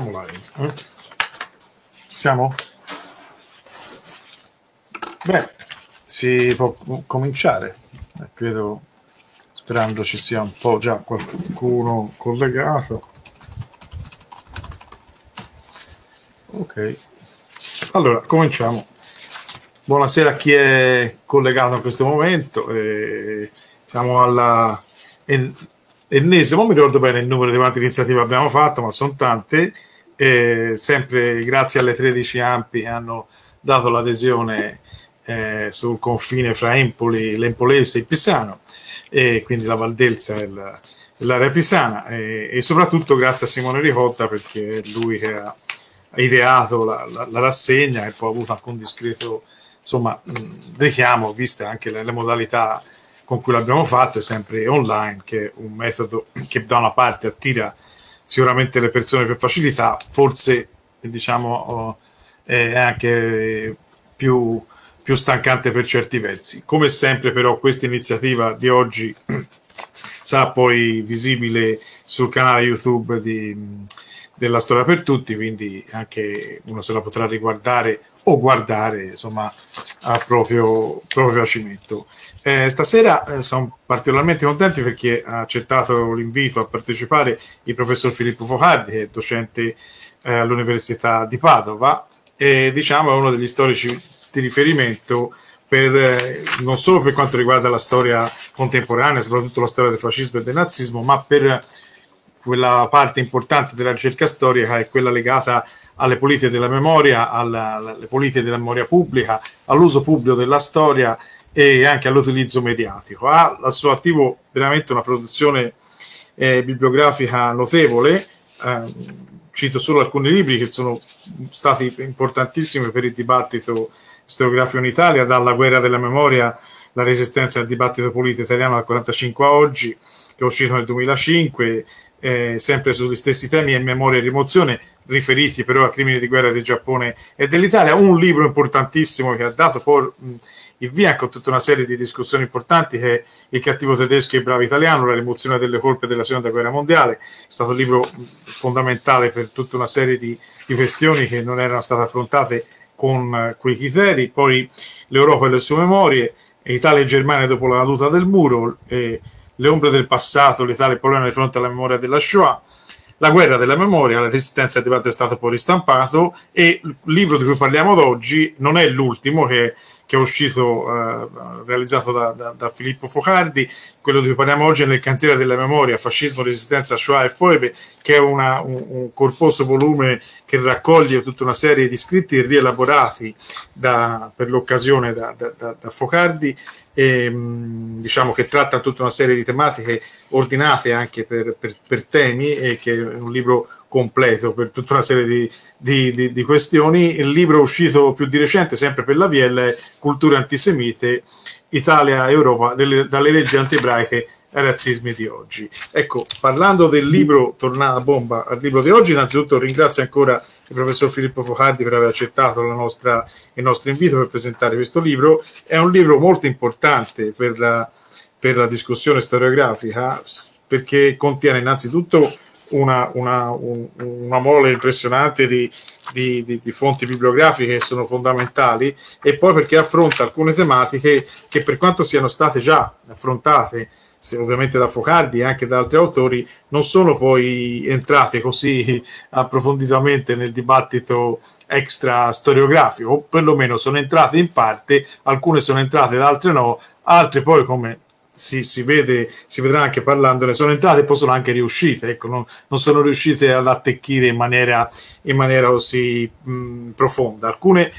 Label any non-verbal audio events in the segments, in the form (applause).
siamo live. Eh? Siamo? Beh, si può cominciare. Eh, credo, sperando ci sia un po' già qualcuno collegato. Ok, allora cominciamo. Buonasera a chi è collegato in questo momento. Eh, siamo alla ennesimo, mi ricordo bene il numero di quante iniziative abbiamo fatto, ma sono tante, eh, sempre grazie alle 13 ampi che hanno dato l'adesione eh, sul confine fra Empoli, l'Empolese e il Pisano, e quindi la Valdelsa e la, l'area pisana e, e, soprattutto grazie a Simone Ricotta perché è lui che ha ideato la, la, la rassegna e poi ha avuto anche un discreto insomma, richiamo, viste anche le, le modalità con cui l'abbiamo fatta, sempre online, che è un metodo che da una parte attira sicuramente le persone per facilità, forse diciamo oh, è anche più, più stancante per certi versi. Come sempre però questa iniziativa di oggi (clears throat) sarà poi visibile sul canale YouTube di, della Storia per Tutti, quindi anche uno se la potrà riguardare o guardare insomma a proprio, proprio piacimento. Eh, stasera eh, sono particolarmente contenti perché ha accettato l'invito a partecipare il professor Filippo Focardi, che è docente eh, all'Università di Padova e diciamo è uno degli storici di riferimento per, eh, non solo per quanto riguarda la storia contemporanea, soprattutto la storia del fascismo e del nazismo, ma per quella parte importante della ricerca storica è quella legata a alle politiche della memoria, alla, alle politiche della memoria pubblica, all'uso pubblico della storia e anche all'utilizzo mediatico. Ha al suo attivo veramente una produzione eh, bibliografica notevole. Eh, cito solo alcuni libri che sono stati importantissimi per il dibattito storiografico in Italia, dalla guerra della memoria, la resistenza al dibattito politico italiano dal 1945 a oggi, che è uscito nel 2005, eh, sempre sugli stessi temi e memoria e rimozione, riferiti però a crimini di guerra del Giappone e dell'Italia, un libro importantissimo che ha dato poi il via con tutta una serie di discussioni importanti che è Il cattivo tedesco e il bravo italiano, la rimozione delle colpe della seconda guerra mondiale, è stato un libro fondamentale per tutta una serie di, di questioni che non erano state affrontate con eh, quei criteri, poi l'Europa e le sue memorie, Italia e Germania dopo la caduta del muro, eh, le ombre del passato, l'Italia e il problema di fronte alla memoria della Shoah, la guerra della memoria, la resistenza di è stato poi ristampato e il libro di cui parliamo ad oggi non è l'ultimo che che è uscito, eh, realizzato da, da, da, Filippo Focardi, quello di cui parliamo oggi è nel cantiere della memoria, fascismo, resistenza, Shoah e Foebe, che è una, un, un, corposo volume che raccoglie tutta una serie di scritti rielaborati da, per l'occasione da, da Focardi e, mm, diciamo che tratta tutta una serie di tematiche ordinate anche per, per, per temi e che è un libro completo per tutta una serie di, di, di, di, questioni. Il libro uscito più di recente, sempre per la VL, è Culture antisemite, Italia e Europa, delle, dalle leggi antiebraiche ai razzismi di oggi. Ecco, parlando del libro, tornata bomba al libro di oggi, innanzitutto ringrazio ancora il professor Filippo Focardi per aver accettato nostra, il nostro invito per presentare questo libro. È un libro molto importante per la, per la discussione storiografica perché contiene innanzitutto una, una, un, una mole impressionante di, di, di, di, fonti bibliografiche che sono fondamentali e poi perché affronta alcune tematiche che per quanto siano state già affrontate ovviamente da Focardi e anche da altri autori, non sono poi entrate così (laughs) approfonditamente nel dibattito extra storiografico, o perlomeno sono entrate in parte, alcune sono entrate, altre no, altre poi come si, si, vede, si vedrà anche parlandone, sono entrate e poi sono anche riuscite, ecco, non, non, sono riuscite ad attecchire in maniera, in maniera così mh, profonda. Alcune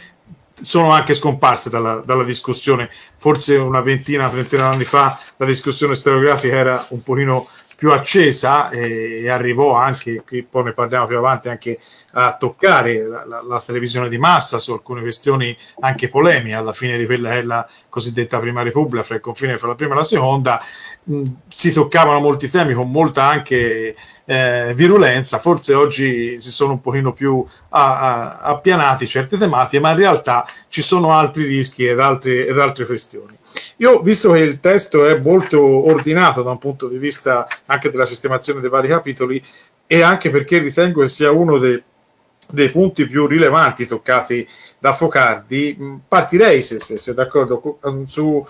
sono anche scomparse dalla, dalla, discussione, forse una ventina, trentina anni fa la discussione stereografica era un pochino più accesa eh, e, arrivò anche, qui poi ne parliamo più avanti, anche a toccare la, la, la televisione di massa su alcune questioni anche polemiche alla fine di quella è la cosiddetta Prima Repubblica, fra il confine fra la prima e la seconda, mh, mm, si toccavano molti temi con molta anche eh, virulenza, forse oggi si sono un pochino più a, a, appianati certe tematiche, ma in realtà ci sono altri rischi ed, altri, ed altre questioni. Io, visto che il testo è molto ordinato da un punto di vista anche della sistemazione dei vari capitoli, e anche perché ritengo che sia uno dei dei punti più rilevanti toccati da Focardi, partirei, se sei d'accordo, ehm, su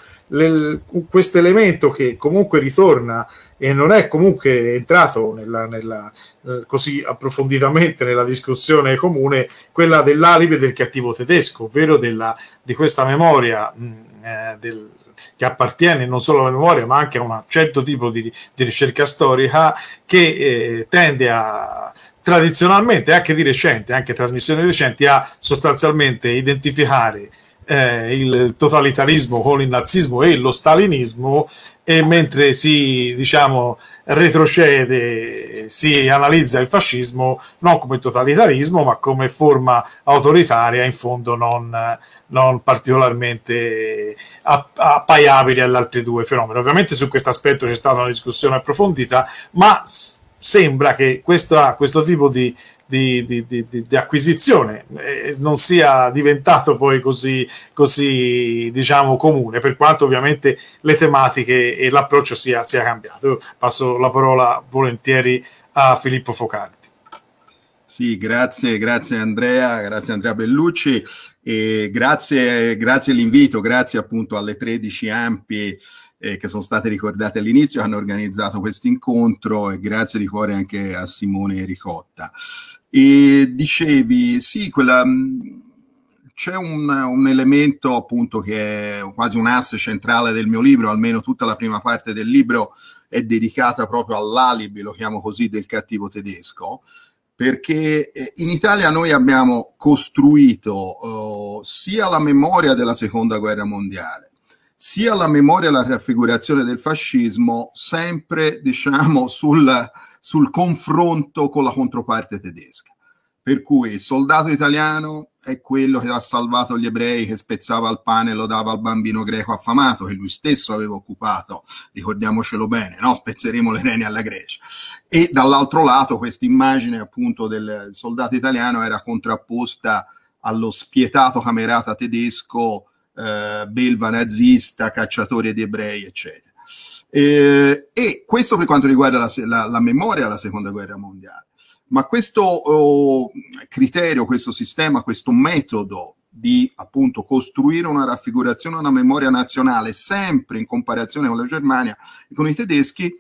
questo elemento che comunque ritorna e non è comunque entrato nella, nella, eh, così approfonditamente nella discussione comune, quella dell'alibi del cattivo tedesco, ovvero della, di questa memoria mh, eh, del, che appartiene non solo alla memoria ma anche a un certo tipo di, di ricerca storica che eh, tende a tradizionalmente, anche di recente, anche trasmissioni recenti, a sostanzialmente identificare eh, il totalitarismo con il nazismo e lo stalinismo e mentre si diciamo retrocede si analizza il fascismo non come totalitarismo ma come forma autoritaria in fondo non, non particolarmente app- appaiabili agli altri due fenomeni. Ovviamente su questo aspetto c'è stata una discussione approfondita, ma sembra che questa, questo tipo di, di, di, di, di, acquisizione eh, non sia diventato poi così, così diciamo comune per quanto ovviamente le tematiche e l'approccio sia, sia cambiato Io passo la parola volentieri a Filippo Focardi sì, grazie, grazie Andrea, grazie Andrea Bellucci. E grazie, grazie all'invito, grazie appunto alle 13 ampie eh, che sono state ricordate all'inizio, hanno organizzato questo incontro e grazie di cuore anche a Simone Ricotta. E dicevi, sì, quella, mm, c'è un, un, elemento appunto che è quasi un asse centrale del mio libro, almeno tutta la prima parte del libro è dedicata proprio all'alibi, lo chiamo così, del cattivo tedesco, perché eh, in Italia noi abbiamo costruito eh, sia la memoria della seconda guerra mondiale, sia la memoria e la raffigurazione del fascismo sempre diciamo sul, sul confronto con la controparte tedesca. Per cui il soldato italiano è quello che ha salvato gli ebrei, che spezzava il pane e lo dava al bambino greco affamato, che lui stesso aveva occupato, ricordiamocelo bene, no? spezzeremo le reni alla Grecia. E dall'altro lato questa immagine appunto del soldato italiano era contrapposta allo spietato camerata tedesco, eh, belva nazista, cacciatore di ebrei, eccetera. Eh, e questo per quanto riguarda la, la, la memoria della seconda guerra mondiale ma questo oh, criterio, questo sistema, questo metodo di appunto costruire una raffigurazione, una memoria nazionale, sempre in comparazione con la Germania e con i tedeschi,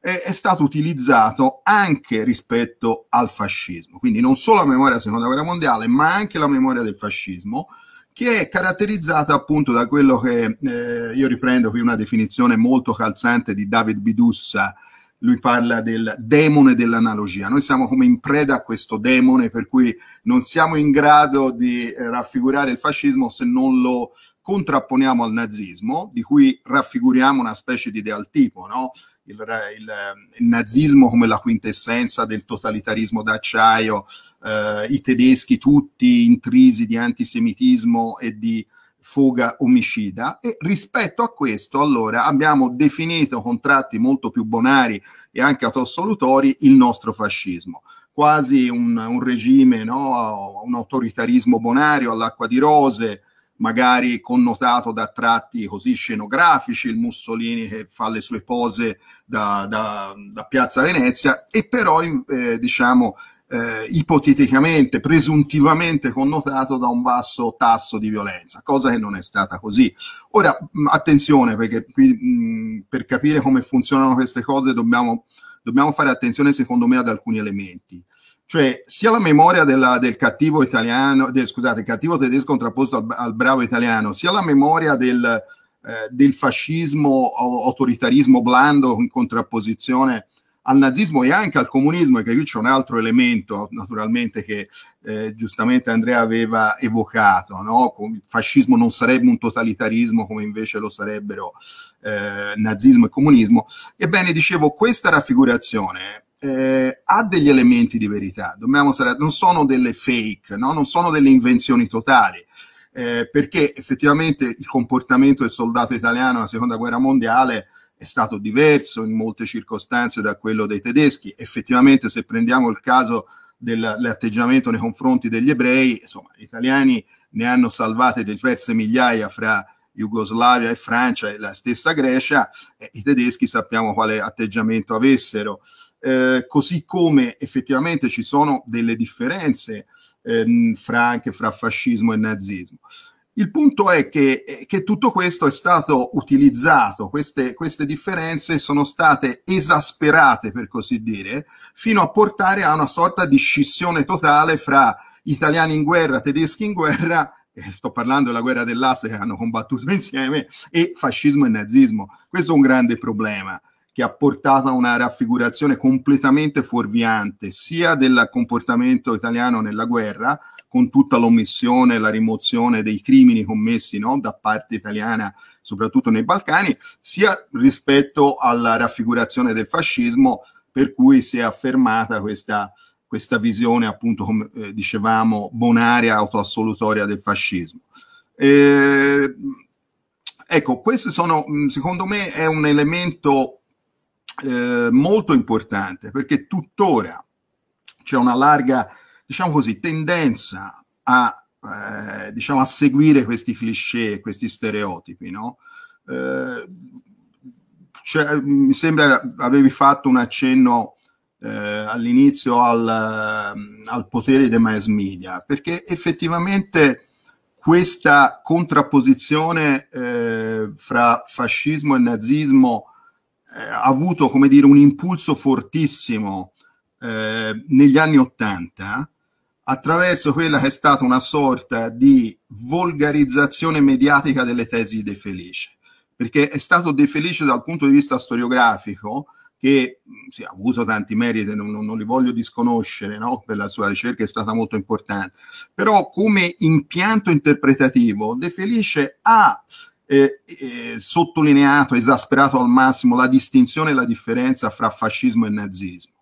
è, è stato utilizzato anche rispetto al fascismo. Quindi non solo la memoria della seconda guerra mondiale, ma anche la memoria del fascismo, che è caratterizzata appunto da quello che eh, io riprendo qui una definizione molto calzante di David Bidussa lui parla del demone dell'analogia. Noi siamo come in preda a questo demone, per cui non siamo in grado di eh, raffigurare il fascismo se non lo contrapponiamo al nazismo, di cui raffiguriamo una specie di ideal tipo, no? il, il, eh, il, nazismo come la quintessenza del totalitarismo d'acciaio, eh, i tedeschi tutti intrisi di antisemitismo e di fuga omicida e rispetto a questo allora abbiamo definito contratti molto più bonari e anche autossolutori il nostro fascismo quasi un, un regime, no? un autoritarismo bonario all'acqua di rose, magari connotato da tratti così scenografici, il Mussolini che fa le sue pose da, da, da Piazza Venezia, e però eh, diciamo eh, ipoteticamente, presuntivamente connotato da un basso tasso di violenza, cosa che non è stata così. Ora, mm, attenzione, perché qui mh, mm, per capire come funzionano queste cose dobbiamo, dobbiamo, fare attenzione, secondo me, ad alcuni elementi. Cioè, sia la memoria della, del cattivo italiano, del, scusate, cattivo tedesco contrapposto al, al, bravo italiano, sia la memoria del, eh, del fascismo o autoritarismo blando in contrapposizione al nazismo e anche al comunismo, e che qui c'è un altro elemento naturalmente che eh, giustamente Andrea aveva evocato, no? il fascismo non sarebbe un totalitarismo come invece lo sarebbero eh, nazismo e comunismo, ebbene dicevo questa raffigurazione eh, ha degli elementi di verità, sarà, non sono delle fake, no? non sono delle invenzioni totali. Eh, perché effettivamente il comportamento del soldato italiano alla seconda guerra mondiale è stato diverso in molte circostanze da quello dei tedeschi. Effettivamente, se prendiamo il caso dell'atteggiamento nei confronti degli ebrei, insomma, gli italiani ne hanno salvate diverse migliaia fra Jugoslavia e Francia e la stessa Grecia, i tedeschi sappiamo quale atteggiamento avessero. Eh, così come effettivamente ci sono delle differenze eh, fra, anche fra fascismo e nazismo. Il punto è che, eh, che tutto questo è stato utilizzato, queste, queste, differenze sono state esasperate, per così dire, fino a portare a una sorta di scissione totale fra italiani in guerra, tedeschi in guerra, sto parlando della guerra dell'Asse che hanno combattuto insieme, e fascismo e nazismo. Questo è un grande problema che ha portato a una raffigurazione completamente fuorviante sia del comportamento italiano nella guerra, con tutta l'omissione e la rimozione dei crimini commessi no, da parte italiana, soprattutto nei Balcani, sia rispetto alla raffigurazione del fascismo, per cui si è affermata questa, questa visione, appunto, come eh, dicevamo, bonaria, autoassolutoria del fascismo. Eh, ecco, questo sono, secondo me, è un elemento eh, molto importante perché tuttora c'è una larga, diciamo così, tendenza a, eh, diciamo, a seguire questi cliché, questi stereotipi, no? eh, cioè, mi sembra avevi fatto un accenno eh, all'inizio al, al, potere dei mass media, perché effettivamente questa contrapposizione eh, fra fascismo e nazismo eh, avuto come dire, un impulso fortissimo eh, negli anni Ottanta attraverso quella che è stata una sorta di volgarizzazione mediatica delle tesi di De Felice, perché è stato De Felice dal punto di vista storiografico che sì, ha avuto tanti meriti, non, non li voglio disconoscere, no? per la sua ricerca è stata molto importante, però come impianto interpretativo De Felice ha eh, eh, sottolineato, esasperato al massimo la distinzione e la differenza fra fascismo e nazismo.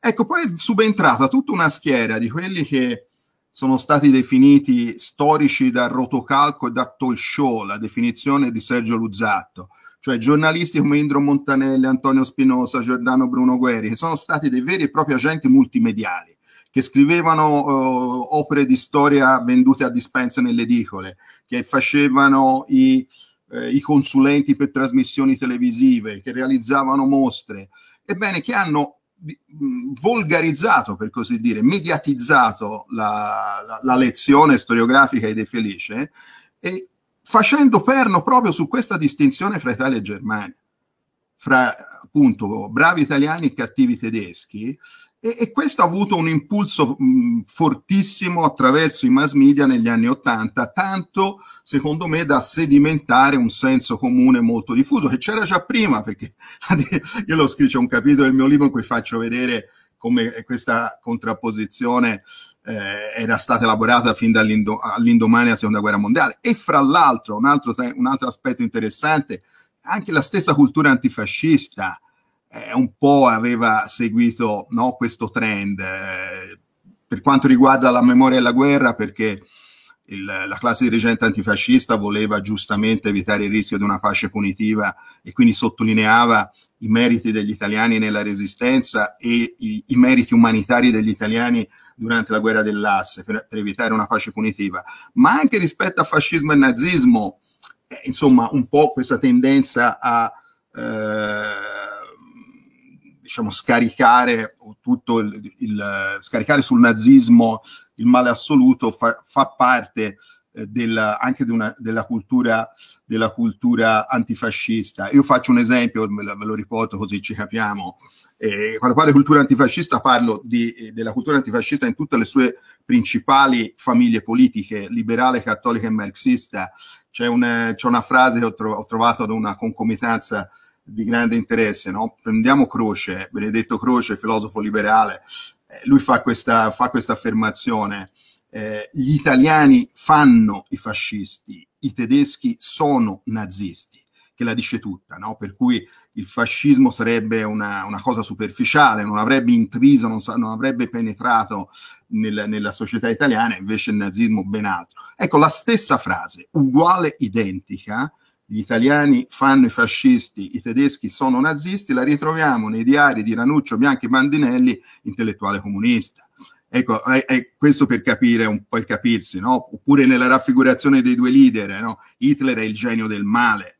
Ecco, poi è subentrata tutta una schiera di quelli che sono stati definiti storici dal rotocalco e da Tolshow, la definizione di Sergio Luzzatto, cioè giornalisti come Indro Montanelli, Antonio Spinosa, Giordano Bruno Guerri, che sono stati dei veri e propri agenti multimediali che scrivevano eh, opere di storia vendute a dispensa nelle edicole, che facevano i, eh, i consulenti per trasmissioni televisive, che realizzavano mostre, ebbene che hanno mm, volgarizzato, per così dire, mediatizzato la, la, la lezione storiografica di De Felice e facendo perno proprio su questa distinzione fra Italia e Germania, fra appunto bravi italiani e cattivi tedeschi, e, e questo ha avuto un impulso mh, mm, fortissimo attraverso i mass media negli anni Ottanta, tanto secondo me da sedimentare un senso comune molto diffuso, che c'era già prima, perché (laughs) io l'ho scritto, c'è un capitolo del mio libro in cui faccio vedere come questa contrapposizione eh, era stata elaborata fin dall'indomani della seconda guerra mondiale. E fra l'altro, un altro, un altro aspetto interessante, anche la stessa cultura antifascista eh, un po' aveva seguito no, questo trend. Eh, per quanto riguarda la memoria della guerra, perché il, la classe dirigente antifascista voleva giustamente evitare il rischio di una pace punitiva e quindi sottolineava i meriti degli italiani nella resistenza e i, i meriti umanitari degli italiani durante la guerra dell'asse per, per, evitare una pace punitiva, ma anche rispetto a fascismo e nazismo, eh, insomma un po' questa tendenza a eh, diciamo, scaricare, il, il, scaricare sul nazismo il male assoluto fa, fa parte eh, della, anche una, della, cultura, della, cultura, antifascista. Io faccio un esempio, ve lo, riporto così ci capiamo. Eh, quando parlo di cultura antifascista parlo di, eh, della cultura antifascista in tutte le sue principali famiglie politiche, liberale, cattolica e marxista. C'è una, c'è una frase che ho, tro- ho trovato ad una concomitanza di grande interesse. No? Prendiamo Croce, Benedetto Croce, filosofo liberale, eh, lui fa questa, fa questa affermazione. Eh, gli italiani fanno i fascisti, i tedeschi sono nazisti, che la dice tutta, no? per cui il fascismo sarebbe una, una cosa superficiale, non avrebbe intriso, non, sa, non avrebbe penetrato nel, nella società italiana, invece il nazismo ben altro. Ecco, la stessa frase, uguale, identica, gli italiani fanno i fascisti, i tedeschi sono nazisti, la ritroviamo nei diari di Ranuccio Bianchi Bandinelli, intellettuale comunista. Ecco, è, è questo per capire un po' il capirsi, no? Oppure nella raffigurazione dei due leader, no? Hitler è il genio del male,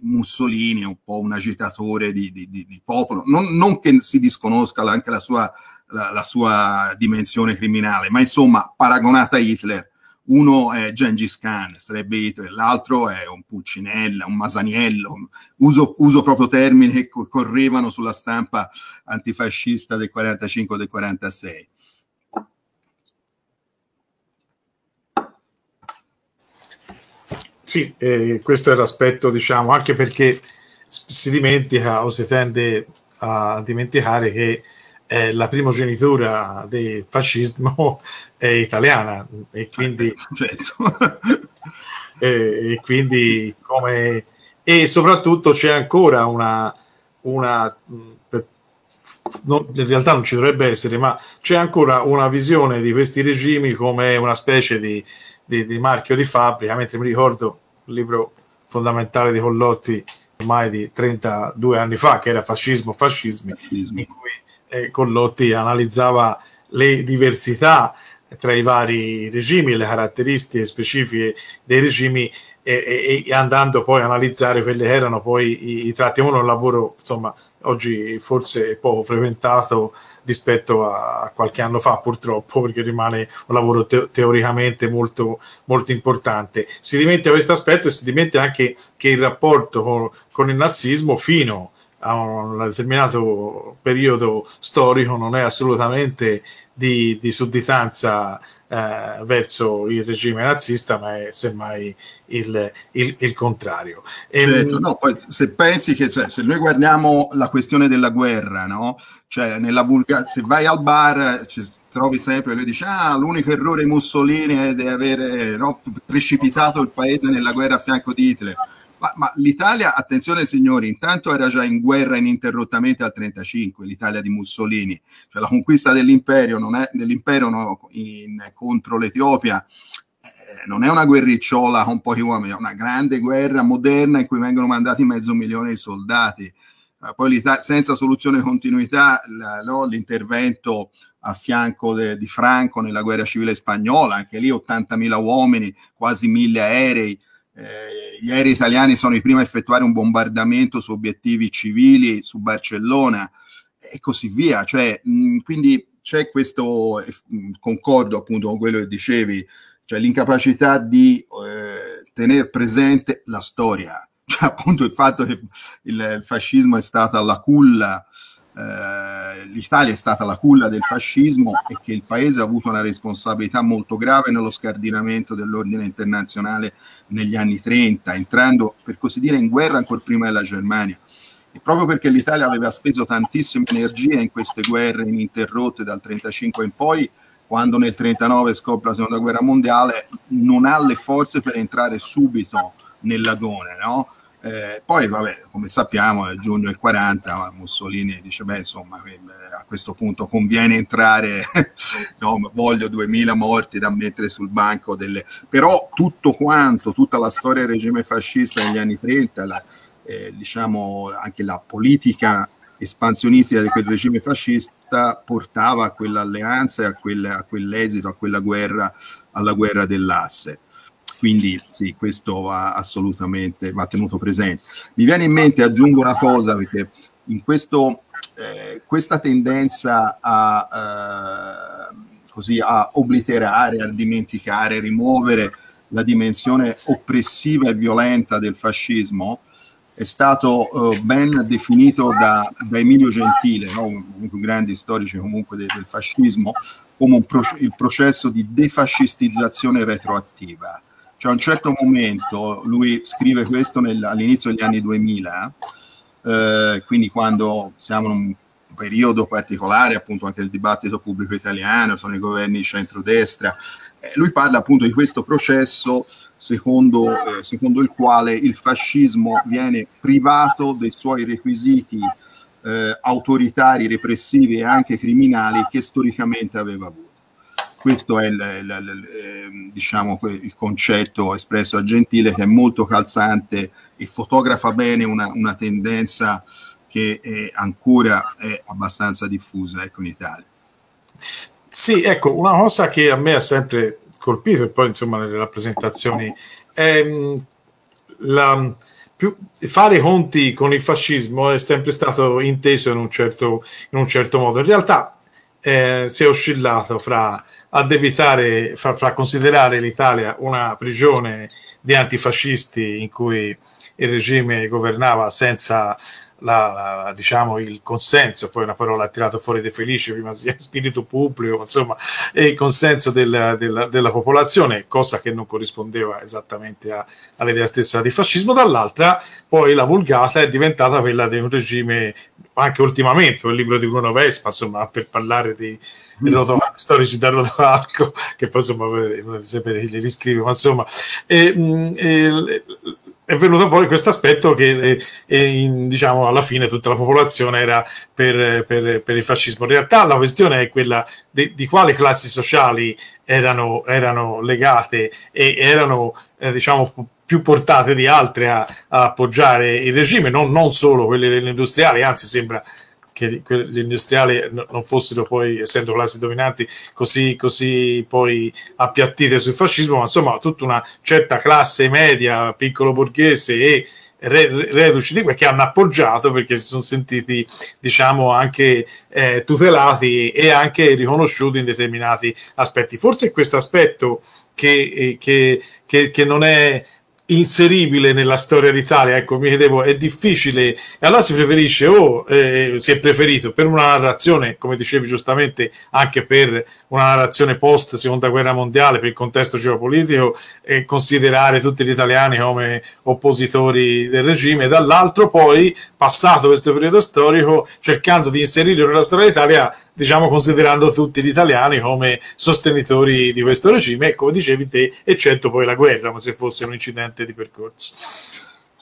Mussolini è un po' un agitatore di, di, di, di popolo, non, non, che si disconosca anche la sua, la, la sua dimensione criminale, ma insomma, paragonata a Hitler, uno è Gengis Khan, sarebbe Hitler, l'altro è un Pulcinella, un Masaniello, uso, uso proprio termini che correvano sulla stampa antifascista del 45 del 46. Sì, eh, questo è l'aspetto, diciamo, anche perché si dimentica o si tende a dimenticare che eh, la primogenitura del fascismo è italiana e quindi, eh, certo. (laughs) e quindi come e soprattutto c'è ancora una, una in realtà non ci dovrebbe essere ma c'è ancora una visione di questi regimi come una specie di, di, di marchio di fabbrica mentre mi ricordo il libro fondamentale di Collotti ormai di 32 anni fa che era fascismo fascismi fascismo. in cui eh, Collotti analizzava le diversità tra i vari regimi, le caratteristiche specifiche dei regimi e, e, andando poi a analizzare quelli che erano poi i, i tratti. Uno è un lavoro, insomma, oggi forse poco frequentato rispetto a qualche anno fa, purtroppo, perché rimane un lavoro te- teoricamente molto, molto importante. Si dimentica questo aspetto e si dimentica anche che il rapporto con, con il nazismo fino a a un determinato periodo storico non è assolutamente di, di sudditanza eh, verso il regime nazista, ma è semmai il, il, il contrario. E, ehm, certo, no, poi, se pensi che cioè, se noi guardiamo la questione della guerra, no? cioè, nella vulga- se vai al bar ci trovi sempre, lui dice, ah, l'unico errore Mussolini è di aver no, precipitato il paese nella guerra a fianco di Hitler ma, ma l'Italia, attenzione signori, intanto era già in guerra ininterrottamente al 1935, l'Italia di Mussolini, cioè la conquista dell'impero, non è, dell'impero no, in, contro l'Etiopia eh, non è una guerricciola con pochi uomini, è una grande guerra moderna in cui vengono mandati mezzo milione di soldati. Eh, poi l'Italia, senza soluzione di continuità la, no, l'intervento a fianco de, di Franco nella guerra civile spagnola, anche lì 80.000 uomini, quasi 1.000 aerei, eh, gli aerei italiani sono i primi a effettuare un bombardamento su obiettivi civili, su Barcellona e così via. Cioè, mh, mm, quindi c'è questo, mh, eh, mm, concordo appunto con quello che dicevi, cioè l'incapacità di eh, tenere presente la storia, (laughs) cioè appunto il fatto che il fascismo è stata la culla, eh, l'Italia è stata la culla del fascismo e che il paese ha avuto una responsabilità molto grave nello scardinamento dell'ordine internazionale negli anni 30, entrando per così dire in guerra ancora prima della Germania. E proprio perché l'Italia aveva speso tantissime energie in queste guerre ininterrotte dal 1935 in poi, quando nel 1939 scoppia la seconda guerra mondiale, non ha le forze per entrare subito nell'agone, no? Eh, poi, vabbè, come sappiamo, nel giugno del 40 Mussolini dice: Beh, insomma, eh, a questo punto conviene entrare, (laughs) no, voglio 2000 morti da mettere sul banco. Delle... però tutto quanto, tutta la storia del regime fascista negli anni 30, la, eh, diciamo anche la politica espansionistica di quel regime fascista portava a quell'alleanza e a, quel, a quell'esito, a quella guerra, alla guerra dell'asse. Quindi sì, questo va assolutamente va tenuto presente. Mi viene in mente, aggiungo una cosa, perché in questo, eh, questa tendenza a, eh, così, a obliterare, a dimenticare, a rimuovere la dimensione oppressiva e violenta del fascismo, è stato eh, ben definito da, da Emilio Gentile, no? uno dei grandi storici comunque del, del fascismo, come pro- il processo di defascistizzazione retroattiva. Cioè a un certo momento, lui scrive questo nel, all'inizio degli anni 2000, eh, quindi quando siamo in un periodo particolare, appunto anche il dibattito pubblico italiano, sono i governi di centrodestra, eh, lui parla appunto di questo processo secondo, eh, secondo, il quale il fascismo viene privato dei suoi requisiti eh, autoritari, repressivi e anche criminali che storicamente aveva avuto. Questo è il, il, il, ehm, diciamo, il, concetto espresso a Gentile che è molto calzante e fotografa bene una, una tendenza che è ancora è abbastanza diffusa ecco, in Italia. Sì, ecco, una cosa che a me ha sempre colpito, e poi insomma nelle rappresentazioni, è ehm, la, più, fare conti con il fascismo è sempre stato inteso in un certo, in un certo modo. In realtà eh, si è oscillato fra addebitare, far, far considerare l'Italia una prigione di antifascisti in cui il regime governava senza la, la, diciamo, il consenso, poi una parola tirata fuori De Felice, prima sia (laughs) spirito pubblico, insomma, e il consenso della, della, della popolazione, cosa che non corrispondeva esattamente a, all'idea stessa di fascismo, dall'altra poi la vulgata è diventata quella di un regime, anche ultimamente, un libro di Bruno Vespa, insomma, per parlare di, Mm. il rotovalco, storici del rotovalco, che poi insomma sempre li riscrivo, ma insomma... E, mm, e, è venuto fuori questo aspetto che eh, in, diciamo, alla fine tutta la popolazione era per, per, per, il fascismo. In realtà la questione è quella di, di quali classi sociali erano, erano legate e erano eh, diciamo, più portate di altre a, a appoggiare il regime, non, non, solo quelle dell'industriale, anzi sembra che gli industriali non fossero poi, essendo classi dominanti, così, così poi appiattite sul fascismo, ma insomma tutta una certa classe media, piccolo borghese e reduci di che hanno appoggiato perché si sono sentiti diciamo anche eh, tutelati e anche riconosciuti in determinati aspetti forse questo aspetto che, eh, che, che, che non è inseribile nella storia d'Italia, ecco, mi chiedevo, è difficile, e allora si preferisce o eh, si è preferito per una narrazione, come dicevi giustamente, anche per una narrazione post seconda guerra mondiale, per il contesto geopolitico, eh, considerare tutti gli italiani come oppositori del regime, dall'altro poi, passato questo periodo storico, cercando di inserirlo nella storia d'Italia, diciamo considerando tutti gli italiani come sostenitori di questo regime, e come dicevi te, eccetto poi la guerra, come se fosse un incidente parte di percorso.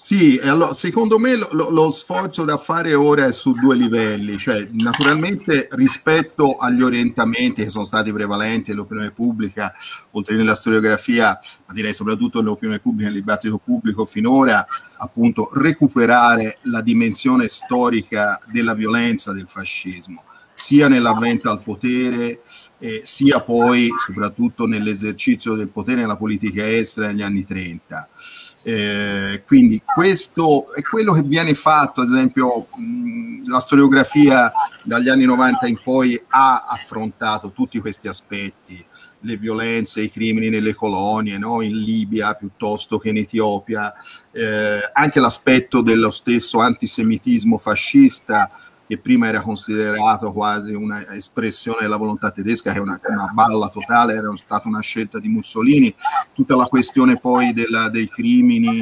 Sì, allora, secondo me lo, lo, sforzo da fare ora è su due livelli, cioè naturalmente rispetto agli orientamenti che sono stati prevalenti nell'opinione pubblica, oltre che nella storiografia, ma direi soprattutto nell'opinione pubblica, nel dibattito pubblico finora, appunto recuperare la dimensione storica della violenza del fascismo sia nell'avvento al potere, eh, sia poi soprattutto nell'esercizio del potere nella politica estera negli anni 30. Eh, quindi questo è quello che viene fatto, ad esempio mh, la storiografia dagli anni 90 in poi ha affrontato tutti questi aspetti, le violenze, i crimini nelle colonie, no? in Libia piuttosto che in Etiopia, eh, anche l'aspetto dello stesso antisemitismo fascista che prima era considerato quasi un'espressione della volontà tedesca, che è una, una, balla totale, era stata una scelta di Mussolini, tutta la questione poi della, dei crimini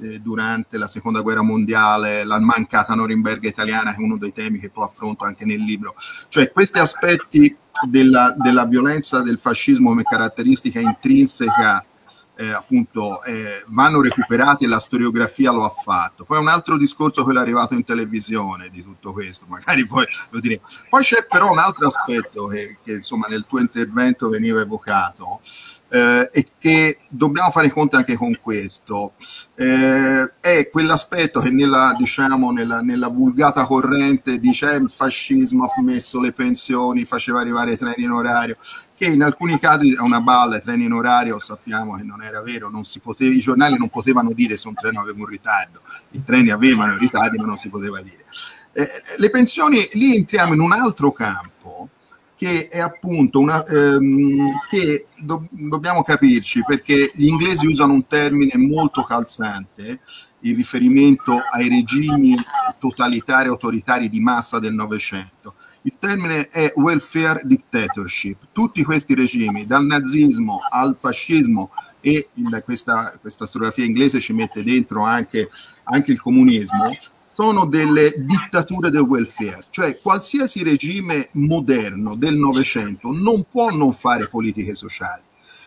eh, durante la seconda guerra mondiale, la mancata Norimberga italiana che è uno dei temi che poi affronto anche nel libro, cioè questi aspetti della, della violenza del fascismo come caratteristica intrinseca eh, appunto eh, vanno recuperati e la storiografia lo ha fatto. Poi un altro discorso quello arrivato in televisione di tutto questo, (laughs) magari poi lo diremo. Poi c'è però un altro aspetto che, che insomma nel tuo intervento veniva evocato, eh, e che dobbiamo fare i conti anche con questo. Eh, è quell'aspetto che nella, diciamo, nella, nella vulgata corrente dice eh, il fascismo ha messo le pensioni, faceva arrivare i treni in orario, che in alcuni casi è una balla, i treni in orario sappiamo che non era vero, non poteva, i giornali non potevano dire se un treno aveva un ritardo, i treni avevano i ritardi ma non si poteva dire. Eh, le pensioni, lì entriamo in un altro campo che è appunto una ehm, che do, dobbiamo capirci perché gli inglesi usano un termine molto calzante in riferimento ai regimi totalitari autoritari di massa del Novecento. Il termine è welfare dictatorship. Tutti questi regimi, dal nazismo al fascismo e questa, questa storiografia inglese ci mette dentro anche, anche il comunismo, sono delle dittature del welfare, cioè qualsiasi regime moderno del Novecento non può non fare politiche sociali.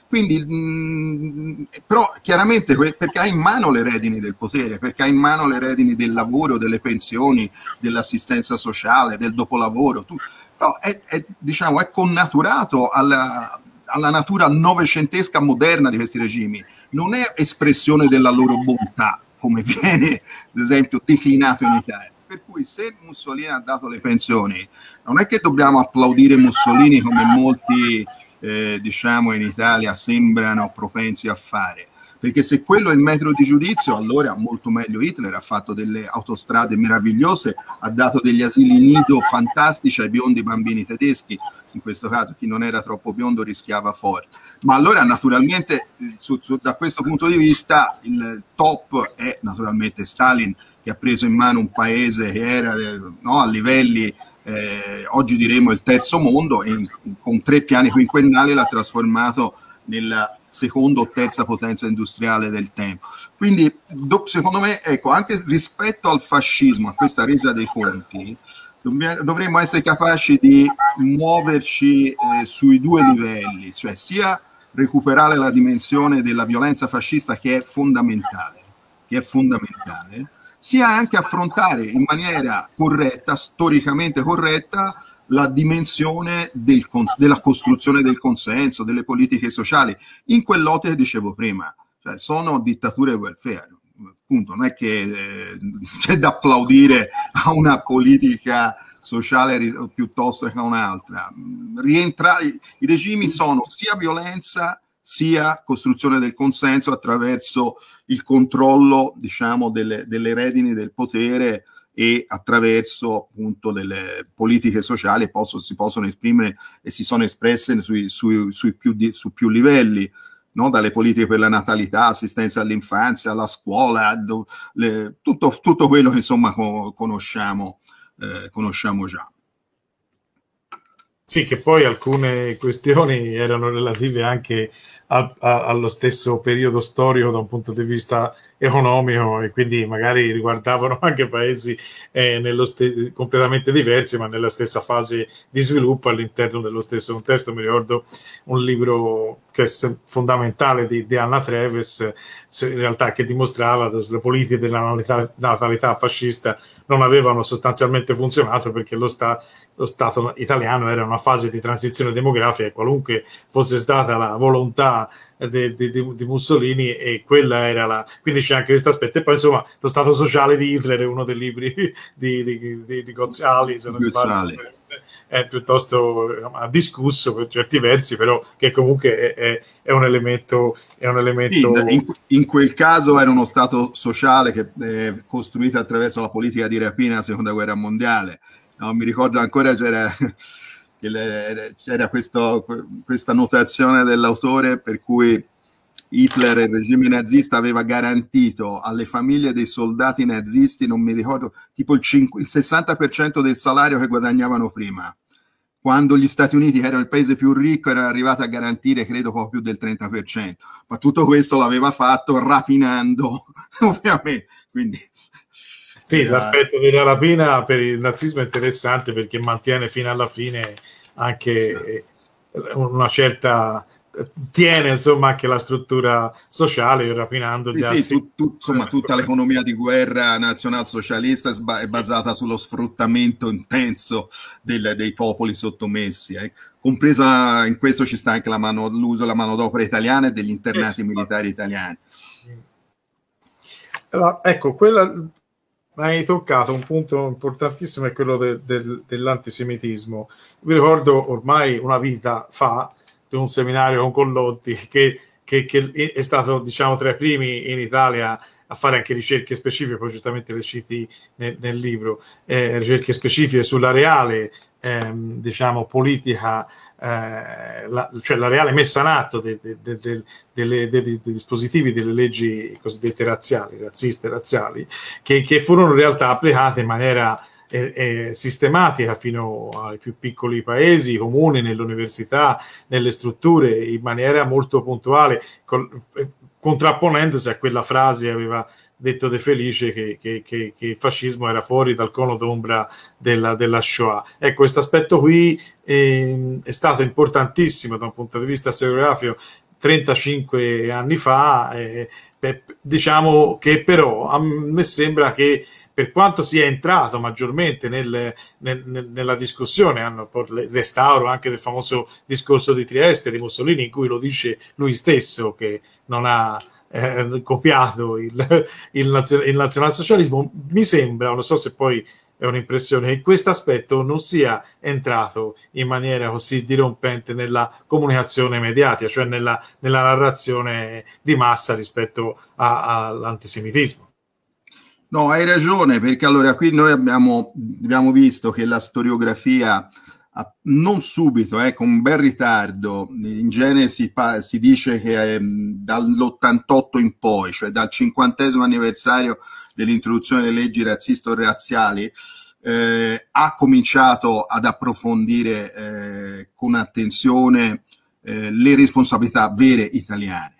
Quindi, mh, mm, però chiaramente perché ha in mano le redini del potere, perché ha in mano le redini del lavoro, delle pensioni, dell'assistenza sociale, del dopolavoro, tu, però è, è, diciamo, è connaturato alla, alla natura novecentesca moderna di questi regimi, non è espressione della loro bontà, come viene ad esempio declinato in Italia. Per cui se Mussolini ha dato le pensioni, non è che dobbiamo applaudire Mussolini come molti eh, diciamo in Italia sembrano propensi a fare, perché se quello è il metro di giudizio, allora molto meglio Hitler ha fatto delle autostrade meravigliose, ha dato degli asili nido fantastici ai biondi bambini tedeschi, in questo caso chi non era troppo biondo rischiava fuori. Ma allora naturalmente su, su, da questo punto di vista il top è naturalmente Stalin che ha preso in mano un paese che era no, a livelli eh, oggi diremo il terzo mondo e in, con tre piani quinquennali l'ha trasformato nella seconda o terza potenza industriale del tempo. Quindi, do, secondo me, ecco, anche rispetto al fascismo, a questa resa dei conti, dovremmo essere capaci di muoverci eh, sui due livelli, cioè sia recuperare la dimensione della violenza fascista che è fondamentale, che è fondamentale sia anche affrontare in maniera corretta, storicamente corretta, la dimensione del cons- della costruzione del consenso, delle politiche sociali. In quell'ote che dicevo prima, cioè sono dittature welfare. Appunto, non è che eh, c'è da applaudire a una politica sociale ri- piuttosto che a un'altra. Rientra- I regimi sono sia violenza sia costruzione del consenso attraverso il controllo diciamo, delle, delle redini del potere e attraverso appunto delle politiche sociali posso, si possono esprimere e si sono espresse sui, sui, sui più di, su più livelli. No? dalle politiche per la natalità, assistenza all'infanzia, alla scuola, le, tutto, tutto, quello che insomma conosciamo, eh, conosciamo già. Sì, che poi alcune questioni erano relative anche a, a, allo stesso periodo storico da un punto di vista economico e quindi magari riguardavano (laughs) anche paesi eh, ste- completamente diversi ma nella stessa fase di sviluppo all'interno dello stesso contesto. Mi ricordo un libro che è fondamentale di, di Anna Treves, in realtà che dimostrava che le politiche della natalità, natalità fascista non avevano sostanzialmente funzionato perché lo sta, lo Stato italiano era in una fase di transizione demografica e qualunque fosse stata la volontà di, di, di Mussolini e quella era la... quindi c'è anche questo aspetto e poi insomma lo Stato sociale di Hitler è uno dei libri (laughs) di, di, di Gozzali se non sbaglio è piuttosto discusso per certi versi, però che comunque è, è, è un elemento. È un elemento... Sì, in, in, quel caso era uno Stato sociale che è costruito attraverso la politica di rapina della seconda guerra mondiale no, mi ricordo ancora c'era, le, (laughs) c'era questo, questa notazione dell'autore per cui Hitler e il regime nazista aveva garantito alle famiglie dei soldati nazisti, non mi ricordo, tipo il, 5, il 60% del salario che guadagnavano prima. Quando gli Stati Uniti, che erano il paese più ricco, erano arrivati a garantire, credo, poco più del 30%. Ma tutto questo l'aveva fatto rapinando, (laughs) ovviamente. Quindi sì, la... l'aspetto della rapina per il nazismo è interessante perché mantiene fino alla fine anche eh, una certa tiene insomma anche la struttura sociale rapinando gli sì, altri. Eh, sì, tu, tu, insomma tutta l'economia di guerra nazionalsocialista è basata sullo sfruttamento intenso del, dei popoli sottomessi eh. compresa in questo ci sta anche la mano, l'uso della manodopera italiana e degli internati eh sì, militari italiani allora, ecco, quella, hai toccato un punto importantissimo, è quello de, de, dell'antisemitismo. Mi ricordo ormai una vita fa di un seminario con Collotti che, che, che è stato diciamo, tra i primi in Italia a fare anche ricerche specifiche, poi giustamente le citi nel, nel libro, eh, ricerche specifiche sulla reale ehm, diciamo, politica eh, la, cioè la reale messa in atto dei, dispositivi delle leggi cosiddette razziali, razziste razziali, che, che furono in realtà applicate in maniera eh, eh, sistematica fino ai più piccoli paesi, comuni, nelle università, nelle strutture, in maniera molto puntuale, contrapponendosi a quella frase che aveva detto De Felice che, che, che, che, il fascismo era fuori dal cono d'ombra della, della Shoah. Ecco, questo aspetto qui eh, è stato importantissimo da un punto di vista storiografico 35 anni fa, eh, beh, diciamo che però a me sembra che per quanto sia entrato maggiormente nel, nel, nella discussione, hanno il restauro anche del famoso discorso di Trieste di Mussolini, in cui lo dice lui stesso che non ha eh, copiato il, il, il nazionalsocialismo, mi sembra, non so se poi è un'impressione che questo aspetto non sia entrato in maniera così dirompente nella comunicazione mediatica, cioè nella, nella narrazione di massa rispetto a, a, all'antisemitismo. No, hai ragione, perché allora qui noi abbiamo, abbiamo visto che la storiografia non subito, eh, con un bel ritardo, in genere si, pa- si dice che eh, dall'88 in poi, cioè dal 50 anniversario dell'introduzione delle leggi razzisto-razziali, eh, ha cominciato ad approfondire eh, con attenzione eh, le responsabilità vere italiane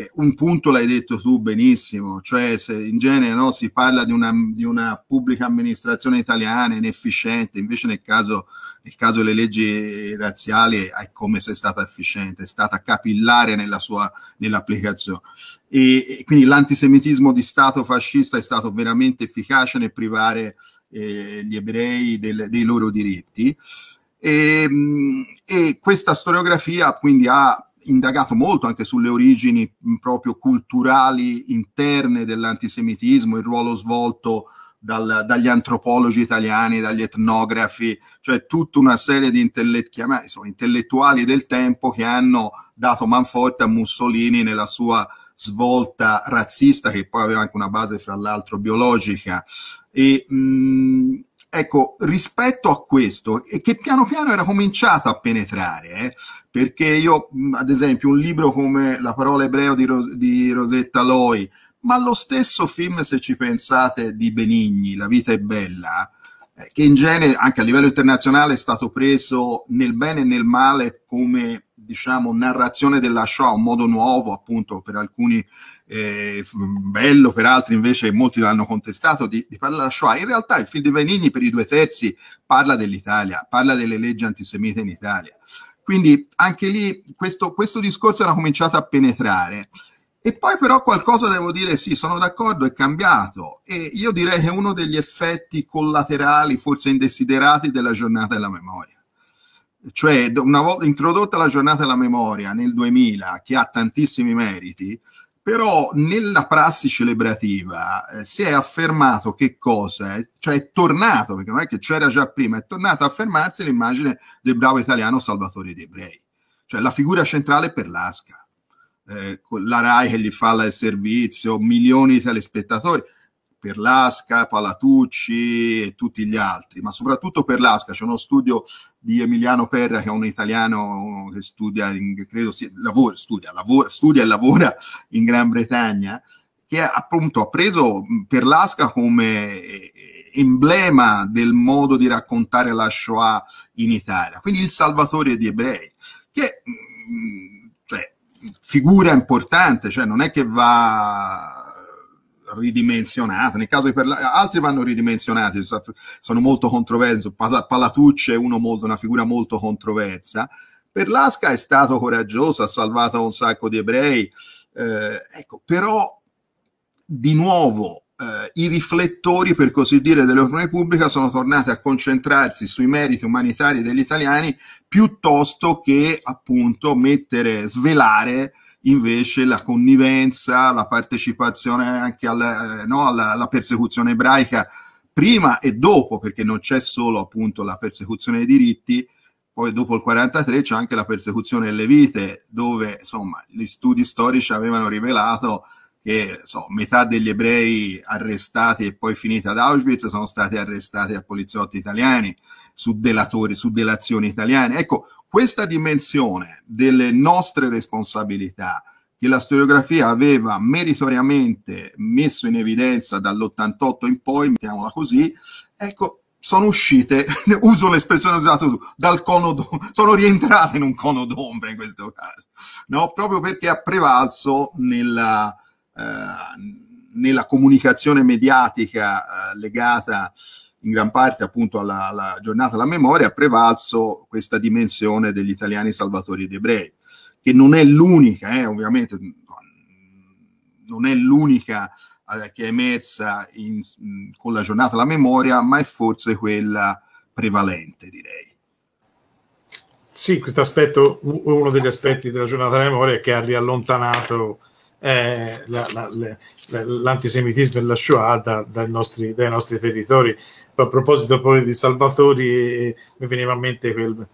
eh, un punto l'hai detto tu benissimo, cioè se in genere no, si parla di una, di una, pubblica amministrazione italiana inefficiente, invece nel caso, nel caso delle leggi razziali è come se è stata efficiente, è stata capillare nella sua, nell'applicazione. E, e quindi l'antisemitismo di Stato fascista è stato veramente efficace nel privare eh, gli ebrei del, dei loro diritti. E, ehm, e questa storiografia quindi ha indagato molto anche sulle origini proprio culturali interne dell'antisemitismo, il ruolo svolto dal, dagli antropologi italiani, dagli etnografi, cioè tutta una serie di intellet- chiamati, insomma, intellettuali del tempo che hanno dato manforte a Mussolini nella sua svolta razzista che poi aveva anche una base fra l'altro biologica e mh, Ecco, rispetto a questo, e che piano piano era cominciato a penetrare, eh, perché io, ad esempio, un libro come La parola ebreo di, Ros- di Rosetta Loi, ma lo stesso film, se ci pensate, di Benigni, La vita è bella, eh, che in genere, anche a livello internazionale, è stato preso nel bene e nel male come, diciamo, narrazione della Shoah, un modo nuovo, appunto, per alcuni eh, bello per altri invece molti l'hanno contestato, di, di parlare della Shoah. In realtà il film di Vanini per i due terzi parla dell'Italia, parla delle leggi antisemite in Italia. Quindi anche lì questo, questo discorso era cominciato a penetrare. E poi però qualcosa devo dire, sì, sono d'accordo, è cambiato. E io direi che è uno degli effetti collaterali, forse indesiderati, della giornata della memoria. Cioè, una volta introdotta la giornata della memoria nel 2000, che ha tantissimi meriti, però nella prassi celebrativa eh, si è affermato che cosa, è, cioè è tornato, perché non è che c'era già prima, è tornato a affermarsi l'immagine del bravo italiano Salvatore De Ebrei, cioè la figura centrale per l'Asca, eh, la RAI che gli fa il servizio, milioni di telespettatori, per l'Asca, Palatucci e tutti gli altri, ma soprattutto per l'Asca. C'è uno studio di Emiliano Perra, che è un italiano che studia, in, credo, si, lavora, studia, lavora, studia e lavora in Gran Bretagna, che appunto ha preso per l'Asca come eh, emblema del modo di raccontare la Shoah in Italia, quindi il salvatore di ebrei, che cioè, figura importante, cioè non è che va ridimensionata. Nel caso di Perla- altri vanno ridimensionati, sono molto controversi. Palatucci è uno molto, una figura molto controversa. Perlasca è stato coraggioso, ha salvato un sacco di ebrei. Eh, ecco, però di nuovo eh, i riflettori, per così dire, dell'opinione pubblica sono tornati a concentrarsi sui meriti umanitari degli italiani piuttosto che appunto mettere, svelare invece la connivenza, la partecipazione anche alla, eh, no, alla, alla persecuzione ebraica prima e dopo, perché non c'è solo appunto la persecuzione dei diritti, poi dopo il 43 c'è anche la persecuzione delle vite, dove insomma gli studi storici avevano rivelato che so, metà degli ebrei arrestati e poi finiti ad Auschwitz sono stati arrestati da poliziotti italiani su delatori, su delazioni italiane. Ecco, questa dimensione delle nostre responsabilità che la storiografia aveva meritoriamente messo in evidenza dall'88 in poi, mettiamola così, ecco, sono uscite, (laughs) uso l'espressione usata dal cono d'ombra, sono rientrate in un cono d'ombra in questo caso, no? proprio perché ha prevalso nella, eh, nella comunicazione mediatica eh, legata in gran parte appunto alla, alla giornata della memoria, ha prevalso questa dimensione degli italiani salvatori ed ebrei, che non è l'unica, eh, ovviamente, non è l'unica eh, che è emersa in, in, con la giornata della memoria, ma è forse quella prevalente, direi. Sì, questo aspetto, uno degli aspetti della giornata della memoria è che ha riallontanato eh, la, la, la, l'antisemitismo e la Shoah da, dai, nostri, dai, nostri, territori. A proposito poi di Salvatori, eh, mi veniva in mente quel,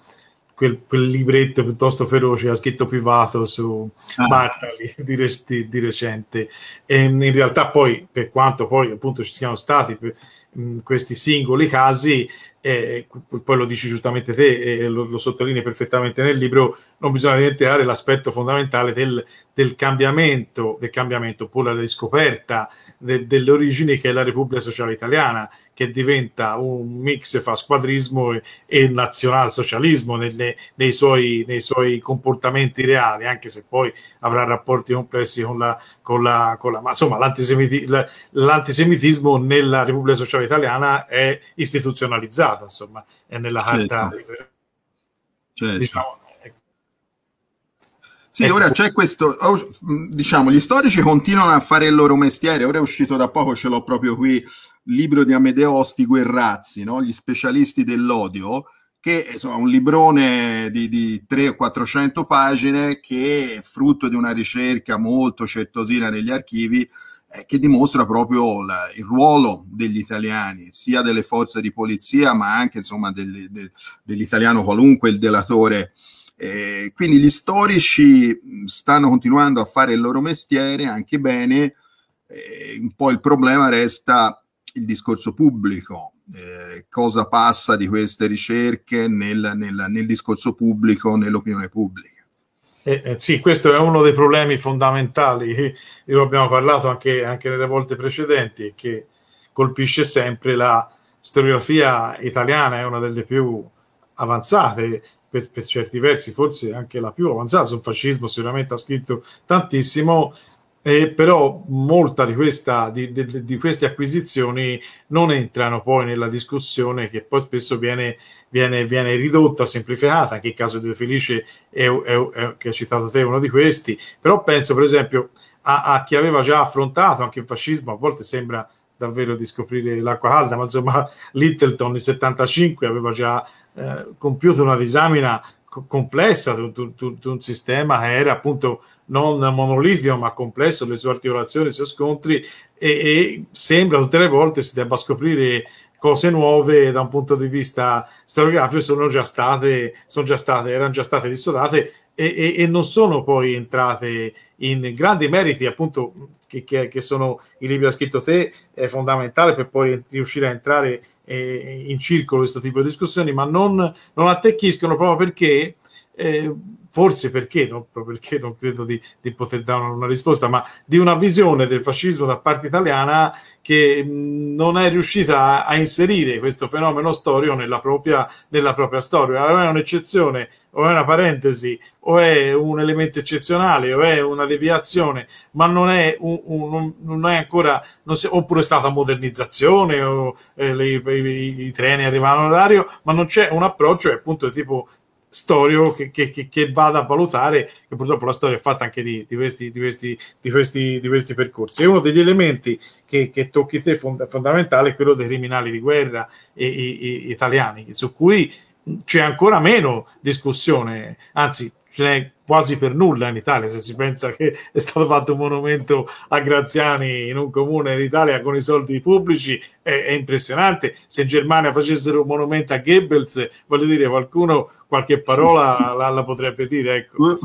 quel, quel, libretto piuttosto feroce, ha scritto privato su ah. Bartali di, di, di, recente. E, mm, in realtà poi, per quanto poi appunto ci siano stati per, mm, mh, questi singoli casi, eh, poi lo dici giustamente te e lo, lo sottolinei perfettamente nel libro, non bisogna dimenticare l'aspetto fondamentale del, del cambiamento, del cambiamento oppure la riscoperta de, delle origini che è la Repubblica Sociale Italiana, che diventa un mix fra squadrismo e, e nazionalsocialismo nelle, nei, suoi, nei suoi comportamenti reali, anche se poi avrà rapporti complessi con la... Con la, con la ma insomma, l'antisemiti, l'antisemitismo nella Repubblica Sociale Italiana è istituzionalizzato pubblicata, insomma, è nella hard drive. Certo. Diciamo, eh. sì, ora ecco. c'è questo, oh, mm, diciamo, gli storici continuano a fare il loro mestiere, ora è uscito da poco, ce l'ho proprio qui, il libro di Amedeosti Guerrazzi, no? gli specialisti dell'odio, che insomma, è un librone di, di 300-400 pagine che è frutto di una ricerca molto certosina negli archivi, eh, che dimostra proprio la, il ruolo degli italiani, sia delle forze di polizia, ma anche insomma, del, del, dell'italiano qualunque, il delatore. Eh, quindi gli storici stanno continuando a fare il loro mestiere anche bene, eh, un po' il problema resta il discorso pubblico, eh, cosa passa di queste ricerche nel, nel, nel discorso pubblico, nell'opinione pubblica. Eh, eh, sì, questo è uno dei problemi fondamentali, eh, di cui abbiamo parlato anche, anche, nelle volte precedenti, che colpisce sempre la storiografia italiana, è una delle più avanzate, per, per certi versi forse anche la più avanzata sul fascismo, sicuramente ha scritto tantissimo, eh, però molta di, questa, di, di, di, queste acquisizioni non entrano poi nella discussione che poi spesso viene, viene, viene ridotta, semplificata, anche il caso di De Felice è, è, è, che ha citato te uno di questi, però penso per esempio a, a chi aveva già affrontato anche il fascismo, a volte sembra davvero di scoprire l'acqua calda, ma insomma Littleton nel 75 aveva già eh, compiuto una disamina complessa di un sistema che era appunto non monolitico ma complesso, le sue articolazioni, i suoi scontri e, e sembra tutte le volte si debba scoprire cose nuove da un punto di vista storiografico sono già state, sono già state, erano già state dissodate e, e, non sono poi entrate in grandi meriti, appunto, che, che, che sono il libro che ha scritto te, è fondamentale per poi riuscire a entrare eh, in circolo questo tipo di discussioni, ma non, non attecchiscono proprio perché eh, forse perché, non, perché non credo di, di poter dare una, una, risposta, ma di una visione del fascismo da parte italiana che non è riuscita a, a, inserire questo fenomeno storico nella propria, nella propria storia. Allora è un'eccezione o è una parentesi, o è un elemento eccezionale, o è una deviazione, ma non è, un, un, non è ancora, non si, oppure è stata modernizzazione, o eh, le, i, i, i, treni arrivano all'orario, ma non c'è un approccio, è appunto tipo storico che, che, che, vada a valutare, che purtroppo la storia è fatta anche di, di, questi, di, questi, di questi, questi, percorsi. E uno degli elementi che, che tocchi te fond- fondamentale è quello dei criminali di guerra e, e, e italiani, su cui c'è ancora meno discussione, anzi ce n'è quasi per nulla in Italia, se si pensa che è stato fatto un monumento a Graziani in un comune d'Italia con i soldi pubblici, è, è impressionante. Se in Germania facessero un monumento a Goebbels, voglio dire, qualcuno qualche parola la, la potrebbe dire, ecco.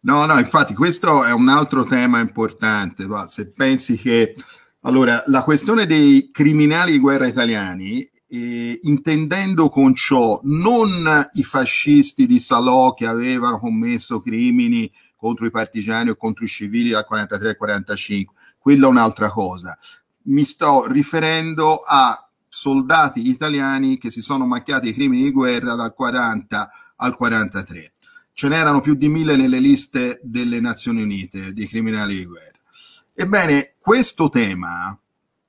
No, no, infatti questo è un altro tema importante. Se pensi che allora la questione dei criminali di guerra italiani eh, intendendo con ciò non i fascisti di Salò che avevano commesso crimini contro i partigiani o contro i civili dal 43 al 45, quella è un'altra cosa. Mi sto riferendo a soldati italiani che si sono macchiati di crimini di guerra dal 40 al 43. Ce n'erano più di mille nelle liste delle Nazioni Unite di criminali di guerra. Ebbene, questo tema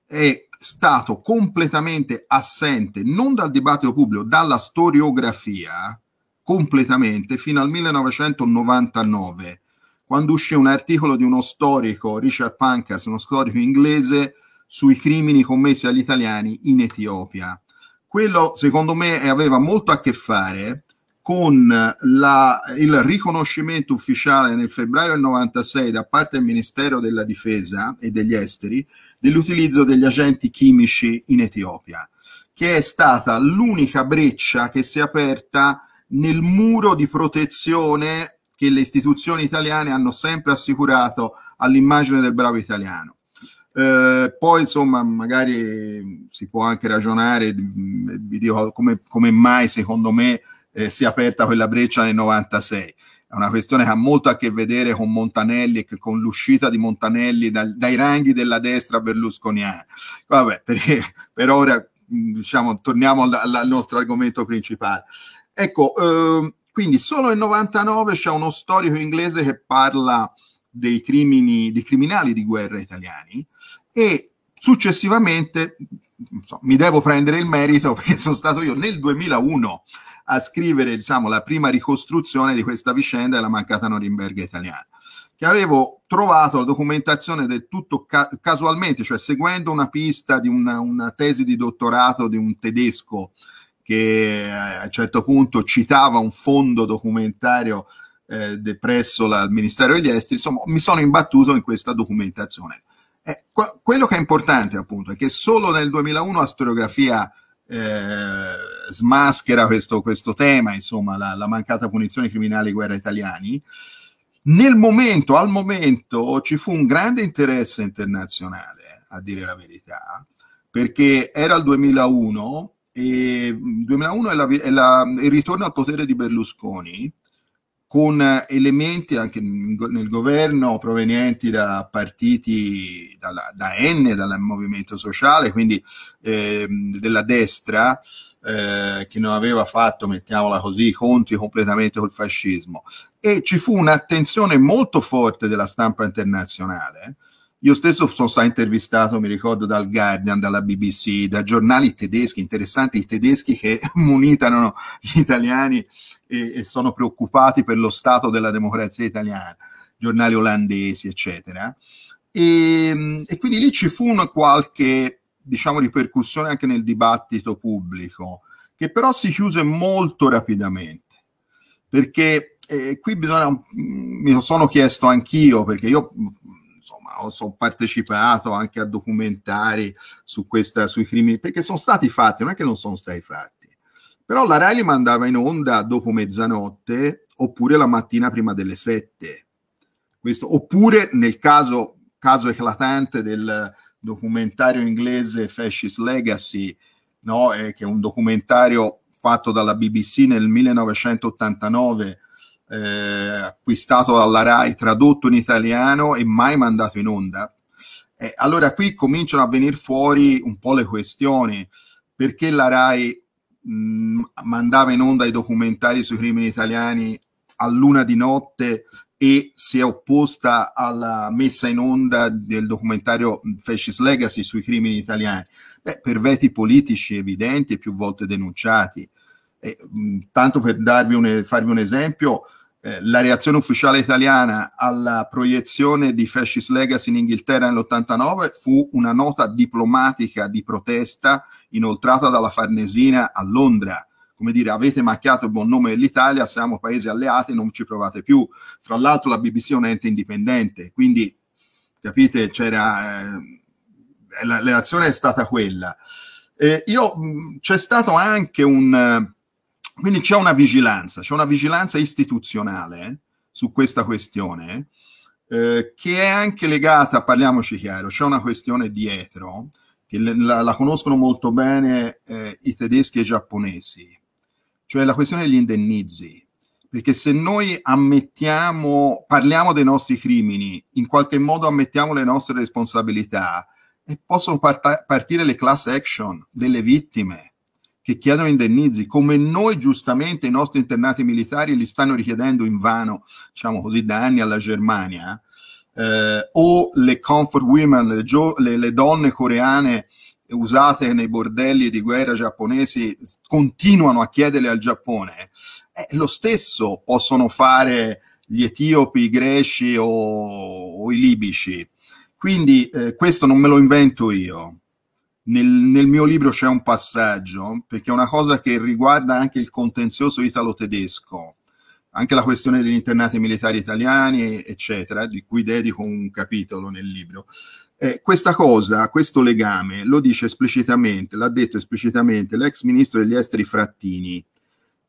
è stato completamente assente non dal dibattito pubblico, dalla storiografia completamente fino al 1999, quando uscì un articolo di uno storico, Richard Pankers, uno storico inglese, sui crimini commessi agli italiani in Etiopia. Quello, secondo me, aveva molto a che fare con la, il riconoscimento ufficiale nel febbraio del 96 da parte del Ministero della Difesa e degli Esteri dell'utilizzo degli agenti chimici in Etiopia, che è stata l'unica breccia che si è aperta nel muro di protezione che le istituzioni italiane hanno sempre assicurato all'immagine del bravo italiano. Eh, poi insomma magari si può anche ragionare mm, vi dico come, come mai secondo me eh, si è aperta quella breccia nel 96. È una questione che ha molto a che vedere con Montanelli e con l'uscita di Montanelli dal, dai ranghi della destra berlusconiana. Vabbè, perché, (laughs) per ora mm, diciamo, torniamo al, al nostro argomento principale. Ecco, eh, quindi solo nel 99 c'è uno storico inglese che parla dei crimini, dei criminali di guerra italiani e successivamente so, mi devo prendere il merito perché sono stato io nel 2001 a scrivere diciamo, la prima ricostruzione di questa vicenda della mancata Norimberga italiana che avevo trovato la documentazione del tutto ca- casualmente, cioè seguendo una pista di una, una, tesi di dottorato di un tedesco che eh, a un certo punto citava un fondo documentario eh, presso la, il Ministero degli Esteri, insomma mi sono imbattuto in questa documentazione. Eh, qu- quello che è importante appunto è che solo nel 2001 la storiografia eh, smaschera questo, questo, tema, insomma, la, la mancata punizione criminale guerra italiani. Nel momento, al momento, ci fu un grande interesse internazionale, eh, a dire la verità, perché era il 2001 e 2001 mm, è, la, è la, il ritorno al potere di Berlusconi con elementi anche nel governo provenienti da partiti dalla, da N, dal movimento sociale, quindi eh, della destra, eh, che non aveva fatto, mettiamola così, i conti completamente col fascismo. E ci fu un'attenzione molto forte della stampa internazionale. Io stesso sono stato intervistato, mi ricordo, dal Guardian, dalla BBC, da giornali tedeschi, interessanti i tedeschi che (laughs) munitano gli italiani e, e sono preoccupati per lo stato della democrazia italiana, giornali olandesi, eccetera. E, e, quindi lì ci fu una qualche diciamo, ripercussione anche nel dibattito pubblico, che però si chiuse molto rapidamente, perché eh, qui bisogna, mm, mi sono chiesto anch'io, perché io mm, insomma, ho, ho partecipato anche a documentari su questa, sui crimini, perché sono stati fatti, non è che non sono stati fatti. Però la Rai li mandava in onda dopo mezzanotte oppure la mattina prima delle sette. Questo, oppure nel caso, caso eclatante del documentario inglese Fascist Legacy, no? eh, che è un documentario fatto dalla BBC nel 1989, eh, acquistato dalla RAI, tradotto in italiano e mai mandato in onda. Eh, allora qui cominciano a venire fuori un po' le questioni, perché la RAI mh, mm, mandava in onda i documentari sui crimini italiani a luna di notte e si è opposta alla messa in onda del documentario Fascist Legacy sui crimini italiani. Beh, veti politici evidenti e più volte denunciati. E, mh, mm, tanto per darvi un, farvi un esempio, eh, la reazione ufficiale italiana alla proiezione di Fascist Legacy in Inghilterra nell'89 fu una nota diplomatica di protesta inoltrata dalla Farnesina a Londra. Come dire, avete macchiato il buon nome dell'Italia, siamo paesi alleati, non ci provate più. Fra l'altro la BBC è un ente indipendente, quindi capite, c'era... Eh, la, reazione è stata quella. Eh, io, mh, c'è stato anche un eh, quindi c'è una vigilanza, c'è una vigilanza istituzionale eh, su questa questione, eh, che è anche legata, parliamoci chiaro, c'è una questione dietro, che la, la conoscono molto bene eh, i tedeschi e i giapponesi, cioè la questione degli indennizi. Perché se noi ammettiamo, parliamo dei nostri crimini, in qualche modo ammettiamo le nostre responsabilità, e possono parta- partire le class action delle vittime che chiedono indennizi, come noi giustamente i nostri internati militari li stanno richiedendo in vano, diciamo così, da anni alla Germania, eh, o le comfort women, le, gio- le, le donne coreane usate nei bordelli di guerra giapponesi continuano a chiederle al Giappone, eh, lo stesso possono fare gli etiopi, i greci o, o i libici. Quindi eh, questo non me lo invento io. Nel, nel, mio libro c'è un passaggio, perché è una cosa che riguarda anche il contenzioso italo-tedesco, anche la questione degli internati militari italiani, eccetera, di cui dedico un capitolo nel libro. Eh, questa cosa, questo legame, lo dice esplicitamente, l'ha detto esplicitamente l'ex ministro degli esteri Frattini,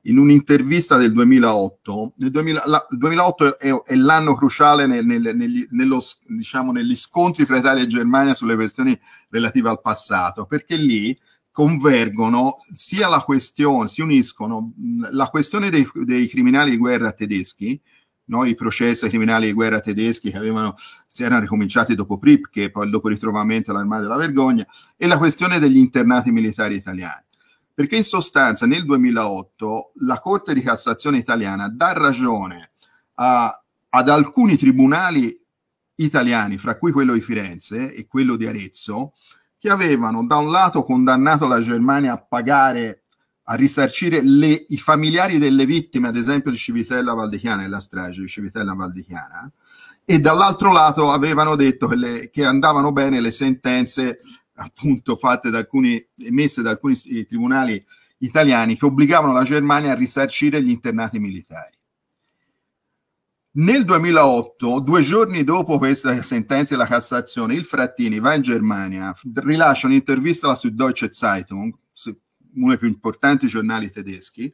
in un'intervista del 2008, nel 2000, la, 2008 è, è, l'anno cruciale nel, nel, negli, nello, diciamo, negli scontri fra Italia e Germania sulle questioni relative al passato, perché lì convergono sia la questione, si uniscono la questione dei, dei criminali di guerra tedeschi, no? i processi criminali di guerra tedeschi che avevano, si erano ricominciati dopo Pripke, poi dopo il ritrovamento all'Armata della Vergogna, e la questione degli internati militari italiani. Perché in sostanza nel 2008 la Corte di Cassazione italiana dà ragione a, ad alcuni tribunali italiani, fra cui quello di Firenze e quello di Arezzo, che avevano da un lato condannato la Germania a pagare, a risarcire le, i familiari delle vittime, ad esempio di Civitella Valdichiana e la strage di Civitella Valdichiana, e dall'altro lato avevano detto che, le, che andavano bene le sentenze appunto fatte da alcuni, emesse da alcuni tribunali italiani che obbligavano la Germania a risarcire gli internati militari. Nel 2008, due giorni dopo questa sentenza della Cassazione, il Frattini va in Germania, rilascia un'intervista alla Süddeutsche Zeitung, uno dei più importanti giornali tedeschi,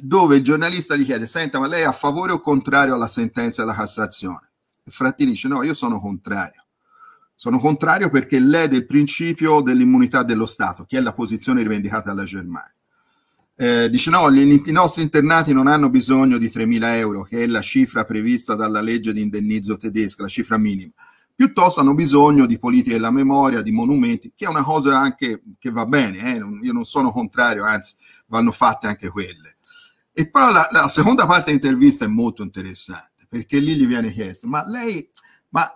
dove il giornalista gli chiede, senta, ma lei è a favore o contrario alla sentenza della Cassazione? Il Frattini dice, no, io sono contrario. Sono contrario perché lede il principio dell'immunità dello Stato, che è la posizione rivendicata dalla Germania. Eh, dice no, gli, i nostri internati non hanno bisogno di 3.000 euro, che è la cifra prevista dalla legge di indennizzo tedesca, la cifra minima. Piuttosto hanno bisogno di politiche della memoria, di monumenti, che è una cosa anche che va bene, eh? io non sono contrario, anzi vanno fatte anche quelle. E però la, la seconda parte dell'intervista è molto interessante, perché lì gli viene chiesto, ma lei, ma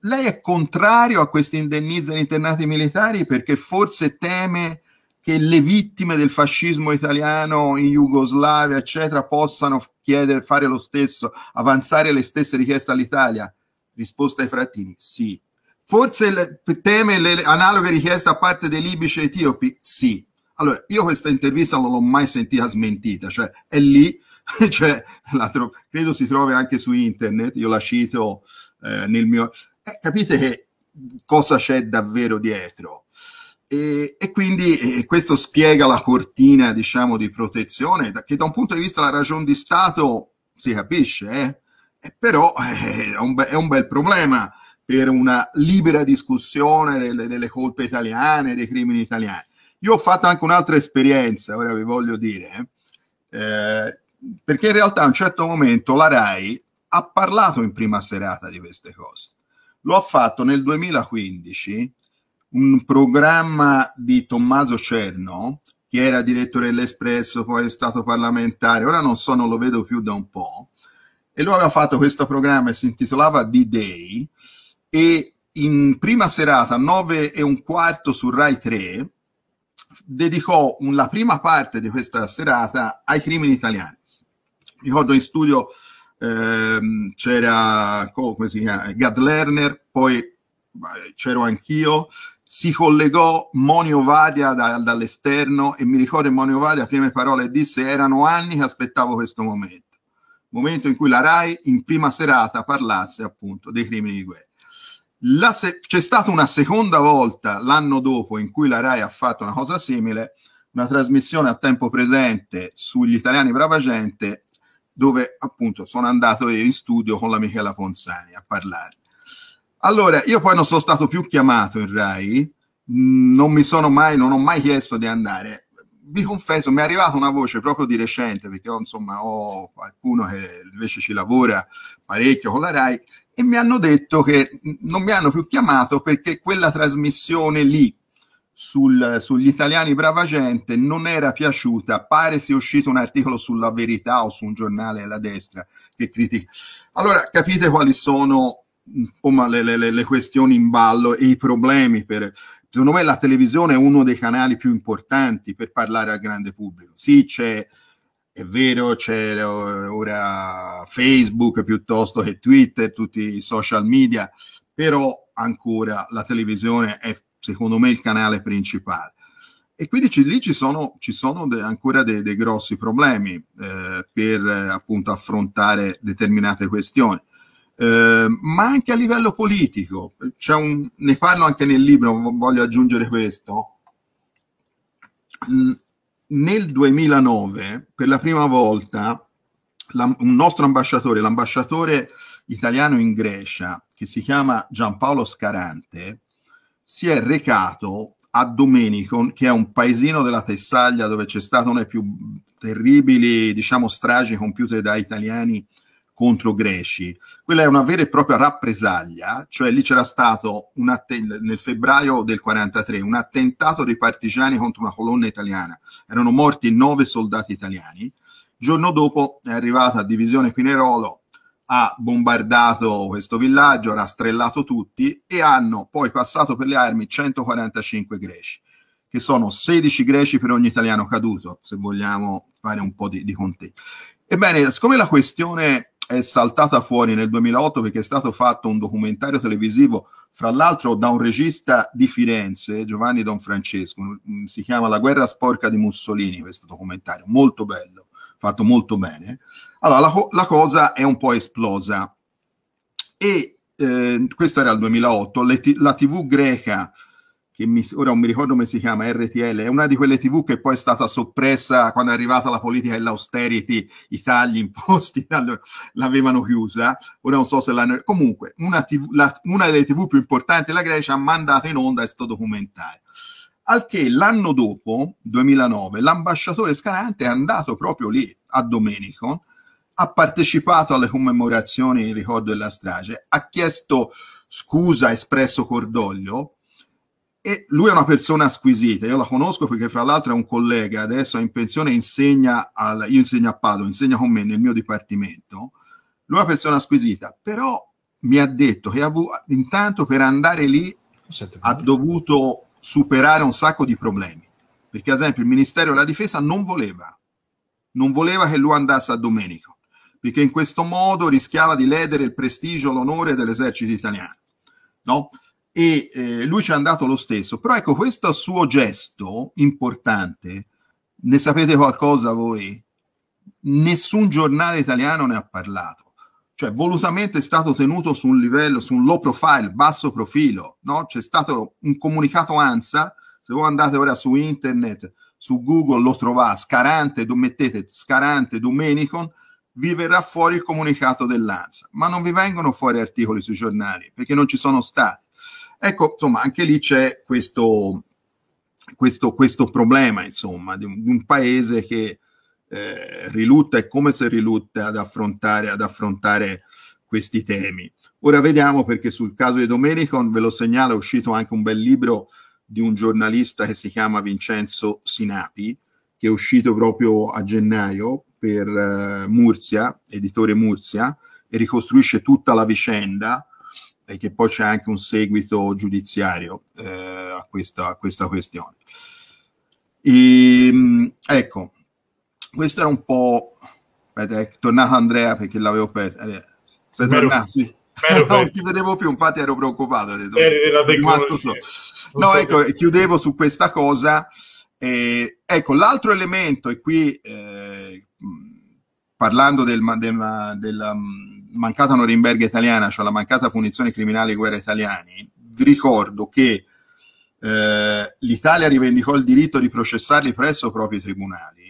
lei è contrario a questi indennizi agli internati militari perché forse teme che le vittime del fascismo italiano in Jugoslavia, eccetera, possano chiedere, fare lo stesso, avanzare le stesse richieste all'Italia? Risposta ai frattini, sì. Forse le, teme le analoghe richieste a parte dei libici e etiopi? Sì. Allora, io questa intervista non l'ho mai sentita smentita, cioè è lì, (laughs) cioè, credo si trovi anche su internet, io la cito eh, nel mio eh, capite che cosa c'è davvero dietro. E, e, quindi e questo spiega la cortina diciamo di protezione che da un punto di vista della ragione di Stato si capisce eh? E eh, però eh, è, un è, un bel problema per una libera discussione delle, delle, colpe italiane dei crimini italiani io ho fatto anche un'altra esperienza ora vi voglio dire eh? eh, perché in realtà a un certo momento la RAI ha parlato in prima serata di queste cose lo ha fatto nel 2015 un programma di Tommaso Cerno, che era direttore dell'Espresso, poi è stato parlamentare, ora non so, non lo vedo più da un po', e lui aveva fatto questo programma e si intitolava D-Day e in prima serata, 9 e un quarto su Rai 3, dedicò la prima parte di questa serata ai crimini italiani. Ricordo in studio ehm, c'era oh, Gad Lerner, poi beh, c'ero anch'io, si collegò Monio Vadia da, dall'esterno e mi ricordo Monio Vadia, prime parole disse erano anni che aspettavo questo momento, momento in cui la RAI in prima serata parlasse appunto dei crimini di guerra. Se- c'è stata una seconda volta l'anno dopo in cui la RAI ha fatto una cosa simile, una trasmissione a tempo presente sugli italiani brava gente dove appunto sono andato in studio con la Michela Ponzani a parlare. Allora, io poi non sono stato più chiamato in Rai, mm, non mi sono mai, non ho mai chiesto di andare. Vi confesso, mi è arrivata una voce proprio di recente, perché ho, insomma ho qualcuno che invece ci lavora parecchio con la Rai, e mi hanno detto che non mi hanno più chiamato perché quella trasmissione lì, sul, sugli italiani brava gente non era piaciuta, pare sia uscito un articolo sulla verità o su un giornale alla destra che critica. Allora capite quali sono insomma, le, le, le, questioni in ballo e i problemi. Per... Secondo me la televisione è uno dei canali più importanti per parlare al grande pubblico. Sì, c'è, è vero, c'è eh, ora Facebook piuttosto che Twitter, tutti i social media, però ancora la televisione è secondo me il canale principale. E quindi ci, lì ci sono, ci sono de, ancora dei de grossi problemi eh, per appunto affrontare determinate questioni. Eh, ma anche a livello politico, un, ne parlo anche nel libro, voglio aggiungere questo. nel 2009, per la prima volta, la, un nostro ambasciatore, l'ambasciatore italiano in Grecia, che si chiama Giampaolo Scarante, si è recato a Domenico, che è un paesino della Tessaglia dove c'è stata una delle più terribili, diciamo, stragi compiute da italiani contro greci. Quella è una vera e propria rappresaglia, cioè lì c'era stato att- nel febbraio del 43 un attentato dei partigiani contro una colonna italiana. Erano morti nove soldati italiani. Il giorno dopo è arrivata a divisione Pinerolo ha bombardato questo villaggio, ha rastrellato tutti e hanno poi passato per le armi 145 greci, che sono 16 greci per ogni italiano caduto, se vogliamo fare un po' di, di conteggio. Ebbene, siccome la questione è saltata fuori nel 2008 perché è stato fatto un documentario televisivo, fra l'altro da un regista di Firenze, Giovanni Don Francesco, si chiama La guerra sporca di Mussolini, questo documentario, molto bello fatto molto bene. Allora, la, la cosa è un po' esplosa e eh, questo era il 2008, t- la TV greca, che mi, ora non mi ricordo come si chiama, RTL, è una di quelle TV che poi è stata soppressa quando è arrivata la politica dell'austerity, l'austerity, i tagli imposti, (laughs) allora, l'avevano chiusa, ora non so se l'hanno... Comunque, una, TV, la, una delle TV più importanti della Grecia ha mandato in onda questo documentario. Al che l'anno dopo, 2009, l'ambasciatore Scarante è andato proprio lì a Domenico, ha partecipato alle commemorazioni in ricordo della strage, ha chiesto scusa, ha espresso cordoglio e lui è una persona squisita, io la conosco perché fra l'altro è un collega, adesso è in pensione insegna al, io insegno a Padova, insegna con me nel mio dipartimento, lui è una persona squisita, però mi ha detto che intanto per andare lì ha dovuto superare un sacco di problemi. Perché, ad esempio, il Ministero della Difesa non voleva, non voleva che lui andasse a Domenico, perché in questo modo rischiava di ledere il prestigio, l'onore dell'esercito italiano. No? E eh, lui ci è andato lo stesso. Però ecco, questo suo gesto importante, ne sapete qualcosa voi? Nessun giornale italiano ne ha parlato cioè volutamente è stato tenuto su un livello, su un low profile, basso profilo, no? C'è stato un comunicato ANSA, se voi andate ora su internet, su Google lo trovate, Scarante, mettete Scarante Domenicon, vi verrà fuori il comunicato dell'ANSA, ma non vi vengono fuori articoli sui giornali, perché non ci sono stati. Ecco, insomma, anche lì c'è questo, questo, questo problema, insomma, di un, di un paese che eh, rilutta e come se rilutta ad affrontare, ad affrontare questi temi. Ora vediamo perché sul caso di Domenicon, ve lo segnalo, è uscito anche un bel libro di un giornalista che si chiama Vincenzo Sinapi, che è uscito proprio a gennaio per eh, Mursia, editore Murcia, e ricostruisce tutta la vicenda e che poi c'è anche un seguito giudiziario eh, a, questa, a, questa, questione. E, ehm, ecco, questo era un po'... Aspetta, è eh, tornato Andrea perché l'avevo perso. Eh, Sei Vero. tornassi? Vero, (laughs) non ti vedevo più, infatti ero preoccupato. Ho detto, rimasto solo. No, so ecco, che... chiudevo su questa cosa. Eh, ecco, l'altro elemento, e qui eh, parlando del, del, della um, mancata Norimberga italiana, cioè la mancata punizione criminale di guerra italiani, vi ricordo che eh, l'Italia rivendicò il diritto di processarli presso i propri tribunali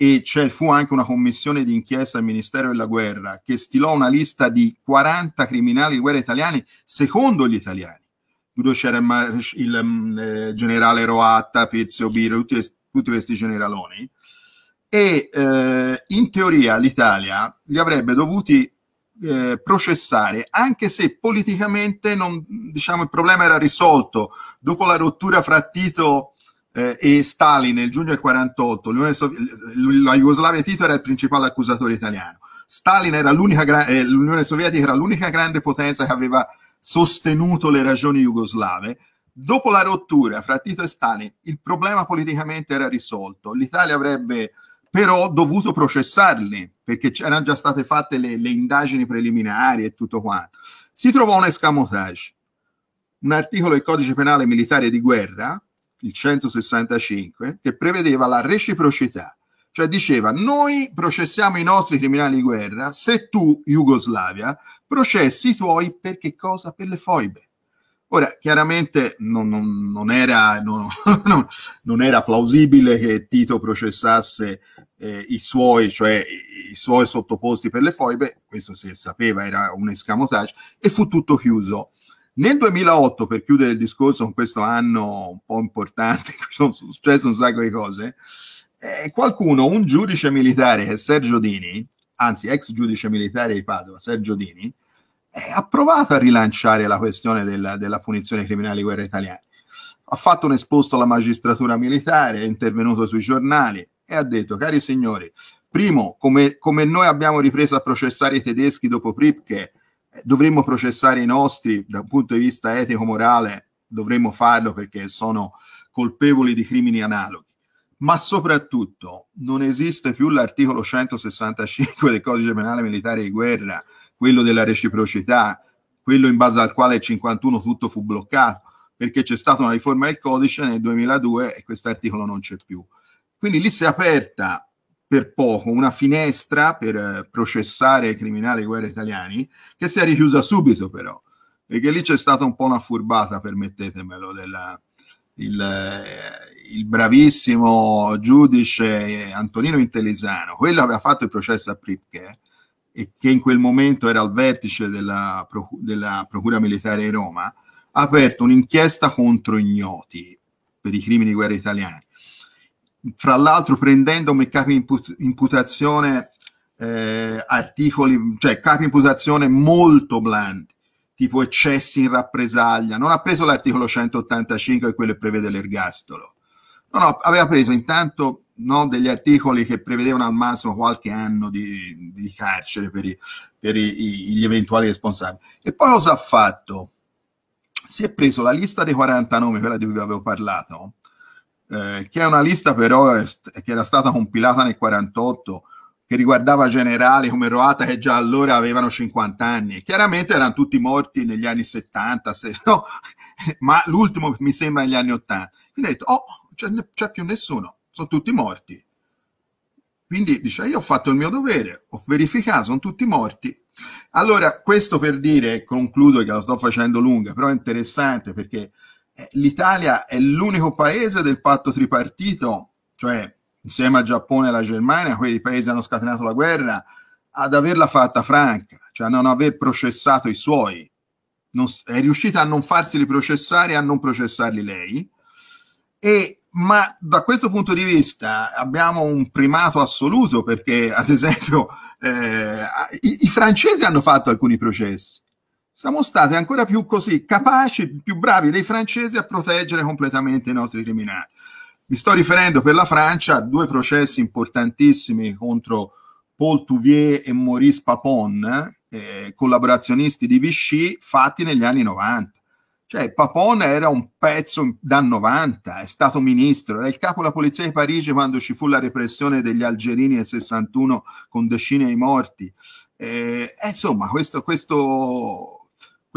e c'è, fu anche una commissione di inchiesta al Ministero della Guerra che stilò una lista di 40 criminali di guerra italiani secondo gli italiani. Dove c'era il, il mm, eh, generale Roatta, Pezio Biro, tutti, tutti, questi generaloni. E eh, in teoria l'Italia li avrebbe dovuti eh, processare, anche se politicamente non, diciamo, il problema era risolto dopo la rottura fra Tito e eh, e Stalin nel giugno del 48, la Jugoslavia Tito era il principale accusatore italiano. Stalin era l'unica, eh, l'Unione Sovietica era l'unica grande potenza che aveva sostenuto le ragioni jugoslave. Dopo la rottura fra Tito e Stalin, il problema politicamente era risolto. L'Italia avrebbe però dovuto processarli perché erano già state fatte le, le indagini preliminari e tutto quanto. Si trovò un escamotage, un articolo del codice penale militare di guerra il 165, che prevedeva la reciprocità, cioè diceva noi processiamo i nostri criminali di guerra se tu, Jugoslavia, processi i tuoi per che cosa? Per le foibe. Ora, chiaramente non, non, non, era, (laughs) non, era, plausibile che Tito processasse eh, i suoi, cioè i suoi sottoposti per le foibe, questo si sapeva, era un escamotage, e fu tutto chiuso. Nel 2008, per chiudere il discorso con questo anno un po' importante, (laughs) sono successe un sacco di cose, eh, qualcuno, un giudice militare che è Sergio Dini, anzi ex giudice militare di Padova, Sergio Dini, eh, ha provato a rilanciare la questione della, della punizione criminale di guerra italiana. Ha fatto un esposto alla magistratura militare, è intervenuto sui giornali e ha detto, cari signori, primo, come, come noi abbiamo ripreso a processare i tedeschi dopo Pripke, dovremmo processare i nostri da un punto di vista etico-morale, dovremmo farlo perché sono colpevoli di crimini analoghi. Ma soprattutto non esiste più l'articolo 165 del codice penale militare di guerra, quello della reciprocità, quello in base al quale il 51 tutto fu bloccato, perché c'è stata una riforma del codice nel 2002 e questo articolo non c'è più. Quindi lì si è aperta per poco una finestra per eh, processare i criminali guerra italiani che si è richiusa subito però perché lì c'è stata un po' una furbata permettetemelo della, il, eh, il, bravissimo giudice eh, Antonino Intelesano quello aveva fatto il processo a Pripke e che in quel momento era al vertice della, della procura militare di Roma ha aperto un'inchiesta contro ignoti per i crimini di guerra italiani fra l'altro prendendomi capi imput- imputazione eh, articoli, cioè capi imputazione molto blandi, tipo eccessi in rappresaglia. Non ha preso l'articolo 185 che quello che prevede l'ergastolo. No, no, aveva preso intanto no, degli articoli che prevedevano al massimo qualche anno di, di carcere per, i, per i, gli eventuali responsabili. E poi cosa ha fatto? Si è preso la lista dei 40 nomi, quella di cui vi avevo parlato, eh, che è una lista però est- che era stata compilata nel 48 che riguardava generali come Roata che già allora avevano 50 anni. Chiaramente erano tutti morti negli anni 70, se, (laughs) no, ma l'ultimo mi sembra negli anni 80. Quindi ho detto, oh, c'è, cioè, c'è cioè, più nessuno, sono tutti morti. Quindi dice, io ho fatto il mio dovere, ho verificato, sono tutti morti. Allora, questo per dire, concludo che la sto facendo lunga, però è interessante perché eh, l'Italia è l'unico paese del patto tripartito, cioè insieme al Giappone e alla Germania, quei paesi hanno scatenato la guerra, ad averla fatta franca, cioè a non aver processato i suoi. Non, è riuscita a non farseli processare e a non processarli lei. E, ma da questo punto di vista abbiamo un primato assoluto perché, ad esempio, eh, i, i francesi hanno fatto alcuni processi siamo stati ancora più così capaci, più bravi dei francesi a proteggere completamente i nostri criminali. Mi sto riferendo per la Francia a due processi importantissimi contro Paul Touvier e Maurice Papon, eh, collaborazionisti di Vichy, fatti negli anni 90. Cioè, Papon era un pezzo da 90, è stato ministro, era il capo della polizia di Parigi quando ci fu la repressione degli algerini nel 61 con decine di morti. Eh, insomma, questo, questo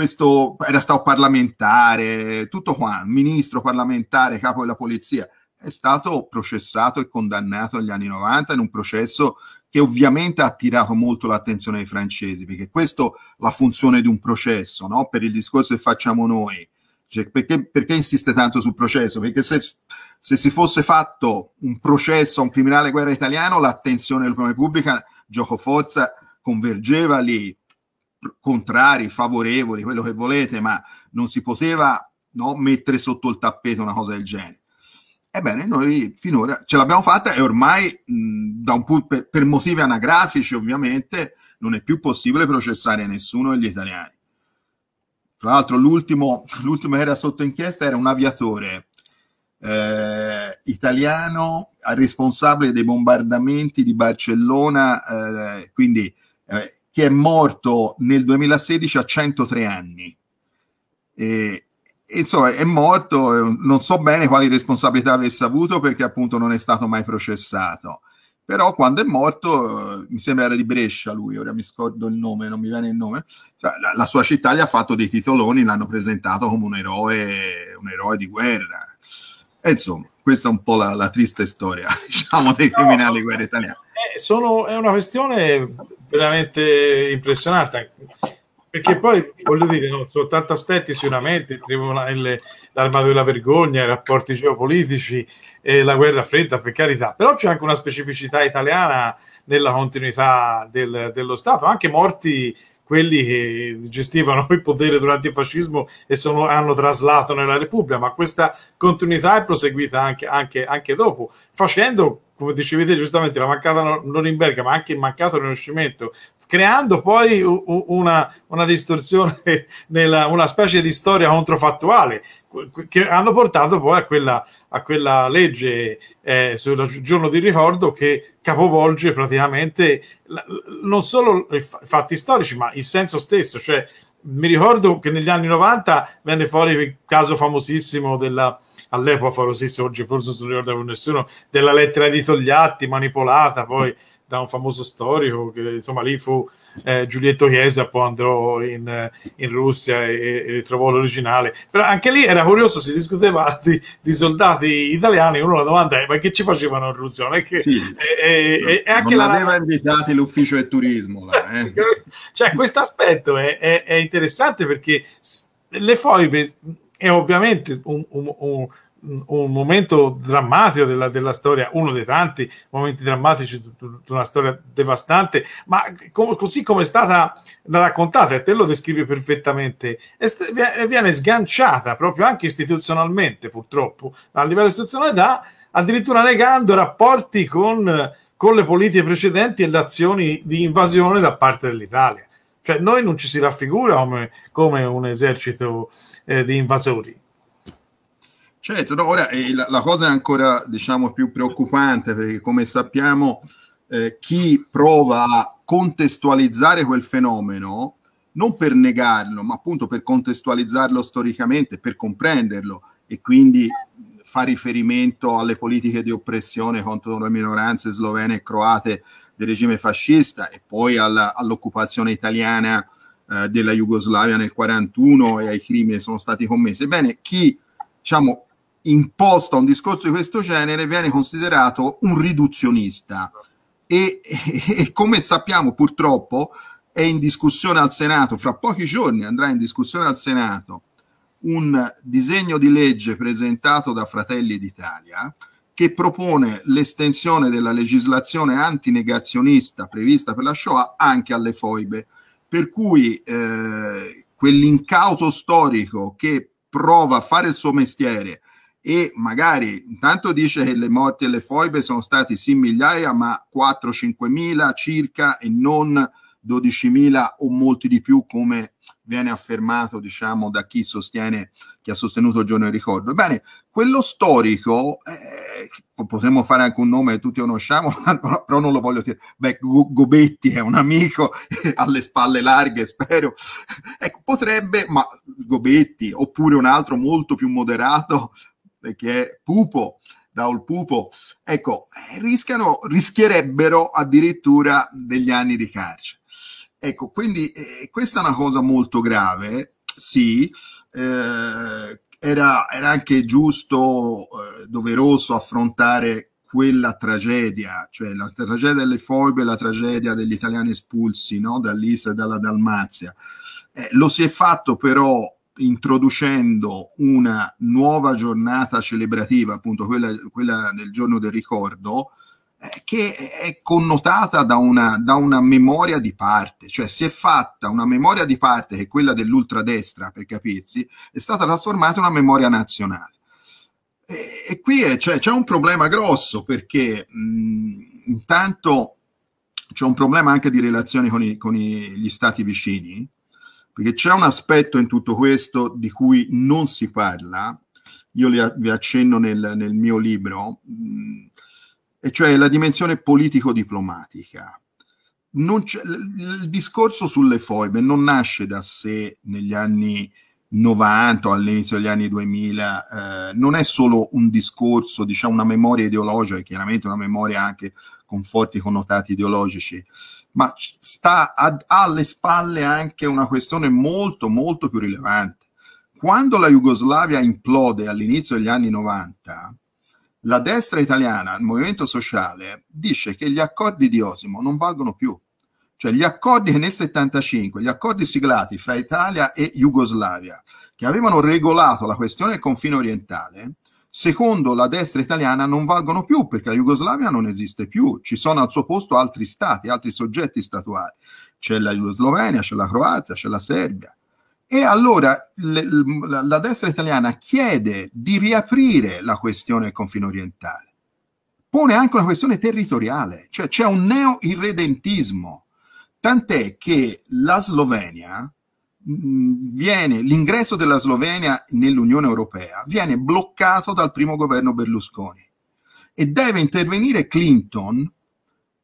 questo era stato parlamentare, tutto qua, ministro parlamentare, capo della polizia, è stato processato e condannato negli anni 90 in un processo che ovviamente ha attirato molto l'attenzione dei francesi, perché questa è la funzione di un processo, no? per il discorso che facciamo noi. Cioè, perché, perché, insiste tanto sul processo? Perché se, se si fosse fatto un processo a un criminale guerra italiano, l'attenzione dell'opinione pubblica, gioco forza, convergeva lì contrari, favorevoli, quello che volete, ma non si poteva no, mettere sotto il tappeto una cosa del genere. Ebbene, noi finora ce l'abbiamo fatta e ormai mh, pu- per, per, motivi anagrafici ovviamente non è più possibile processare nessuno degli italiani. Tra l'altro l'ultimo, l'ultimo che era sotto inchiesta era un aviatore eh, italiano responsabile dei bombardamenti di Barcellona, eh, quindi eh, che è morto nel 2016 a 103 anni. E, insomma, è morto, non so bene quali responsabilità avesse avuto perché appunto non è stato mai processato. Però quando è morto, eh, mi sembra era di Brescia lui, ora mi scordo il nome, non mi viene il nome, cioè, la, la, sua città gli ha fatto dei titoloni, l'hanno presentato come un eroe, un eroe di guerra. E insomma, questa è un po' la, la triste storia, (laughs) diciamo, dei no, criminali sono, guerra italiana. È, eh, sono, è una questione veramente impressionante. Perché poi voglio dire, no, su tanti aspetti, sicuramente il l'armato della vergogna, i rapporti geopolitici, eh, la guerra fredda, per carità, però c'è anche una specificità italiana nella continuità del, dello Stato, anche morti quelli che gestivano il potere durante il fascismo e sono, hanno traslato nella Repubblica, ma questa continuità è proseguita anche, anche, anche dopo, facendo come dicevete giustamente la mancata Norimberga, ma anche il mancato riconoscimento creando poi una, una distorsione, (laughs) nella, una specie di storia controfattuale che hanno portato poi a quella, a quella legge eh, sul giorno di ricordo che capovolge praticamente non solo i fatti storici ma il senso stesso, cioè mi ricordo che negli anni 90 venne fuori il caso famosissimo della all'epoca famosissimo, oggi forse non si ricorda più nessuno, della lettera di Togliatti manipolata poi da un famoso storico che insomma lì fu eh, Giulietto Chiesa, poi andò in, in Russia e, e, ritrovò l'originale. Però anche lì era curioso, si discuteva (laughs) di, di soldati italiani, uno la domanda è ma che ci facevano in Russia? Non è che... Sì, e, eh, eh, eh, e, anche non la... invitati l'ufficio del turismo. Là, eh. (laughs) cioè questo aspetto è, è, è interessante perché le foibe è ovviamente un, un, un, un momento drammatico della, della, storia, uno dei tanti momenti drammatici di una storia devastante, ma com- così come è stata raccontata, e te lo descrivi perfettamente, est- viene sganciata proprio anche istituzionalmente, purtroppo, a livello istituzionale, da addirittura negando rapporti con, con le politiche precedenti e le azioni di invasione da parte dell'Italia. Cioè noi non ci si raffigura come, come un esercito eh, di invasori Certo, no, ora eh, la, la, cosa è ancora diciamo, più preoccupante perché come sappiamo eh, chi prova a contestualizzare quel fenomeno, non per negarlo, ma appunto per contestualizzarlo storicamente, per comprenderlo e quindi fa riferimento alle politiche di oppressione contro le minoranze slovene e croate del regime fascista e poi alla, all'occupazione italiana eh, della Jugoslavia nel 1941 e ai crimini che sono stati commessi. Ebbene, chi diciamo, imposta un discorso di questo genere viene considerato un riduzionista e, (laughs) e, come sappiamo purtroppo è in discussione al Senato, fra pochi giorni andrà in discussione al Senato un disegno di legge presentato da Fratelli d'Italia che propone l'estensione della legislazione antinegazionista prevista per la Shoah anche alle foibe, per cui eh, quell'incauto storico che prova a fare il suo mestiere e magari intanto dice che le morti e le foibe sono state sì migliaia ma 4-5 mila circa e non 12 mila o molti di più come viene affermato diciamo da chi sostiene che ha sostenuto il giorno del ricordo ebbene quello storico eh, potremmo fare anche un nome che tutti conosciamo (laughs) però non lo voglio dire beh Gobetti è un amico (laughs) alle spalle larghe spero ecco potrebbe ma Gobetti oppure un altro molto più moderato che è Pupo, Raul Pupo, ecco, eh, rischiano, rischierebbero addirittura degli anni di carcere. Ecco, quindi eh, questa è una cosa molto grave, sì, eh, era, era, anche giusto, eh, doveroso affrontare quella tragedia, cioè la tragedia delle foibe, la tragedia degli italiani espulsi no? dall'Isra e dalla Dalmazia. Eh, lo si è fatto però introducendo una nuova giornata celebrativa, appunto quella, quella del giorno del ricordo, eh, che è connotata da una, da una, memoria di parte, cioè si è fatta una memoria di parte che è quella dell'ultradestra, per capirsi, è stata trasformata in una memoria nazionale. E, e qui è, cioè, c'è un problema grosso perché mh, intanto c'è un problema anche di relazioni con, i, con i, gli stati vicini, perché c'è un aspetto in tutto questo di cui non si parla, io li, vi accenno nel, nel mio libro, mh, mm, e cioè la dimensione politico-diplomatica. il discorso sulle foibe non nasce da sé negli anni 90 o all'inizio degli anni 2000, eh, non è solo un discorso, diciamo una memoria ideologica, chiaramente una memoria anche con forti connotati ideologici, ma sta ad, alle spalle anche una questione molto, molto più rilevante. Quando la Jugoslavia implode all'inizio degli anni 90, la destra italiana, il movimento sociale, dice che gli accordi di Osimo non valgono più. Cioè gli accordi che nel 75, gli accordi siglati fra Italia e Jugoslavia, che avevano regolato la questione del confine orientale, secondo la destra italiana non valgono più perché la Jugoslavia non esiste più, ci sono al suo posto altri stati, altri soggetti statuali, c'è la Jugoslavia, c'è la Croazia, c'è la Serbia. E allora le, la, la destra italiana chiede di riaprire la questione del confine orientale, pone anche una questione territoriale, cioè c'è un neo-irredentismo, tant'è che la Slovenia, viene l'ingresso della Slovenia nell'Unione Europea viene bloccato dal primo governo Berlusconi e deve intervenire Clinton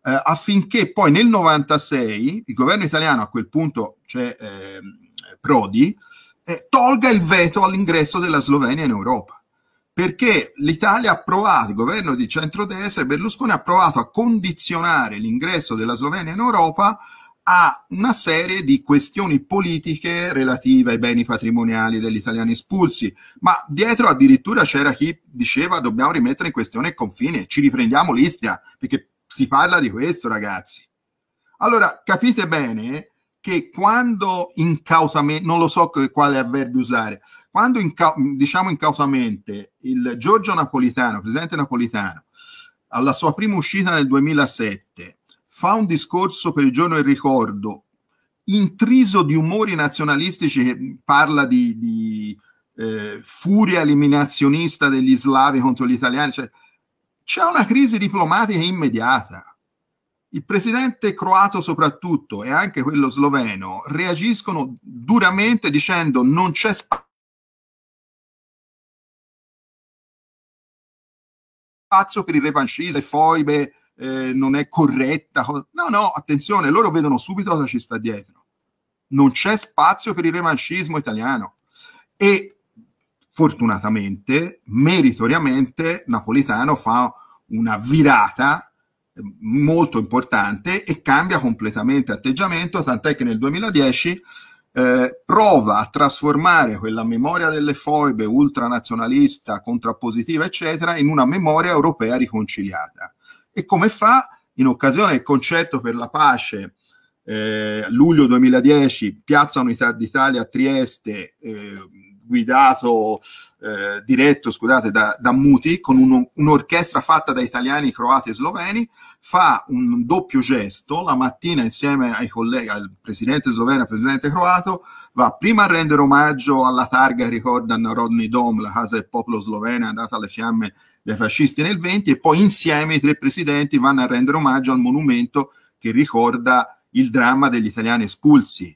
eh, affinché poi nel 96 il governo italiano a quel punto c'è cioè, eh, Prodi eh, tolga il veto all'ingresso della Slovenia in Europa perché l'Italia ha provato, il governo di centrodestra e Berlusconi ha provato a condizionare l'ingresso della Slovenia in Europa a una serie di questioni politiche relative ai beni patrimoniali degli italiani espulsi, ma dietro addirittura c'era chi diceva dobbiamo rimettere in questione il confine, ci riprendiamo l'Istria, perché si parla di questo ragazzi. Allora capite bene che quando incausamente, non lo so quale avverbio usare, quando inca- diciamo incausamente il Giorgio Napolitano, presidente Napolitano, alla sua prima uscita nel 2007, fa un discorso per il giorno del ricordo intriso di umori nazionalistici che parla di, di eh, furia eliminazionista degli slavi contro gli italiani. Cioè, c'è una crisi diplomatica immediata. Il presidente croato soprattutto e anche quello sloveno reagiscono duramente dicendo non c'è spazio. per il revanchismo, le foibe, eh, non è corretta. No, no, attenzione, loro vedono subito cosa ci sta dietro. Non c'è spazio per il revanchismo italiano. E fortunatamente, meritoriamente, Napolitano fa una virata ehm, molto importante e cambia completamente atteggiamento, tant'è che nel 2010 eh, prova a trasformare quella memoria delle foibe ultranazionalista, contrappositiva, eccetera, in una memoria europea riconciliata e come fa in occasione del concerto per la pace eh, luglio 2010, Piazza Unità d'Italia a Trieste, eh, guidato, eh, diretto scusate, da, da Muti, con un, un'orchestra fatta da italiani, croati e sloveni, fa un doppio gesto la mattina insieme ai colleghi, al presidente sloveno e al presidente croato, va prima a rendere omaggio alla targa che ricordano Rodney Dom, la casa del popolo sloveno andata alle fiamme dai fascisti nel 20 e poi insieme i tre presidenti vanno a rendere omaggio al monumento che ricorda il dramma degli italiani espulsi.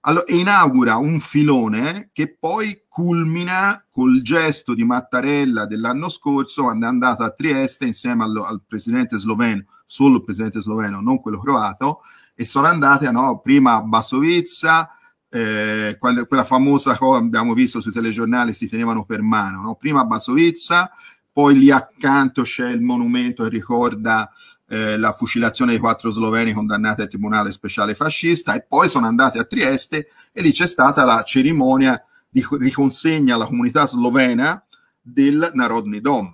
Allora, inaugura un filone che poi culmina col gesto di Mattarella dell'anno scorso, andato a Trieste insieme al, al presidente sloveno, solo il presidente sloveno, non quello croato, e sono andate no, prima a Basovizza, eh, quella famosa cosa abbiamo visto sui telegiornali si tenevano per mano, no? prima a Basovizza, poi lì accanto c'è il monumento che ricorda eh, la fucilazione dei quattro sloveni condannati al tribunale speciale fascista e poi sono andati a Trieste e lì c'è stata la cerimonia di riconsegna alla comunità slovena del Narodni Dom.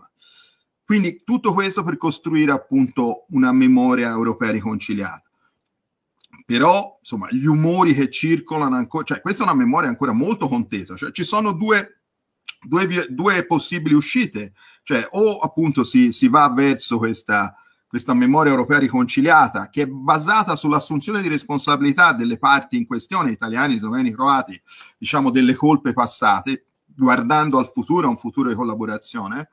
Quindi tutto questo per costruire appunto una memoria europea riconciliata. Però, insomma, gli umori che circolano ancora, cioè questa è una memoria ancora molto contesa, cioè ci sono due due, due possibili uscite, cioè o appunto si, si va verso questa, questa memoria europea riconciliata che è basata sull'assunzione di responsabilità delle parti in questione, italiani, sloveni, croati, diciamo delle colpe passate, guardando al futuro, a un futuro di collaborazione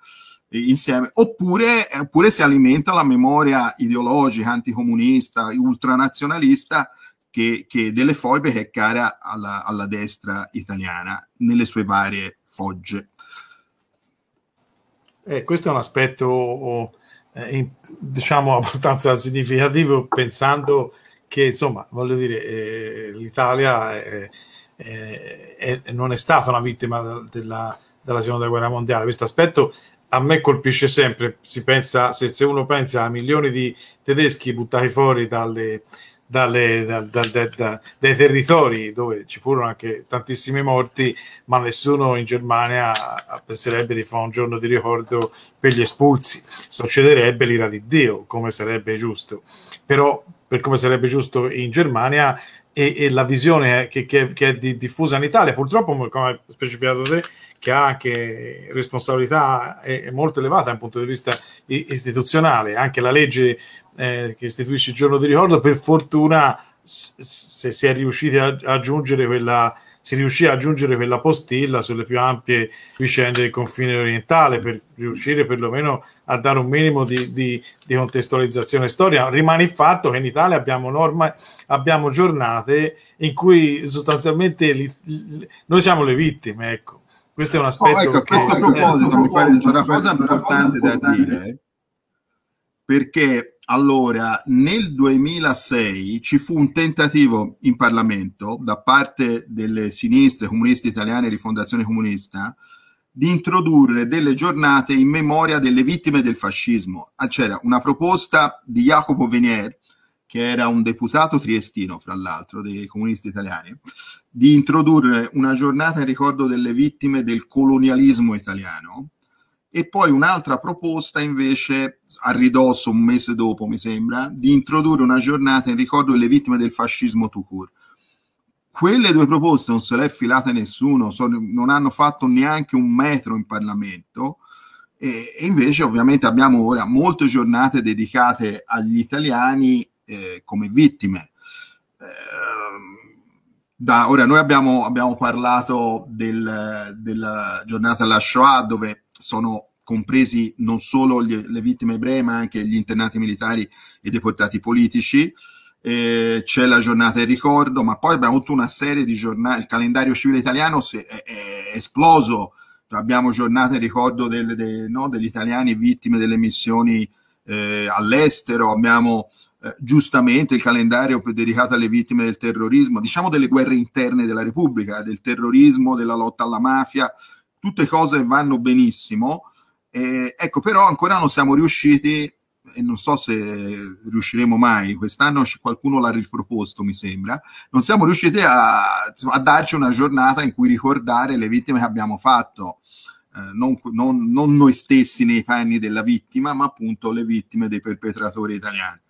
eh, insieme, oppure, oppure, si alimenta la memoria ideologica, anticomunista, ultranazionalista che, che delle foibe che è cara alla, alla destra italiana nelle sue varie fogge. Eh, questo è un aspetto oh, eh, diciamo (laughs) abbastanza significativo pensando che insomma voglio dire eh, l'Italia è, è, è, non è stata una vittima della, della seconda guerra mondiale questo aspetto a me colpisce sempre si pensa se, se uno pensa a milioni di tedeschi buttati fuori dalle, dalle, da, da, da, dai territori dove ci furono anche tantissimi morti, ma nessuno in Germania penserebbe di fare un giorno di ricordo per gli espulsi. Succederebbe l'ira di Dio, come sarebbe giusto. Però, per come sarebbe giusto in Germania e, e la visione che, che, che è di, diffusa in Italia, purtroppo, come hai specificato te, che ha anche responsabilità molto elevata dal punto di vista istituzionale, anche la legge eh, che istituisce il giorno di ricordo, per fortuna se si è riusciti a aggiungere quella si riuscì a aggiungere quella postilla sulle più ampie vicende del confine orientale per riuscire perlomeno a dare un minimo di, di, di contestualizzazione storica. Rimane il fatto che in Italia abbiamo, norma, abbiamo giornate in cui sostanzialmente li, li, noi siamo le vittime, ecco questo è un oh, aspetto. Oh, ecco, che... a questo proposito, mi fai una cosa importante da dire, perché allora nel 2006 ci fu un tentativo in Parlamento da parte delle sinistre comuniste italiane e rifondazione comunista di introdurre delle giornate in memoria delle vittime del fascismo. Ah, c'era una proposta di Jacopo Venier, che era un deputato triestino, fra l'altro, dei comunisti italiani, di introdurre una giornata in ricordo delle vittime del colonialismo italiano e poi un'altra proposta invece a ridosso un mese dopo mi sembra di introdurre una giornata in ricordo delle vittime del fascismo Tukur quelle due proposte non se le è filate nessuno sono, non hanno fatto neanche un metro in Parlamento e, e, invece ovviamente abbiamo ora molte giornate dedicate agli italiani eh, come vittime eh, da, ora noi abbiamo, abbiamo parlato del, della giornata alla Shoah dove sono compresi non solo gli, le vittime ebree ma anche gli internati militari e deportati politici. Eh, c'è la giornata del ricordo, ma poi abbiamo tutta una serie di giornate, il calendario civile italiano si è, è esploso, abbiamo giornate del ricordo del, del, no, degli italiani vittime delle missioni eh, all'estero, abbiamo eh, giustamente il calendario più dedicato alle vittime del terrorismo, diciamo delle guerre interne della Repubblica, eh, del terrorismo, della lotta alla mafia, tutte cose vanno benissimo. Eh, ecco, però ancora non siamo riusciti, e non so se riusciremo mai, quest'anno qualcuno l'ha riproposto, mi sembra, non siamo riusciti a, a darci una giornata in cui ricordare le vittime che abbiamo fatto. Eh, non, non, non noi stessi nei panni della vittima, ma appunto le vittime dei perpetratori italiani.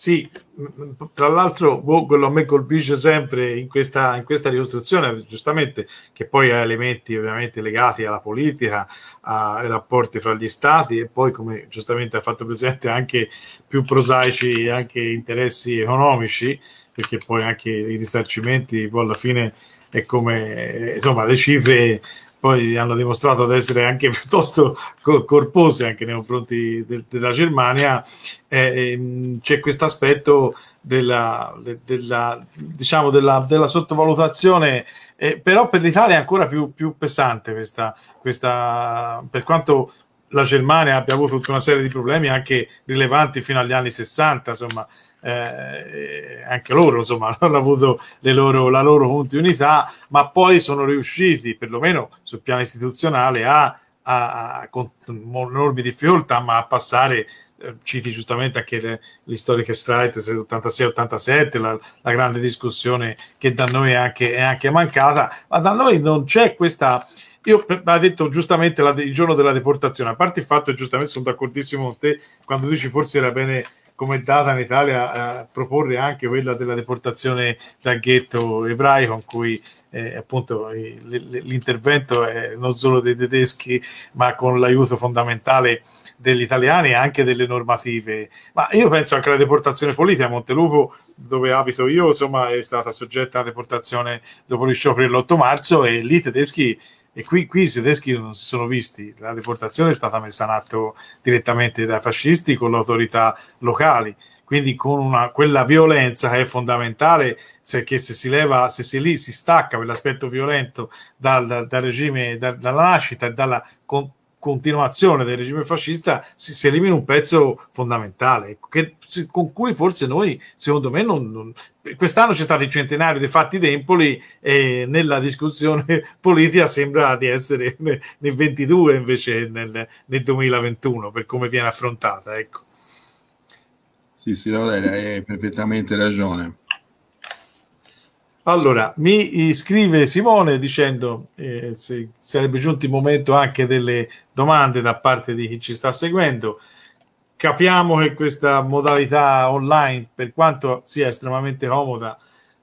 Sì, mm, mm, tra l'altro boh, quello a me colpisce sempre in questa, in questa, ricostruzione, giustamente, che poi ha elementi ovviamente legati alla politica, ai rapporti fra gli stati e poi, come giustamente ha fatto presente, anche più prosaici anche interessi economici, perché poi anche i risarcimenti poi boh, alla fine è come, eh, insomma, le cifre poi hanno dimostrato di essere anche (laughs) piuttosto corpose anche nei confronti del, della Germania, eh, ehm, c'è questo aspetto della, de, della, diciamo della, della sottovalutazione, eh, però per l'Italia è ancora più, più pesante questa, questa, per quanto la Germania abbia avuto tutta una serie di problemi anche rilevanti fino agli anni 60, insomma, eh, eh, anche loro insomma (laughs) hanno avuto loro, la loro continuità, ma poi sono riusciti, perlomeno sul piano istituzionale, a, a, a con enormi difficoltà, ma a passare eh, citi giustamente anche le, le storiche strike 86-87, la, la, grande discussione che da noi è anche, è anche, mancata, ma da noi non c'è questa. Io ha detto giustamente la, il giorno della deportazione, a parte il fatto che giustamente sono d'accordissimo con te quando dici forse era bene come data in Italia, eh, proporre anche quella della deportazione dal ghetto ebraico, in cui eh, appunto l'intervento è non solo dei tedeschi, ma con l'aiuto fondamentale degli italiani e anche delle normative. Ma io penso anche alla deportazione politica. A Montelupo, dove abito io, insomma, è stata soggetta a deportazione dopo gli scioperi dell'8 marzo e lì i tedeschi e qui, qui i tedeschi non si sono visti, la deportazione è stata messa in atto direttamente dai fascisti con le autorità locali quindi con una, quella violenza è fondamentale perché se si leva, se si, lì, si stacca quell'aspetto violento dal, dal regime, dal, dalla nascita e dalla con, continuazione del regime fascista si, si elimina un pezzo fondamentale ecco, che, con cui forse noi secondo me non, non quest'anno c'è stato il centenario dei fatti d'Empoli e nella discussione (laughs) politica sembra di essere nel, nel 22 invece nel, nel, 2021 per come viene affrontata ecco sì sì Laura hai perfettamente ragione allora, mi scrive Simone dicendo eh, se sarebbe giunto il momento anche delle domande da parte di chi ci sta seguendo. Capiamo che questa modalità online, per quanto sia estremamente comoda,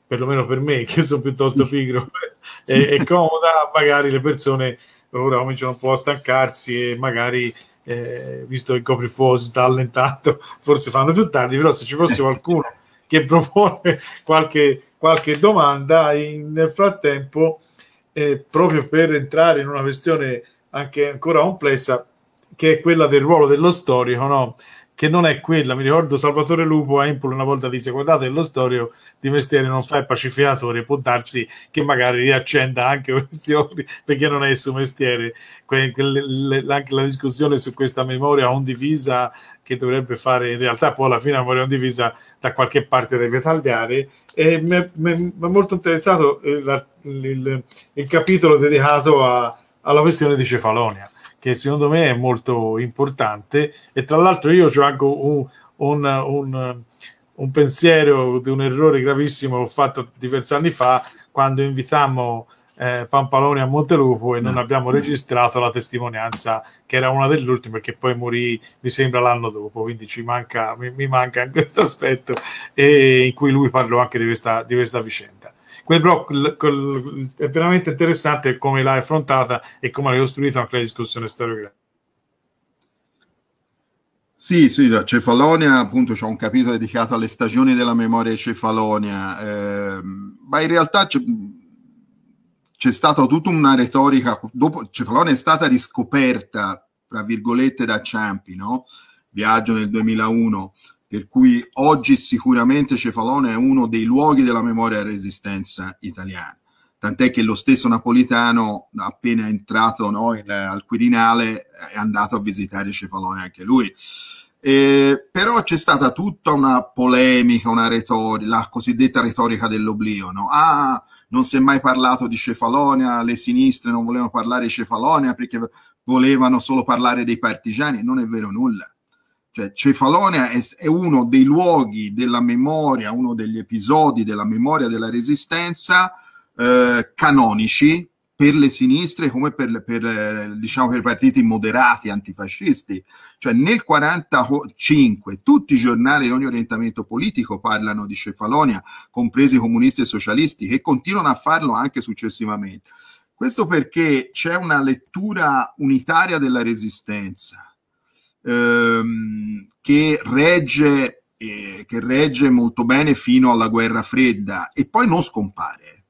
perlomeno per me (laughs) che sono piuttosto pigro, (laughs) è, è comoda, magari le persone ora cominciano un po' a stancarsi e magari eh, visto che il coprifuoco si sta allentando, forse fanno più tardi, però se ci fosse (laughs) qualcuno che propone qualche, qualche domanda. In, nel frattempo, eh, proprio per entrare in una questione anche ancora complessa, che è quella del ruolo dello storico, no? che non è quella. Mi ricordo Salvatore Lupo a Empoli una volta disse guardate lo storio di mestiere non fa il pacificatore, può darsi che magari riaccenda anche (laughs) questioni perché non è il suo mestiere. Que- que- le- anche la discussione su questa memoria ondivisa che dovrebbe fare in realtà poi alla fine la memoria ondivisa da qualche parte deve tagliare. E mi è molto interessato il, il, il capitolo dedicato a, alla questione di Cefalonia che secondo me è molto importante e tra l'altro io ho anche un, un, un, un pensiero di un errore gravissimo che ho fatto diversi anni fa quando invitammo eh, Pampalone a Montelupo e non eh. abbiamo registrato la testimonianza che era una delle ultime che poi morì mi sembra l'anno dopo quindi ci manca, mi, mi manca anche questo aspetto e in cui lui parlò anche di questa, di questa vicenda quel blocco è veramente interessante come l'hai affrontata e come l'hai costruita anche la discussione storiografica. Sì, sì, da Cefalonia appunto c'è un capitolo dedicato alle stagioni della memoria di Cefalonia, eh, ma in realtà c'è, c'è, stata tutta una retorica, dopo Cefalonia è stata riscoperta, tra virgolette, da Ciampi, no? viaggio nel 2001, per cui oggi sicuramente Cefalone è uno dei luoghi della memoria e resistenza italiana. Tant'è che lo stesso Napolitano, appena entrato no, in, al Quirinale, è andato a visitare Cefalone anche lui. Eh, però c'è stata tutta una polemica, una retorica, la cosiddetta retorica dell'oblio. No? Ah, non si è mai parlato di Cefalonia, le sinistre non volevano parlare di Cefalonia perché volevano solo parlare dei partigiani, non è vero nulla. Cioè, Cefalonia è, è uno dei luoghi della memoria, uno degli episodi della memoria della resistenza eh, canonici per le sinistre come per, per, eh, diciamo, per i partiti moderati antifascisti. Cioè nel 1945 tutti i giornali di ogni orientamento politico parlano di Cefalonia, compresi comunisti e socialisti, che continuano a farlo anche successivamente. Questo perché c'è una lettura unitaria della resistenza ehm, che regge eh, che regge molto bene fino alla guerra fredda e poi non scompare.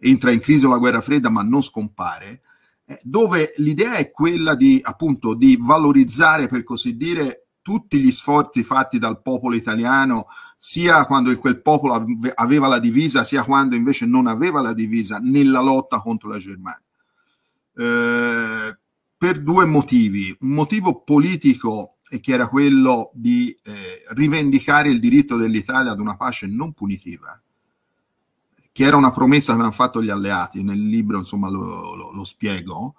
Entra in crisi la guerra fredda, ma non scompare. Eh, dove l'idea è quella di appunto di valorizzare, per così dire, tutti gli sforzi fatti dal popolo italiano, sia quando quel popolo aveva la divisa, sia quando invece non aveva la divisa, nella lotta contro la Germania. Eh, per due motivi. Un motivo politico che era quello di eh, rivendicare il diritto dell'Italia ad una pace non punitiva, che era una promessa che avevano fatto gli alleati, nel libro insomma lo, lo, lo spiego,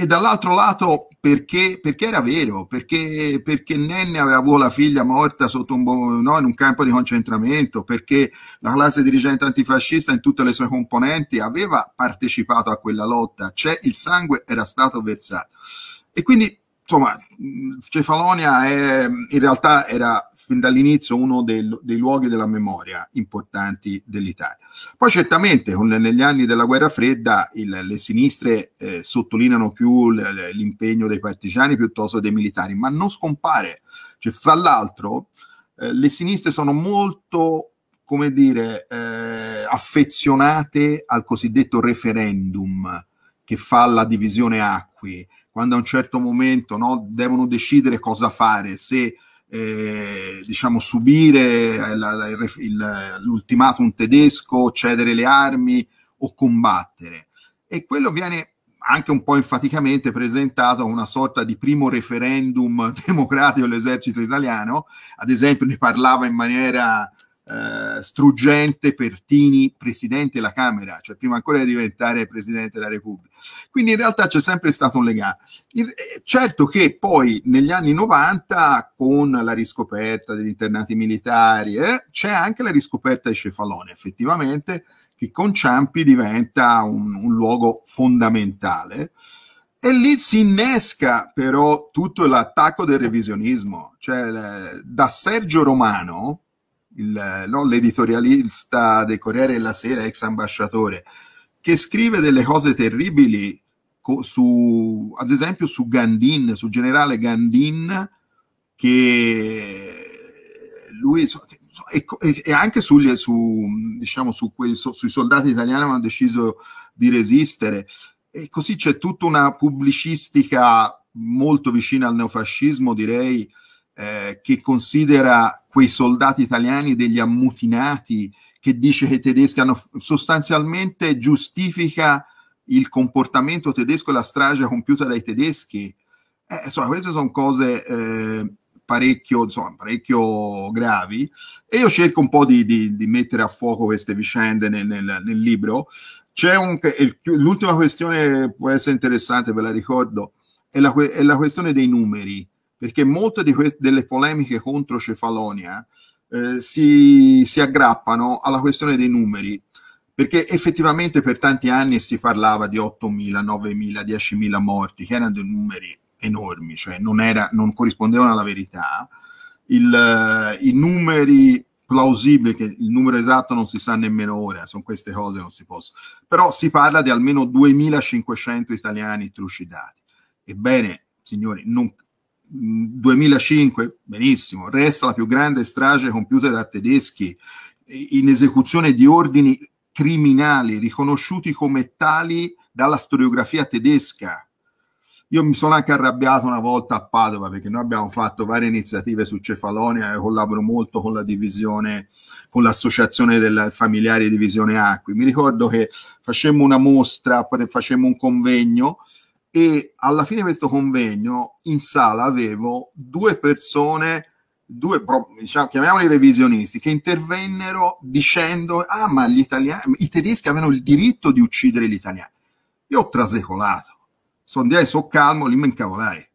e dall'altro lato perché, perché era vero, perché, perché, Nenne aveva avuto la figlia morta un, no, in un campo di concentramento, perché la classe dirigente antifascista in tutte le sue componenti aveva partecipato a quella lotta, cioè il sangue era stato versato. E quindi, insomma, Cefalonia è, in realtà era fin dall'inizio uno dei, dei luoghi della memoria importanti dell'Italia. Poi certamente negli anni della guerra fredda il, le sinistre eh, sottolineano più l'impegno dei partigiani piuttosto dei militari, ma non scompare. Cioè, fra l'altro, eh, le sinistre sono molto come dire, eh, affezionate al cosiddetto referendum che fa la divisione acqui, quando a un certo momento no, devono decidere cosa fare, se eh, diciamo, subire la, la, il, l'ultimatum tedesco, cedere le armi o combattere. E quello viene anche un po' enfaticamente presentato a una sorta di primo referendum (laughs) democratico dell'esercito italiano, ad esempio ne parlava in maniera eh, struggente Pertini presidente della Camera, cioè prima ancora di diventare presidente della Repubblica. Quindi in realtà c'è sempre stato un legame. Eh, certo che poi negli anni 90, con la riscoperta degli internati militari, eh, c'è anche la riscoperta di Cefalone, effettivamente, che con Ciampi diventa un, un luogo fondamentale. E lì si innesca però tutto l'attacco del revisionismo, cioè eh, da Sergio Romano, il, non l'editorialista del Corriere della Sera, ex ambasciatore, che scrive delle cose terribili, su, ad esempio su Gandin, sul generale Gandin, che lui e, e anche sugli, su, diciamo, su quei, su, sui soldati italiani hanno deciso di resistere. E così c'è tutta una pubblicistica molto vicina al neofascismo, direi, eh, che considera quei soldati italiani degli ammutinati, che dice che i tedeschi hanno sostanzialmente giustifica il comportamento tedesco e la strage compiuta dai tedeschi. Eh, insomma, queste sono cose eh, parecchio, insomma, parecchio gravi e io cerco un po' di, di, di mettere a fuoco queste vicende nel, nel, nel libro. C'è un, l'ultima questione può essere interessante, ve la ricordo, è la, è la questione dei numeri perché molte que- delle polemiche contro Cefalonia eh, si, si aggrappano alla questione dei numeri, perché effettivamente per tanti anni si parlava di 8.000, 9.000, 10.000 morti, che erano dei numeri enormi, cioè non, era, non corrispondevano alla verità. Il, I numeri plausibili, che il numero esatto non si sa nemmeno ora, sono queste cose non si possono, però si parla di almeno 2.500 italiani trucidati. Ebbene, signori, non, 2005, benissimo, resta la più grande strage compiuta da tedeschi in esecuzione di ordini criminali riconosciuti come tali dalla storiografia tedesca. Io mi sono anche arrabbiato una volta a Padova perché noi abbiamo fatto varie iniziative su Cefalonia e collaboro molto con la divisione, con l'associazione del familiari Divisione Acqui. Mi ricordo che facemmo una mostra, facemmo un convegno e alla fine di questo convegno in sala avevo due persone, due, diciamo, chiamiamoli revisionisti, che intervennero dicendo, ah ma gli italiani, i tedeschi avevano il diritto di uccidere gli italiani. Io ho trasecolato, sono dai, so calmo, li mencavolai.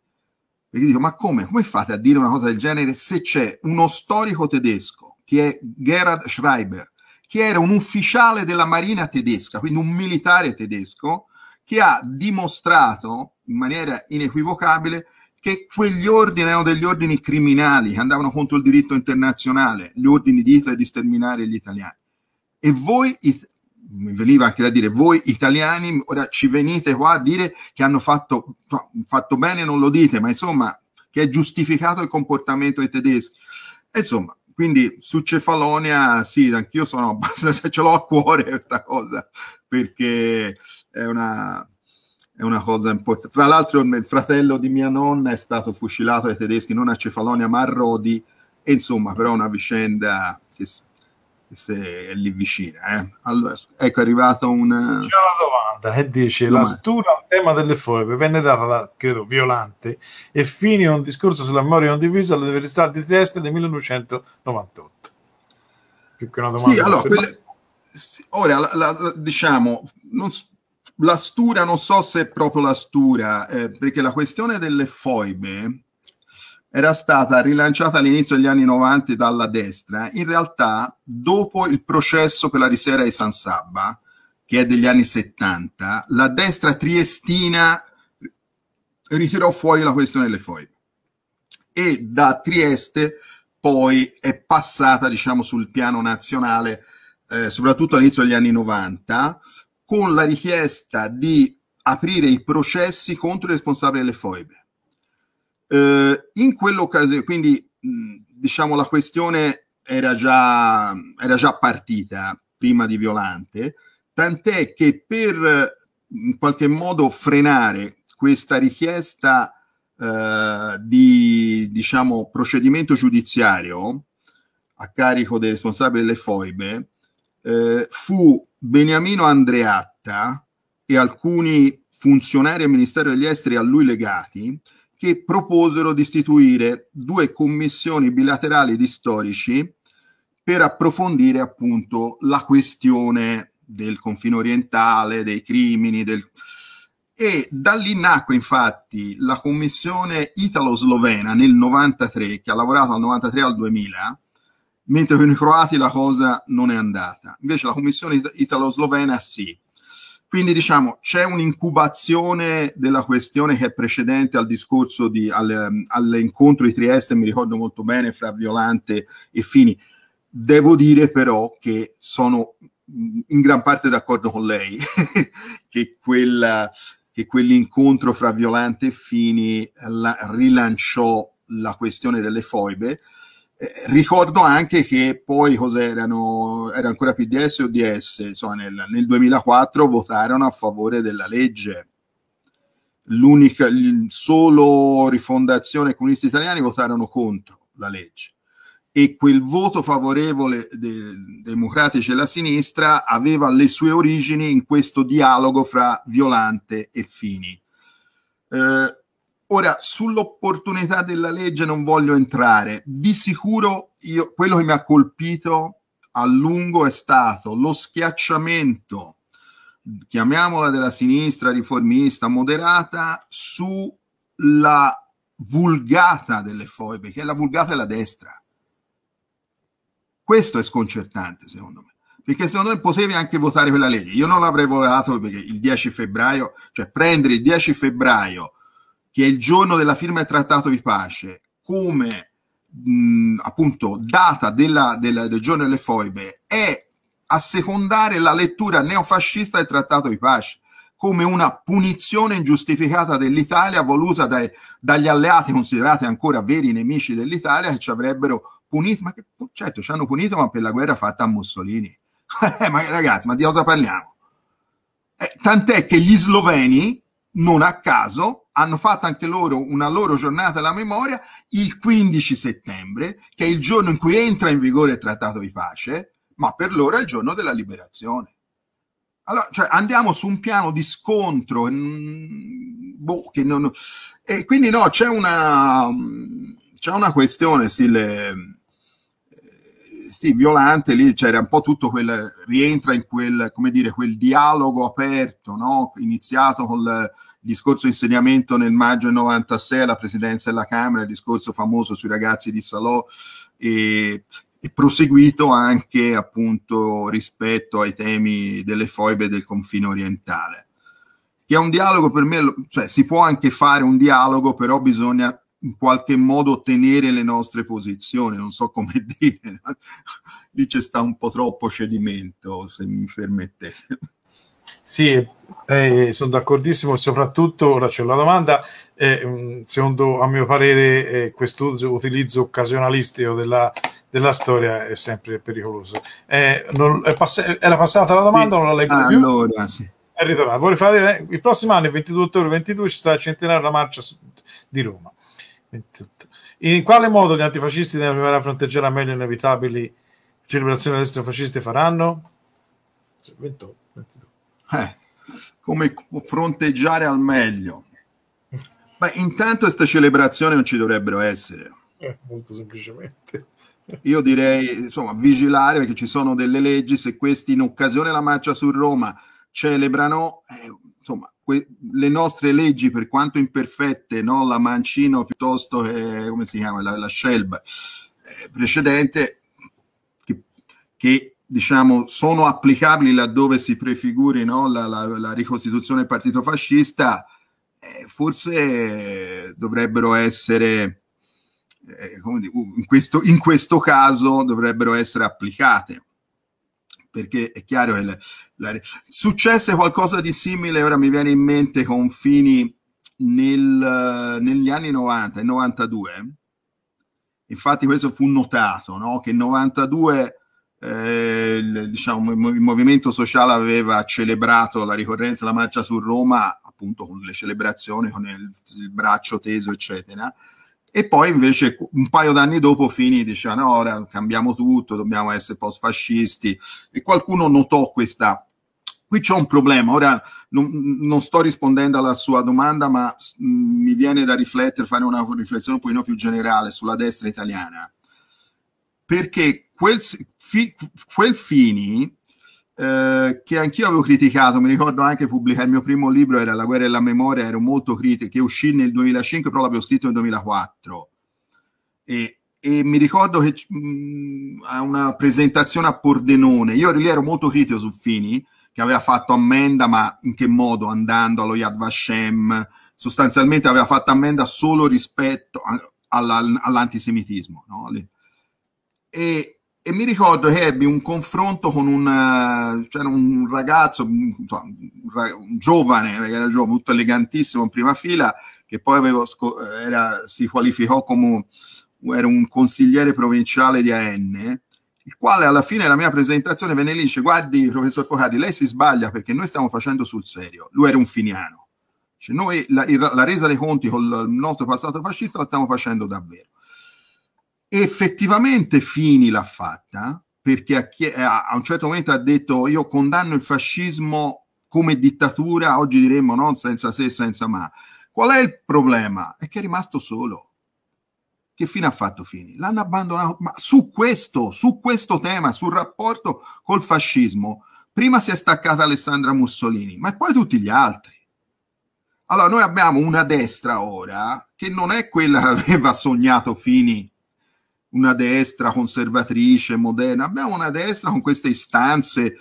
Perché dico, ma come, come fate a dire una cosa del genere se c'è uno storico tedesco, che è Gerhard Schreiber, che era un ufficiale della marina tedesca, quindi un militare tedesco, che ha dimostrato in maniera inequivocabile che quegli ordini erano degli ordini criminali che andavano contro il diritto internazionale, gli ordini di Hitler di sterminare gli italiani. E voi, mi veniva anche da dire, voi italiani ora ci venite qua a dire che hanno fatto, fatto bene, non lo dite, ma insomma che è giustificato il comportamento dei tedeschi. Insomma, quindi su Cefalonia sì, anch'io sono abbastanza, (laughs) cioè, ce l'ho a cuore questa cosa, perché è una, è una cosa importante. Fra l'altro il fratello di mia nonna è stato fucilato dai tedeschi, non a Cefalonia ma a Rodi, e insomma però una vicenda che se è lì vicina. Eh. Allora, ecco, è arrivata una... Eh, C'è una domanda che dice Domani. la stura al tema delle foibe venne data, da, credo, Violante e fine un discorso sulla memoria non condivisa all'Università di Trieste del 1998. Più che una domanda... Sì, allora, quelle... Ora, la, la, la, diciamo, non, la stura, non so se è proprio la stura, eh, perché la questione delle foibe era stata rilanciata all'inizio degli anni 90 dalla destra, in realtà dopo il processo per la risera di San Sabba, che è degli anni 70, la destra triestina ritirò fuori la questione delle foibe e da Trieste poi è passata diciamo sul piano nazionale eh, soprattutto all'inizio degli anni 90 con la richiesta di aprire i processi contro i responsabili delle foibe eh, in quell'occasione, quindi mh, diciamo la questione era già, era già partita prima di Violante, tant'è che per in qualche modo frenare questa richiesta eh, di diciamo, procedimento giudiziario a carico dei responsabili delle foibe eh, fu Beniamino Andreatta e alcuni funzionari del Ministero degli Esteri a lui legati che proposero di istituire due commissioni bilaterali di storici per approfondire appunto la questione del confine orientale, dei crimini, del... e da lì nacque infatti la commissione italo-slovena nel 93 che ha lavorato dal 93 al 2000 mentre per i croati la cosa non è andata invece la commissione italo-slovena sì quindi diciamo c'è un'incubazione della questione che è precedente al discorso di, al, ehm, all'incontro di Trieste, mi ricordo molto bene, fra Violante e Fini. Devo dire però che sono in gran parte d'accordo con lei (laughs) che, quella, che, quell'incontro fra Violante e Fini la, rilanciò la questione delle foibe ricordo anche che poi cos'erano, era ancora PDS o DS, insomma nel, nel 2004 votarono a favore della legge. L'unica, solo Rifondazione e Comunisti Italiani votarono contro la legge e quel voto favorevole dei democratici e la sinistra aveva le sue origini in questo dialogo fra Violante e Fini. Eh, Ora, sull'opportunità della legge non voglio entrare. Di sicuro io, quello che mi ha colpito a lungo è stato lo schiacciamento, chiamiamola della sinistra riformista moderata, sulla vulgata delle foibe, che è la vulgata e la destra. Questo è sconcertante, secondo me. Perché secondo me potevi anche votare quella legge. Io non l'avrei votato perché il 10 febbraio, cioè prendere il 10 febbraio che è il giorno della firma del trattato di pace, come mh, appunto data della, della, del giorno delle foibe, è assecondare la lettura neofascista del trattato di pace come una punizione ingiustificata dell'Italia voluta dai, dagli alleati considerati ancora veri nemici dell'Italia che ci avrebbero punito, ma che boh, certo ci hanno punito ma per la guerra fatta a Mussolini. (laughs) Eh, ma ragazzi, ma di cosa parliamo? Eh, tant'è che gli sloveni, non a caso, hanno fatto anche loro una loro giornata alla memoria il 15 settembre, che è il giorno in cui entra in vigore il trattato di pace, ma per loro è il giorno della liberazione. Allora, cioè, andiamo su un piano di scontro, mh, mm, boh, che non... E quindi no, c'è una, c'è una questione, sì, le, sì, violante, lì c'era un po' tutto quel, rientra in quel, come dire, quel dialogo aperto, no? iniziato col discorso insediamento nel maggio del 96 alla presidenza della Camera, il discorso famoso sui ragazzi di Salò e, e proseguito anche appunto rispetto ai temi delle foibe del confine orientale. Che è un dialogo per me, cioè si può anche fare un dialogo, però bisogna in qualche modo tenere le nostre posizioni, non so come (laughs) dire, lì c'è sta un po' troppo cedimento, se mi permettete. Sì, eh, sono d'accordissimo, soprattutto ora c'è la domanda, eh, mm, secondo a mio parere eh, questo utilizzo occasionalistico della, della, storia è sempre pericoloso. Eh, non, è pass- era passata la domanda, sì. non la leggo allora, più. Allora, sì. È ritornato. Vorrei fare eh, il prossimo anno, il 22 ottobre 22, ci sarà il centenario della marcia di Roma. In quale modo gli antifascisti devono arrivare a fronteggiare meglio le inevitabili celebrazioni delle destre faranno? 28, cioè, 28 eh, come fronteggiare al meglio? Beh, intanto queste celebrazioni non ci dovrebbero essere. Eh, molto semplicemente. Io direi, insomma, vigilare perché ci sono delle leggi, se questi in occasione della marcia su Roma celebrano, eh, insomma, que- le nostre leggi, per quanto imperfette, no? la Mancino piuttosto che, come si chiama, la, la Scelba eh, precedente, che, che diciamo, sono applicabili laddove si prefiguri no, la, la, la, ricostituzione del partito fascista, eh, forse dovrebbero essere, eh, dico, in, questo, in, questo, caso, dovrebbero essere applicate. Perché è chiaro che la, successe qualcosa di simile, ora mi viene in mente Confini nel, negli anni 90 e 92. Infatti questo fu notato, no? che 92 eh, il, diciamo, il movimento sociale aveva celebrato la ricorrenza della marcia su Roma appunto con le celebrazioni, con il, il braccio teso, eccetera. E poi invece un paio d'anni dopo Fini diceva no, ora cambiamo tutto, dobbiamo essere post-fascisti e qualcuno notò questa... Qui c'è un problema, ora non, non, sto rispondendo alla sua domanda, ma mi viene da riflettere, fare una riflessione un pochino più generale sulla destra italiana. Perché quel, fi, quel Fini eh, che anch'io avevo criticato, mi ricordo anche pubblicare il mio primo libro era La guerra e la memoria, ero molto critico, che uscì nel 2005, però l'avevo scritto nel 2004. E, e mi ricordo che mh, a una presentazione a Pordenone, io lì ero molto critico su Fini, che aveva fatto ammenda, ma in che modo? Andando allo Yad Vashem, sostanzialmente aveva fatto ammenda solo rispetto all'antisemitismo. No? E, e mi ricordo che ebbi un confronto con un, cioè un ragazzo, un, un, giovane, era giovane, tutto elegantissimo in prima fila, che poi avevo, era, si qualificò come era un consigliere provinciale di AN, il quale alla fine della mia presentazione venne lì e dice guardi professor Focati, lei si sbaglia perché noi stiamo facendo sul serio, lui era un finiano, cioè, noi la, la resa dei conti con il nostro passato fascista la stiamo facendo davvero effettivamente Fini l'ha fatta perché a, a, un certo momento ha detto io condanno il fascismo come dittatura, oggi diremmo non senza se, senza ma. Qual è il problema? È che è rimasto solo. Che fine ha fatto Fini? L'hanno abbandonato, ma su questo, su questo tema, sul rapporto col fascismo, prima si è staccata Alessandra Mussolini, ma poi tutti gli altri. Allora noi abbiamo una destra ora che non è quella che aveva sognato Fini una destra conservatrice, moderna, abbiamo una destra con queste istanze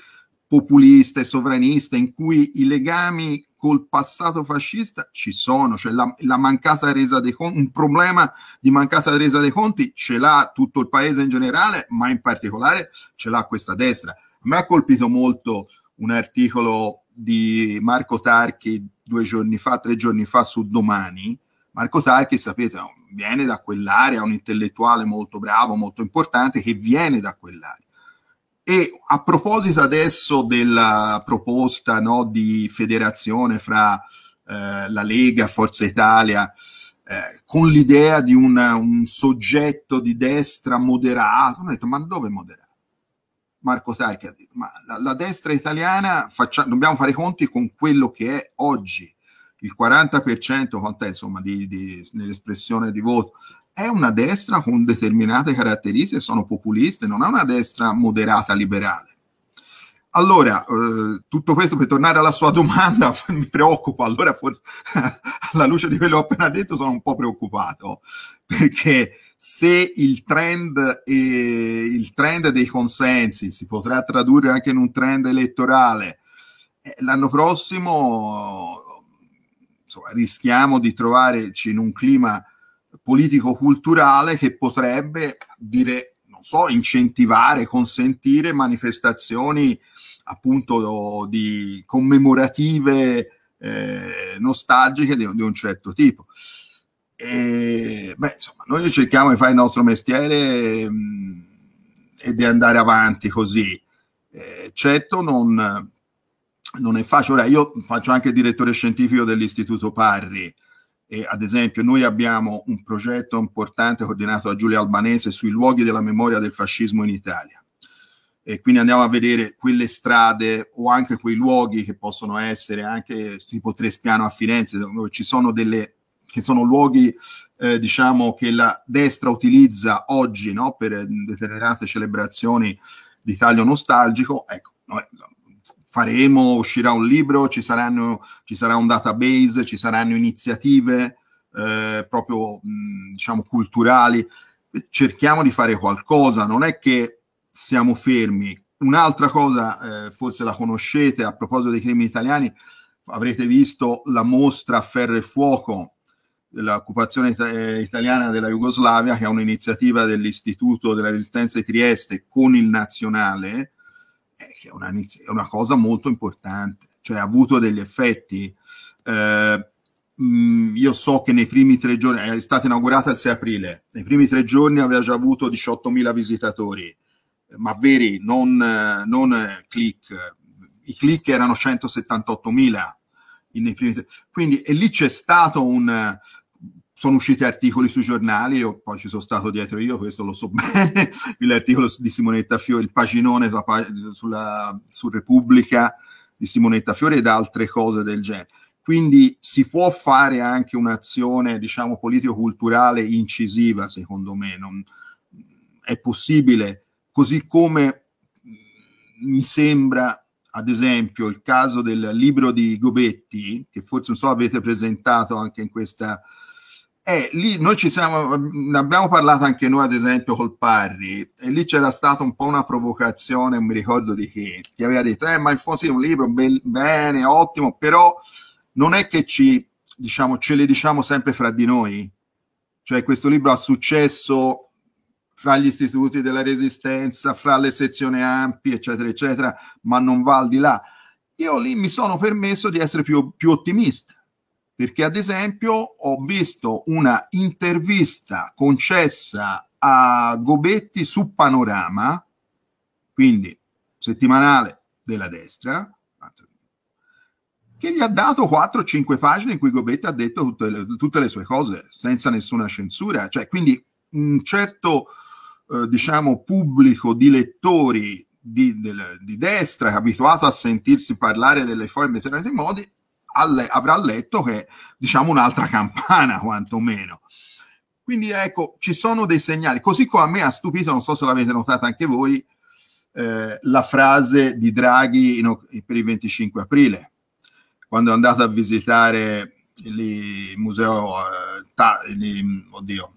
populiste, sovraniste, in cui i legami col passato fascista ci sono, cioè la, la, mancata resa dei conti, un problema di mancata resa dei conti ce l'ha tutto il paese in generale, ma in particolare ce l'ha questa destra. A me ha colpito molto un articolo di Marco Tarchi due giorni fa, tre giorni fa su Domani. Marco Tarchi, sapete, è un viene da quell'area, un intellettuale molto bravo, molto importante che viene da quell'area. E a proposito adesso della proposta no, di federazione fra eh, la Lega, Forza Italia, eh, con l'idea di una, un soggetto di destra moderato, hanno detto ma dove moderato? Marco Sai che ha detto, ma la, la destra italiana faccia, dobbiamo fare i conti con quello che è oggi, il 40% quant'è, insomma, di, di, nell'espressione di voto, è una destra con determinate caratteristiche, sono populiste, non è una destra moderata liberale. Allora, eh, tutto questo per tornare alla sua domanda, (laughs) mi preoccupa, allora forse (laughs) alla luce di quello che ho appena detto sono un po' preoccupato, perché se il trend, eh, il trend dei consensi si potrà tradurre anche in un trend elettorale, eh, l'anno prossimo insomma, rischiamo di trovarci in un clima politico-culturale che potrebbe dire, non so, incentivare, consentire manifestazioni appunto di commemorative eh, nostalgiche di, di, un certo tipo. E, beh, insomma, noi cerchiamo di fare il nostro mestiere mh, mm, e di andare avanti così. Eh, certo, non, non è facile. Ora, io faccio anche direttore scientifico dell'Istituto Parri. E, ad esempio, noi abbiamo un progetto importante coordinato da Giulia Albanese sui luoghi della memoria del fascismo in Italia. E quindi andiamo a vedere quelle strade o anche quei luoghi che possono essere anche tipo Trespiano a Firenze, dove ci sono delle che sono luoghi eh, diciamo che la destra utilizza oggi no, per determinate celebrazioni di taglio nostalgico. Ecco, noi, faremo, uscirà un libro, ci, saranno, ci sarà un database, ci saranno iniziative eh, proprio mh, diciamo culturali. Cerchiamo di fare qualcosa, non è che siamo fermi. Un'altra cosa, eh, forse la conoscete a proposito dei crimini italiani, avrete visto la mostra a ferro e fuoco dell'occupazione it- eh, italiana della Jugoslavia, che è un'iniziativa dell'Istituto della Resistenza di Trieste con il Nazionale, è una, è una cosa molto importante, cioè ha avuto degli effetti. Eh, mm, io so che nei primi tre giorni, è stata inaugurata il 6 aprile, nei primi tre giorni aveva già avuto 18.000 visitatori, ma veri, non, non click. I click erano 178.000 nei primi tre. Quindi e lì c'è stato un sono usciti articoli sui giornali, io poi ci sono stato dietro io, questo lo so (laughs) bene, l'articolo di Simonetta Fiore, il paginone sulla, su Repubblica di Simonetta Fiore ed altre cose del genere. Quindi si può fare anche un'azione, diciamo, politico-culturale incisiva, secondo me, non, è possibile, così come mi sembra, ad esempio, il caso del libro di Gobetti, che forse non so avete presentato anche in questa eh, lì noi ci siamo, ne abbiamo parlato anche noi ad esempio col Parri e lì c'era stata un po' una provocazione, non mi ricordo di chi, ti aveva detto, eh ma Alfonso è un libro, be- bene, ottimo, però non è che ci, diciamo, ce le diciamo sempre fra di noi, cioè questo libro ha successo fra gli istituti della resistenza, fra le sezioni ampi, eccetera, eccetera, ma non va al di là. Io lì mi sono permesso di essere più, più ottimista perché ad esempio ho visto una intervista concessa a Gobetti su Panorama, quindi settimanale della destra, che gli ha dato 4-5 pagine in cui Gobetti ha detto tutte le, tutte le, sue cose senza nessuna censura, cioè quindi un certo eh, diciamo pubblico di lettori di, del, di destra abituato a sentirsi parlare delle forme in determinati modi avrà letto che diciamo un'altra campana (laughs) quantomeno. Quindi ecco, ci sono dei segnali, così come a me ha stupito, non so se l'avete notata anche voi, eh, la frase di Draghi in, per il 25 aprile, quando è andato a visitare il museo, eh, ta, lì, oddio,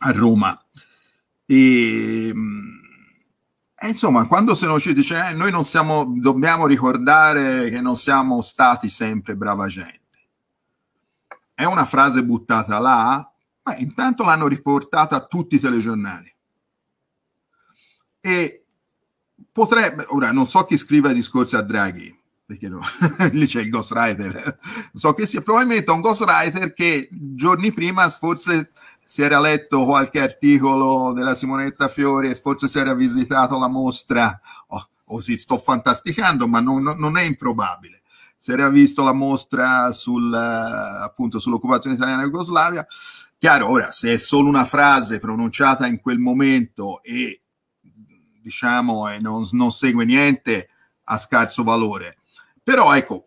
a Roma. E, mh, mm, e eh, insomma, quando se ne usciti, dice, cioè, eh, noi non siamo, dobbiamo ricordare che non siamo stati sempre brava gente. È una frase buttata là, ma intanto l'hanno riportata a tutti i telegiornali. E potrebbe, ora non so chi scriva i discorsi a Draghi, perché no, (laughs) lì c'è il ghostwriter, non so che sia, probabilmente un ghostwriter che giorni prima forse si era letto qualche articolo della Simonetta Fiori e forse si era visitato la mostra, o oh, oh sì, sto fantasticando, ma non, non, è improbabile. Si era visto la mostra sul, eh, appunto, sull'occupazione italiana e Jugoslavia. Chiaro, ora, se è solo una frase pronunciata in quel momento e diciamo e non, non segue niente, ha scarso valore. Però ecco,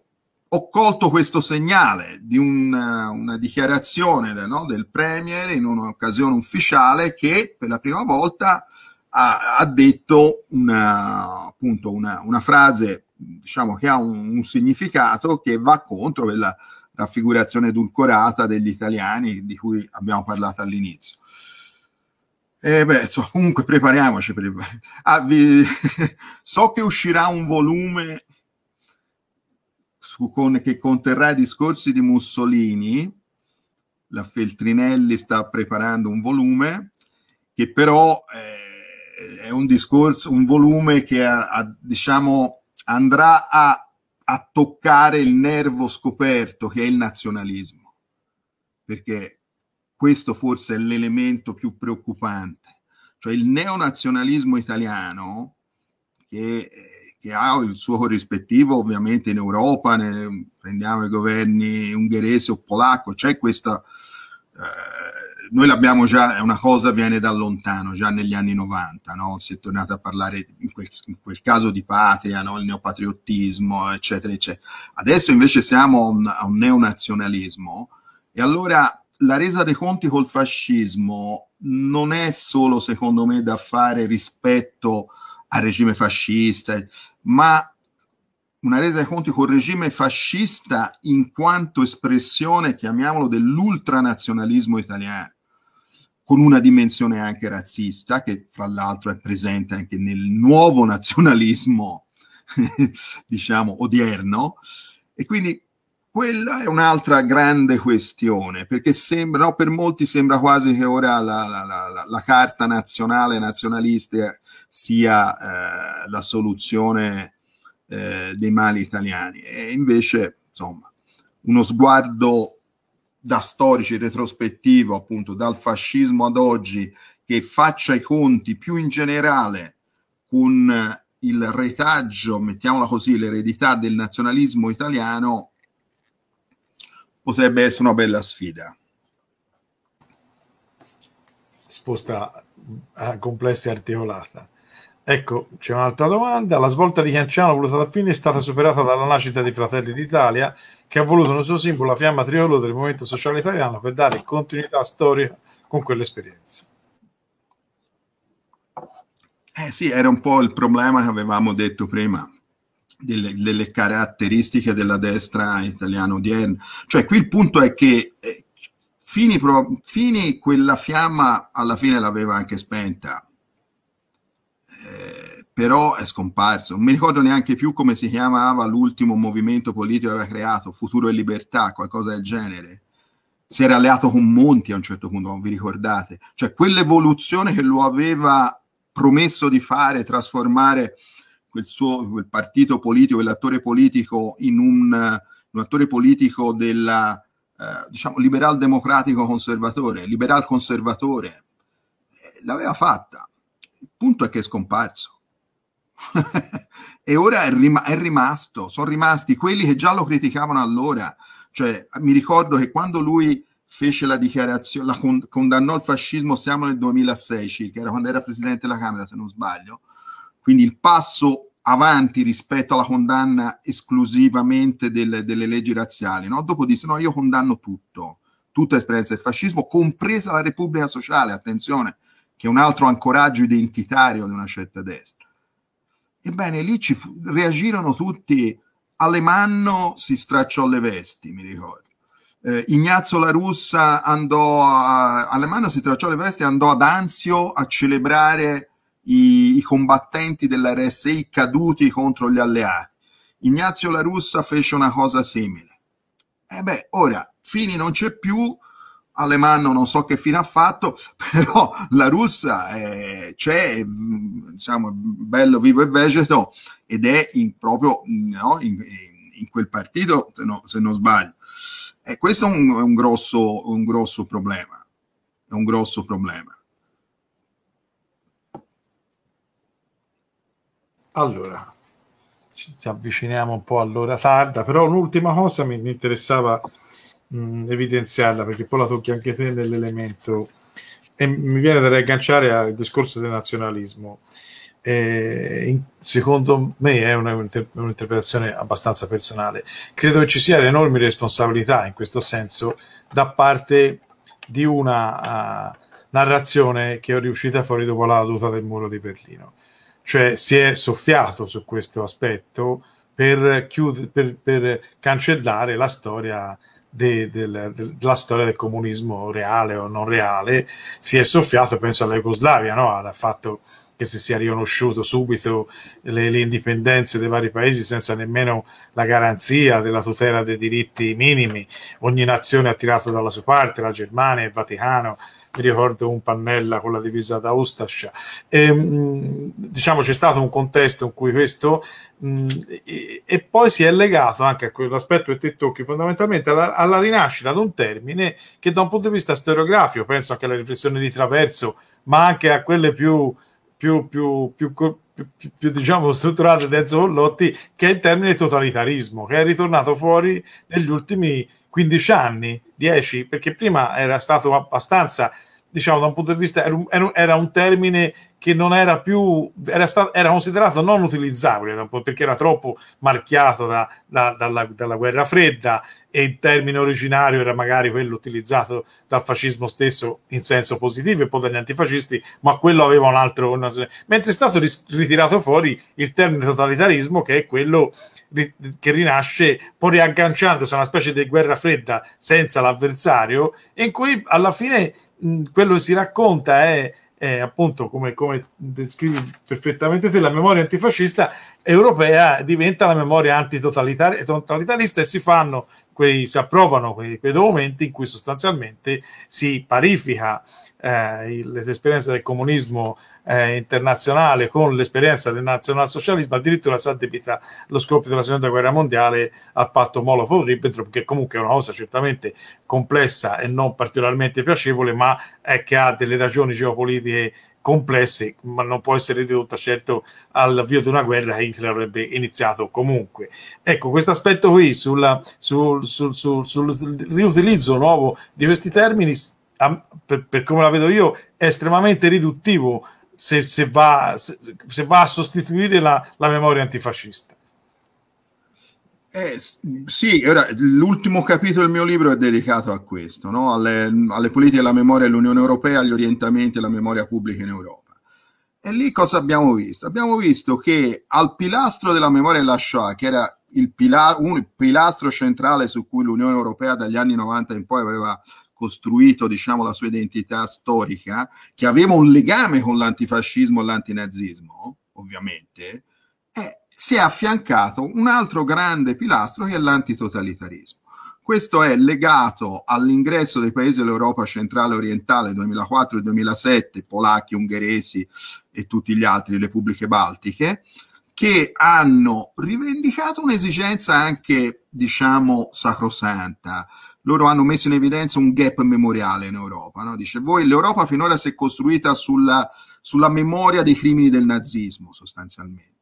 ho colto questo segnale di un, eh, una dichiarazione de, no, del Premier in un'occasione ufficiale che per la prima volta ha, ha detto una, appunto una, una, frase diciamo, che ha un, un, significato che va contro quella raffigurazione edulcorata degli italiani di cui abbiamo parlato all'inizio. Eh beh, so, comunque prepariamoci. Per il... ah, vi... (laughs) so che uscirà un volume con, che conterrà i discorsi di Mussolini. La Feltrinelli sta preparando un volume che però eh, è un discorso, un volume che ha, ha, diciamo, andrà a, a toccare il nervo scoperto che è il nazionalismo, perché questo forse è l'elemento più preoccupante, cioè il neonazionalismo italiano che eh, che ha il suo corrispettivo ovviamente in Europa, ne, prendiamo i governi ungherese o polacco, c'è questa... Eh, noi l'abbiamo già, è una cosa viene da lontano, già negli anni 90, no? si è tornato a parlare in quel, in quel, caso di patria, no? il neopatriottismo, eccetera, eccetera. Adesso invece siamo un, a un neonazionalismo e allora la resa dei conti col fascismo non è solo, secondo me, da fare rispetto a al regime fascista, ma una resa dei conti col regime fascista in quanto espressione, chiamiamolo, dell'ultranazionalismo italiano, con una dimensione anche razzista, che fra l'altro è presente anche nel nuovo nazionalismo, (laughs) diciamo, odierno. E quindi quella è un'altra grande questione, perché sembra, no, per molti sembra quasi che ora la, la, la, la carta nazionale nazionalista sia eh, la soluzione eh, dei mali italiani. E invece, insomma, uno sguardo da storici retrospettivo, appunto, dal fascismo ad oggi, che faccia i conti più in generale con il retaggio, mettiamola così, l'eredità del nazionalismo italiano potrebbe essere una bella sfida. Sposta eh, complessa e articolata. Ecco, c'è un'altra domanda. La svolta di Chianciano voluta da Fini è stata superata dalla nascita dei Fratelli d'Italia, che ha voluto nel suo simbolo la fiamma tricolore del movimento sociale italiano per dare continuità storica con quell'esperienza. Eh sì, era un po' il problema che avevamo detto prima delle, delle caratteristiche della destra italiana odierna. Cioè, qui il punto è che eh, Fini, Fini quella fiamma alla fine l'aveva anche spenta eh, però è scomparso. Non mi ricordo neanche più come si chiamava l'ultimo movimento politico che aveva creato, Futuro e Libertà, qualcosa del genere. Si era alleato con Monti a un certo punto, non vi ricordate? Cioè, quell'evoluzione che lo aveva promesso di fare, trasformare quel suo quel partito politico, quell'attore politico in un, un attore politico della, eh, diciamo, liberal democratico conservatore, liberal conservatore, eh, l'aveva fatta il punto è che è scomparso. (laughs) e ora è, rim- è rimasto, sono rimasti quelli che già lo criticavano allora. Cioè, mi ricordo che quando lui fece la dichiarazione, la con- condannò il fascismo, siamo nel 2006 che era quando era presidente della Camera, se non sbaglio. Quindi il passo avanti rispetto alla condanna esclusivamente del, delle leggi razziali. No? Dopo disse, no, io condanno tutto, tutta esperienza del fascismo, compresa la Repubblica Sociale, attenzione, che è un altro ancoraggio identitario di una certa destra. Ebbene, lì ci fu, reagirono tutti, Alemanno si stracciò le vesti, mi ricordo. Eh, Ignazio La Russa andò a, Alemanno si stracciò le vesti e andò ad Anzio a celebrare i, i combattenti dell'RSI caduti contro gli alleati. Ignazio La Russa fece una cosa simile. E eh beh, ora Fini non c'è più, Alemanno non so che fine ha fatto, (laughs) però la russa eh, c'è, diciamo, bello vivo e vegeto ed è in, proprio no, in, in, quel partito, se, no, se non sbaglio. E questo è un, un, grosso, un grosso problema, è un grosso problema. Allora, ci avviciniamo un po' all'ora tarda, però l'ultima cosa mi, mi interessava mh, mm, evidenziarla perché poi la tocchi anche te nell'elemento e mi viene da riagganciare al discorso del nazionalismo. Eh, in, secondo me è una, un'interpretazione abbastanza personale. Credo che ci sia un'enorme responsabilità in questo senso da parte di una uh, narrazione che è riuscita fuori dopo la caduta del muro di Berlino. Cioè si è soffiato su questo aspetto per, chiud- per, per cancellare la storia de, de, de, della storia del comunismo reale o non reale, si è soffiato, penso alla Jugoslavia, no? al fatto che si sia riconosciuto subito le, le, indipendenze dei vari paesi senza nemmeno la garanzia della tutela dei diritti minimi. Ogni nazione ha tirato dalla sua parte, la Germania, il Vaticano, mi ricordo un Pannella con la divisa da Ustascia. E, ehm, mh, diciamo c'è stato un contesto in cui questo, mm, e, poi si è legato anche a quell'aspetto che te tocchi fondamentalmente alla, alla rinascita di un termine che da un punto di vista storiografico, penso anche alla riflessione di Traverso, ma anche a quelle più, più, più, più più, più, più, diciamo strutturato di Enzo Collotti che è il termine totalitarismo che è ritornato fuori negli ultimi 15 anni, 10, perché prima era stato abbastanza diciamo, da un punto di vista, era un, era un termine che non era più, era, stato, era considerato non utilizzabile perché era troppo marchiato da, da, dalla, dalla, guerra fredda e il termine originario era magari quello utilizzato dal fascismo stesso in senso positivo e poi dagli antifascisti, ma quello aveva un altro... mentre è stato ritirato fuori il termine totalitarismo che è quello che rinasce poi riagganciandosi a una specie di guerra fredda senza l'avversario in cui alla fine Mm, quello che si racconta è, è appunto come, come descrivi perfettamente te la memoria antifascista europea diventa la memoria antitotalitarista e si fanno quei, si approvano quei, quei documenti in cui sostanzialmente si parifica eh, l'esperienza del comunismo eh, internazionale con l'esperienza del nazionalsocialismo, addirittura si addebita lo scoppio della seconda guerra mondiale al patto Molotov-Ribbentrop, che comunque è una cosa certamente complessa e non particolarmente piacevole, ma è che ha delle ragioni geopolitiche complesse, ma non può essere ridotta certo all'avvio di una guerra che Hitler avrebbe iniziato comunque. Ecco, questo aspetto qui sulla, sul, sul, sul, sul riutilizzo nuovo di questi termini, per, per come la vedo io, è estremamente riduttivo se, se, va, se, se va, a sostituire la, la memoria antifascista. Eh, sì, ora, l'ultimo capitolo del mio libro è dedicato a questo, no? alle, alle, politiche della memoria dell'Unione Europea, agli orientamenti della memoria pubblica in Europa. E lì cosa abbiamo visto? Abbiamo visto che al pilastro della memoria della Shoah, che era il pila- un pilastro centrale su cui l'Unione Europea dagli anni 90 in poi aveva costruito diciamo, la sua identità storica, che aveva un legame con l'antifascismo e l'antinazismo, ovviamente, si è affiancato un altro grande pilastro che è l'antitotalitarismo. Questo è legato all'ingresso dei paesi dell'Europa centrale orientale 2004-2007, polacchi, ungheresi e tutti gli altri, le pubbliche baltiche, che hanno rivendicato un'esigenza anche, diciamo, sacrosanta. Loro hanno messo in evidenza un gap memoriale in Europa. No? Dice, voi l'Europa finora si è costruita sulla, sulla memoria dei crimini del nazismo, sostanzialmente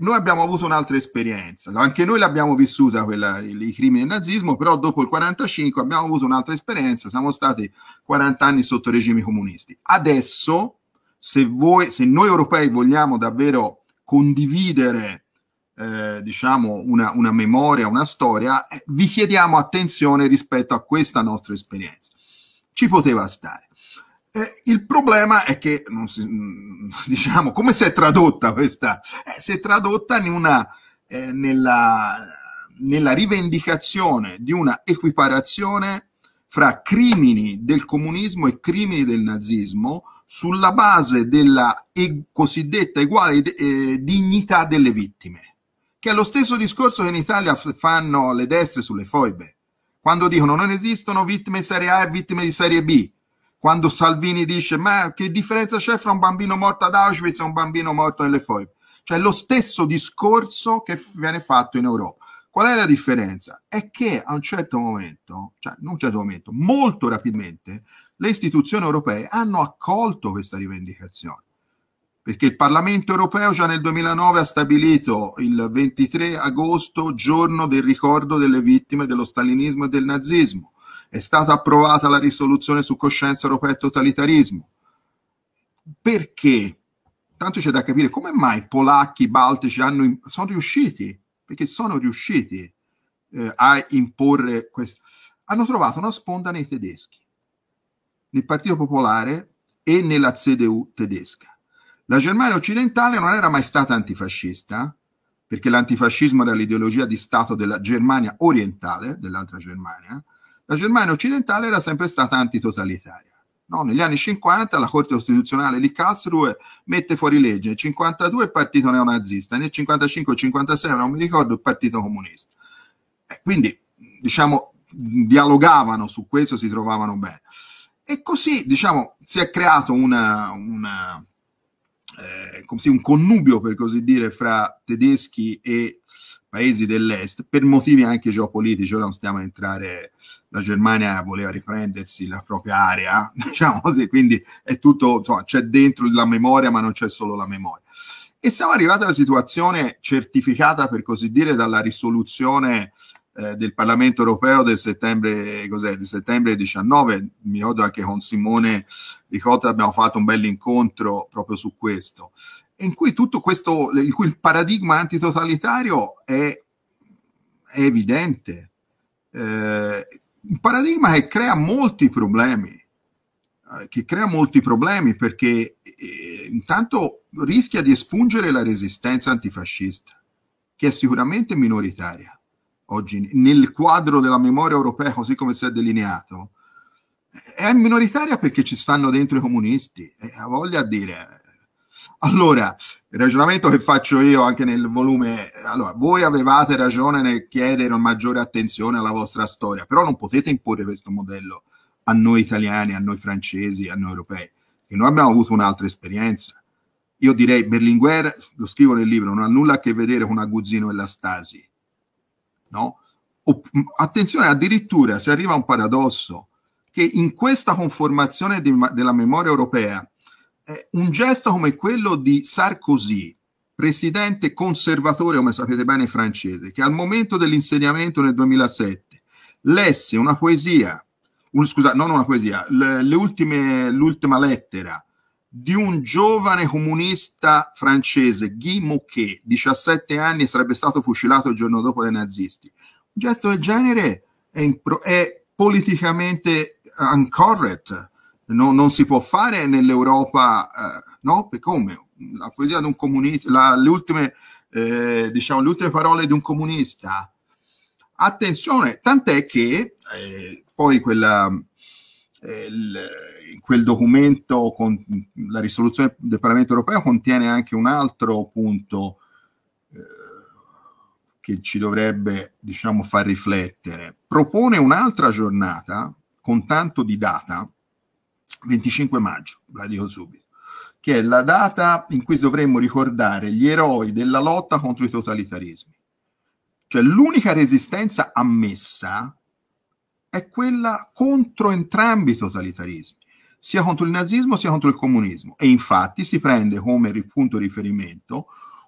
noi abbiamo avuto un'altra esperienza, anche noi l'abbiamo vissuta quella, i crimini del nazismo, però dopo il 45 abbiamo avuto un'altra esperienza, siamo stati 40 anni sotto regimi comunisti. Adesso, se, voi, se noi europei vogliamo davvero condividere eh, diciamo una, una, memoria, una storia, eh, vi chiediamo attenzione rispetto a questa nostra esperienza. Ci poteva stare. Eh, il problema è che, non si, (laughs) diciamo, come si è tradotta questa? Eh, si è tradotta in una, eh, nella, nella rivendicazione di una equiparazione fra crimini del comunismo e crimini del nazismo sulla base della cosiddetta uguale eh, dignità delle vittime, che è lo stesso discorso che in Italia fanno le destre sulle foibe, quando dicono non esistono vittime di serie A e vittime di serie B, quando Salvini dice ma che differenza c'è fra un bambino morto ad Auschwitz e un bambino morto nelle foibe? Cioè lo stesso discorso che viene fatto in Europa. Qual è la differenza? È che a un certo momento, cioè non un certo momento, molto rapidamente, le istituzioni europee hanno accolto questa rivendicazione. Perché il Parlamento europeo già nel 2009 ha stabilito il 23 agosto giorno del ricordo delle vittime dello stalinismo e del nazismo è stata approvata la risoluzione su coscienza europea e totalitarismo. Perché? Tanto c'è da capire come mai i polacchi, baltici hanno, sono riusciti, perché sono riusciti eh, a imporre questo. Hanno trovato una sponda nei tedeschi, nel Partito Popolare e nella CDU tedesca. La Germania occidentale non era mai stata antifascista, perché l'antifascismo era l'ideologia di Stato della Germania orientale, dell'altra Germania, la Germania occidentale era sempre stata antitotalitaria. No, negli anni 50 la Corte Costituzionale di Karlsruhe mette fuori legge, nel 52 il partito neonazista, nel 55 56 non mi ricordo il partito comunista. Eh, quindi, diciamo, dialogavano su questo, si trovavano bene. E così, diciamo, si è creato una, una, eh, un connubio, per così dire, fra tedeschi e paesi dell'est per motivi anche geopolitici, ora non stiamo a entrare, la Germania voleva riprendersi la propria area, (laughs) diciamo così, quindi è tutto, insomma, c'è dentro la memoria ma non c'è solo la memoria. E siamo arrivati alla situazione certificata, per così dire, dalla risoluzione eh, del Parlamento europeo del settembre, cos'è, del settembre 19, mi ricordo anche con Simone Ricotta abbiamo fatto un bel incontro proprio su questo in cui tutto questo, in cui il paradigma antitotalitario è, è evidente. Eh, un paradigma che crea molti problemi, eh, che crea molti problemi perché eh, intanto rischia di espungere la resistenza antifascista, che è sicuramente minoritaria oggi nel quadro della memoria europea così come si è delineato. È minoritaria perché ci stanno dentro i comunisti, eh, ha voglia a dire, allora, il ragionamento che faccio io anche nel volume, allora, voi avevate ragione nel chiedere una maggiore attenzione alla vostra storia, però non potete imporre questo modello a noi italiani, a noi francesi, a noi europei, che noi abbiamo avuto un'altra esperienza. Io direi Berlinguer, lo scrivo nel libro, non ha nulla a che vedere con Aguzzino e la Stasi. No? attenzione, addirittura si arriva a un paradosso che in questa conformazione di, della memoria europea un gesto come quello di Sarkozy, presidente conservatore, come sapete bene, francese, che al momento dell'insediamento nel 2007 lesse una poesia, un, scusa, non una poesia, le, le ultime, l'ultima lettera di un giovane comunista francese, Guy Moquet, 17 anni, sarebbe stato fucilato il giorno dopo dai nazisti. Un gesto del genere è, impro- è politicamente incorrect, no, non si può fare nell'Europa, eh, no? Per come? La poesia di un comunista, la, le, ultime, eh, diciamo, le ultime parole di un comunista. Attenzione, tant'è che eh, poi quella, eh, il, quel documento con la risoluzione del Parlamento europeo contiene anche un altro punto eh, che ci dovrebbe diciamo far riflettere propone un'altra giornata con tanto di data 25 maggio, la dico subito, che è la data in cui dovremmo ricordare gli eroi della lotta contro i totalitarismi. Cioè l'unica resistenza ammessa è quella contro entrambi i totalitarismi, sia contro il nazismo sia contro il comunismo. E infatti si prende come punto di riferimento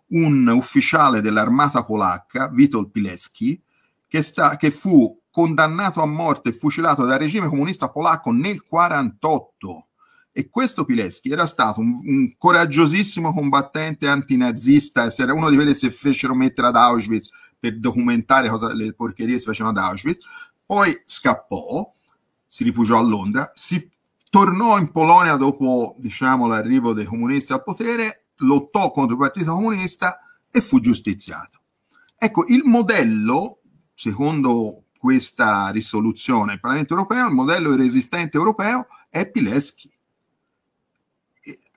un ufficiale dell'armata polacca, Witold Pilecki, che, sta, che fu condannato a morte e fucilato dal regime comunista polacco nel 1948. E questo Pileschi era stato un, un coraggiosissimo combattente antinazista, se era uno di quelli se fecero mettere ad Auschwitz per documentare cosa, le porcherie si facevano ad Auschwitz, poi scappò, si rifugiò a Londra, si tornò in Polonia dopo diciamo, l'arrivo dei comunisti al potere, lottò contro il Partito Comunista e fu giustiziato. Ecco, il modello, secondo questa risoluzione del Parlamento europeo, il modello resistente europeo è Pileschi.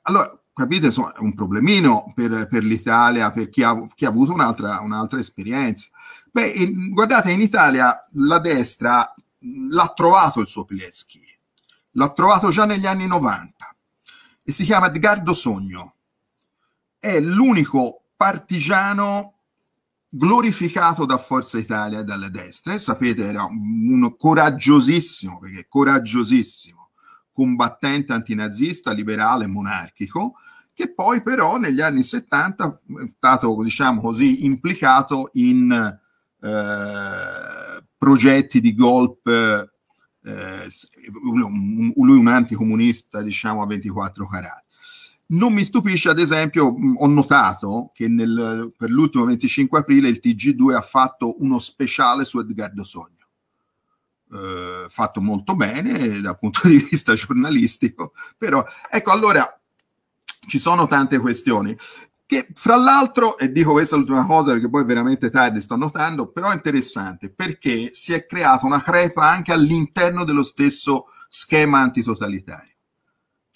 Allora, capite, insomma, è un problemino per, per l'Italia, per chi ha, chi ha avuto un'altra, un'altra esperienza. Beh, in, guardate, in Italia la destra l'ha trovato il suo Pileschi, l'ha trovato già negli anni 90 e si chiama Edgardo Sogno. È l'unico partigiano glorificato da Forza Italia e dalla destra e sapete era un coraggiosissimo, perché coraggiosissimo, combattente antinazista, liberale, monarchico, che poi però negli anni 70 è stato, diciamo così, implicato in eh, progetti di golpe, eh, lui un anticomunista, diciamo, a 24 carati non mi stupisce, ad esempio, ho notato che nel, per l'ultimo 25 aprile il TG2 ha fatto uno speciale su Edgardo Sogno. Eh, fatto molto bene dal punto di vista (laughs) giornalistico, però ecco allora ci sono tante questioni che fra l'altro, e dico questa l'ultima cosa perché poi veramente tardi sto notando, però è interessante perché si è creata una crepa anche all'interno dello stesso schema antitotalitario.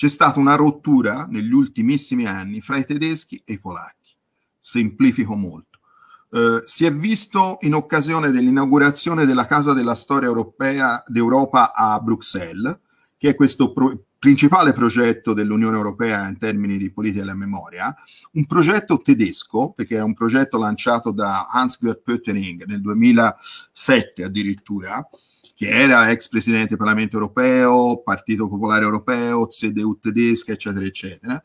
C'è stata una rottura negli ultimissimi anni fra i tedeschi e i polacchi. Semplifico molto. Eh, si è visto in occasione dell'inaugurazione della Casa della Storia Europea d'Europa a Bruxelles, che è questo pro- principale progetto dell'Unione Europea in termini di politica della memoria, un progetto tedesco, perché era un progetto lanciato da Hans-Gerd Pöttering nel 2007 addirittura, che era ex presidente del Parlamento europeo, Partito Popolare Europeo, CDU tedesca, eccetera, eccetera.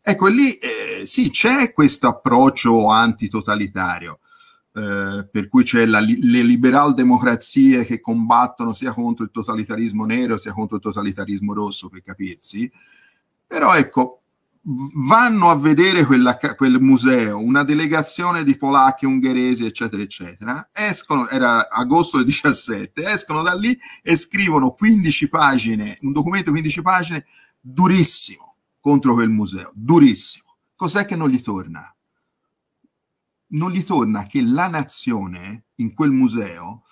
Ecco, lì eh, sì, c'è questo approccio antitotalitario, eh, per cui c'è la, le liberal democrazie che combattono sia contro il totalitarismo nero sia contro il totalitarismo rosso, per capirsi. Però ecco, vanno a vedere quella, quel museo, una delegazione di polacchi, ungheresi, eccetera, eccetera, escono, era agosto del 17, escono da lì e scrivono 15 pagine, un documento 15 pagine durissimo contro quel museo, durissimo. Cos'è che non gli torna? Non gli torna che la nazione in quel museo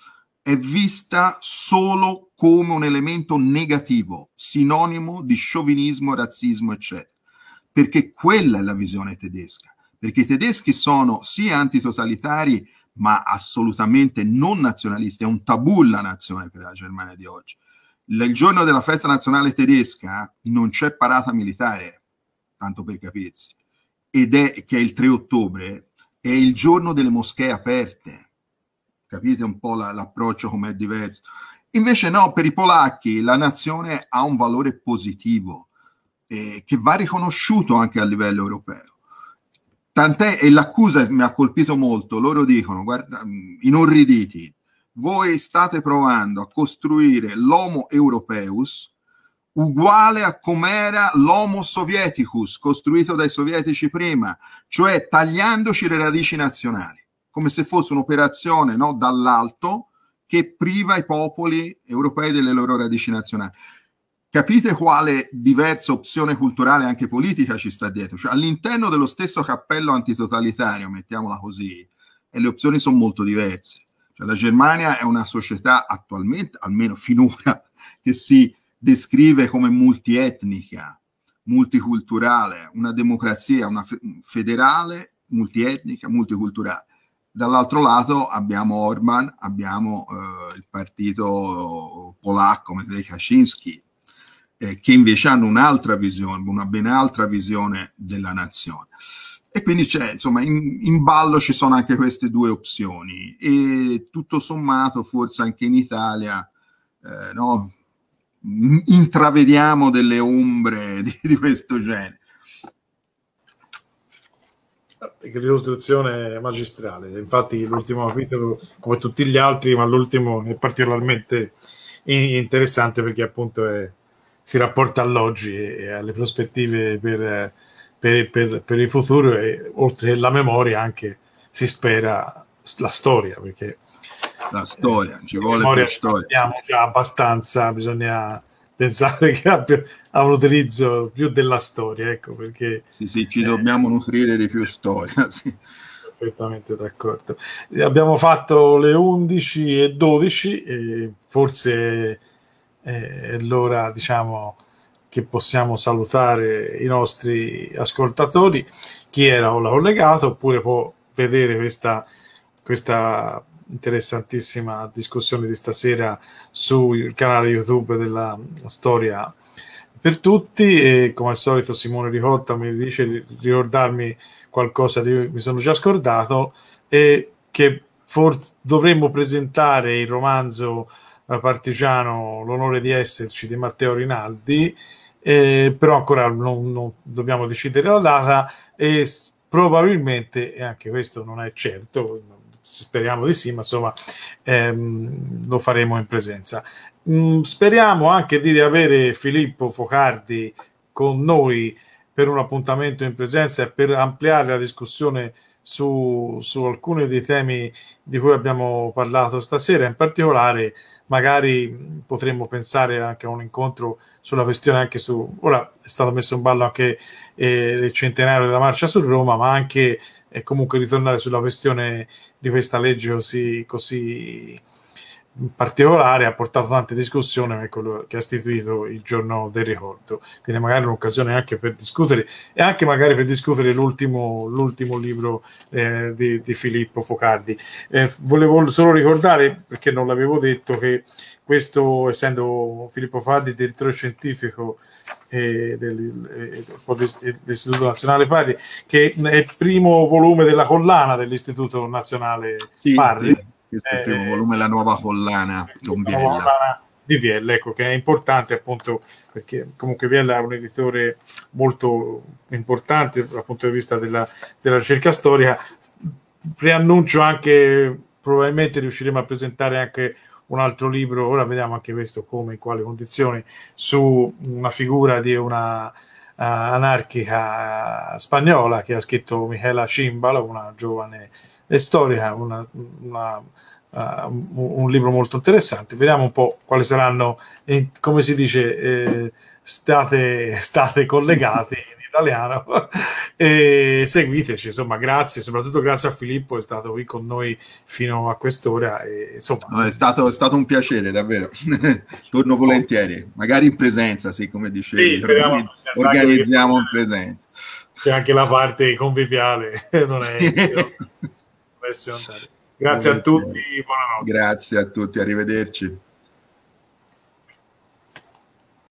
è vista solo come un elemento negativo, sinonimo di sciovinismo, razzismo, eccetera perché quella è la visione tedesca, perché i tedeschi sono sia antitotalitari ma assolutamente non nazionalisti, è un tabù la nazione per la Germania di oggi. Il giorno della festa nazionale tedesca non c'è parata militare, tanto per capirsi, ed è che è il 3 ottobre, è il giorno delle moschee aperte. Capite un po' la, l'approccio com'è diverso. Invece no, per i polacchi la nazione ha un valore positivo eh, che va riconosciuto anche a livello europeo. Tant'è, e l'accusa mi ha colpito molto, loro dicono, guarda, inorriditi, voi state provando a costruire l'homo europeus uguale a com'era l'homo sovieticus costruito dai sovietici prima, cioè tagliandoci le radici nazionali, come se fosse un'operazione no, dall'alto che priva i popoli europei delle loro radici nazionali capite quale diversa opzione culturale anche politica ci sta dietro. Cioè, all'interno dello stesso cappello antitotalitario, mettiamola così, e le opzioni sono molto diverse. Cioè, la Germania è una società attualmente, almeno finora, (laughs) che si descrive come multietnica, multiculturale, una democrazia una federale, multietnica, multiculturale. Dall'altro lato abbiamo Orban, abbiamo eh, il partito eh, polacco, Matej Kaczynski, eh, che invece hanno un'altra visione, una ben altra visione della nazione. E quindi c'è, insomma, in, in, ballo ci sono anche queste due opzioni e tutto sommato forse anche in Italia eh, no, intravediamo delle ombre (laughs) di, di questo genere. Ah, illustrazione magistrale, infatti l'ultimo capitolo, come tutti gli altri, ma l'ultimo è particolarmente interessante perché appunto è, si rapporta all'oggi e, alle prospettive per, per, per, per il futuro e oltre alla memoria anche si spera la storia perché la storia, ci vuole la storia. Abbiamo già abbastanza, bisogna pensare (laughs) che abbia un utilizzo più della storia, ecco perché... Sì, sì, ci eh, dobbiamo nutrire di più storia, (laughs) sì. Perfettamente d'accordo. Abbiamo fatto le 11 e 12, e forse eh, è l'ora diciamo che possiamo salutare i nostri ascoltatori chi era o l'ha collegato oppure può vedere questa, questa interessantissima discussione di stasera sul canale youtube della storia per tutti e come al solito Simone Ricotta mi dice di ricordarmi qualcosa di mi sono già scordato e che forse dovremmo presentare il romanzo eh, partigiano l'onore di esserci di Matteo Rinaldi, eh, però ancora non, non, dobbiamo decidere la data e probabilmente, e anche questo non è certo, speriamo di sì, ma insomma ehm, lo faremo in presenza. Mm, speriamo anche di riavere Filippo Focardi con noi per un appuntamento in presenza e per ampliare la discussione su, su alcuni dei temi di cui abbiamo parlato stasera, in particolare magari potremmo pensare anche a un incontro sulla questione anche su ora è stato messo in ballo anche eh, il centenario della marcia su Roma ma anche eh, comunque ritornare sulla questione di questa legge così, così in particolare ha portato tante discussioni con quello che ha istituito il giorno del ricordo quindi magari un'occasione anche per discutere e anche magari per discutere l'ultimo, l'ultimo libro eh, di, di, Filippo Focardi eh, volevo solo ricordare perché non l'avevo detto che questo essendo Filippo Focardi direttore scientifico eh, dell'Istituto eh, Nazionale Parri che è il primo volume della collana dell'Istituto Nazionale sì, Parri sì questo eh, primo eh, volume, la nuova collana con Viella. Di Viella, ecco, che è importante appunto perché comunque Viella è un editore molto importante dal punto di vista della, della ricerca storica. Preannuncio anche, probabilmente riusciremo a presentare anche un altro libro, ora vediamo anche questo come, in quale condizioni, su una figura di una uh, anarchica spagnola che ha scritto Michela Cimbalo, una giovane e Storia, eh, una, una, uh, un libro molto interessante. Vediamo un po' quali saranno, in, eh, come si dice, eh, state, (laughs) state collegati in italiano (laughs) e seguiteci, insomma, grazie, soprattutto grazie a Filippo, è stato qui con noi fino a quest'ora. E, insomma. È stato, è stato un piacere, davvero. (laughs) Torno volentieri, magari in presenza, sì, come dicevi, sì, organizziamo in presenza. C'è anche la parte conviviale, non è... Grazie a tutti, buonanotte. Grazie a tutti, arrivederci.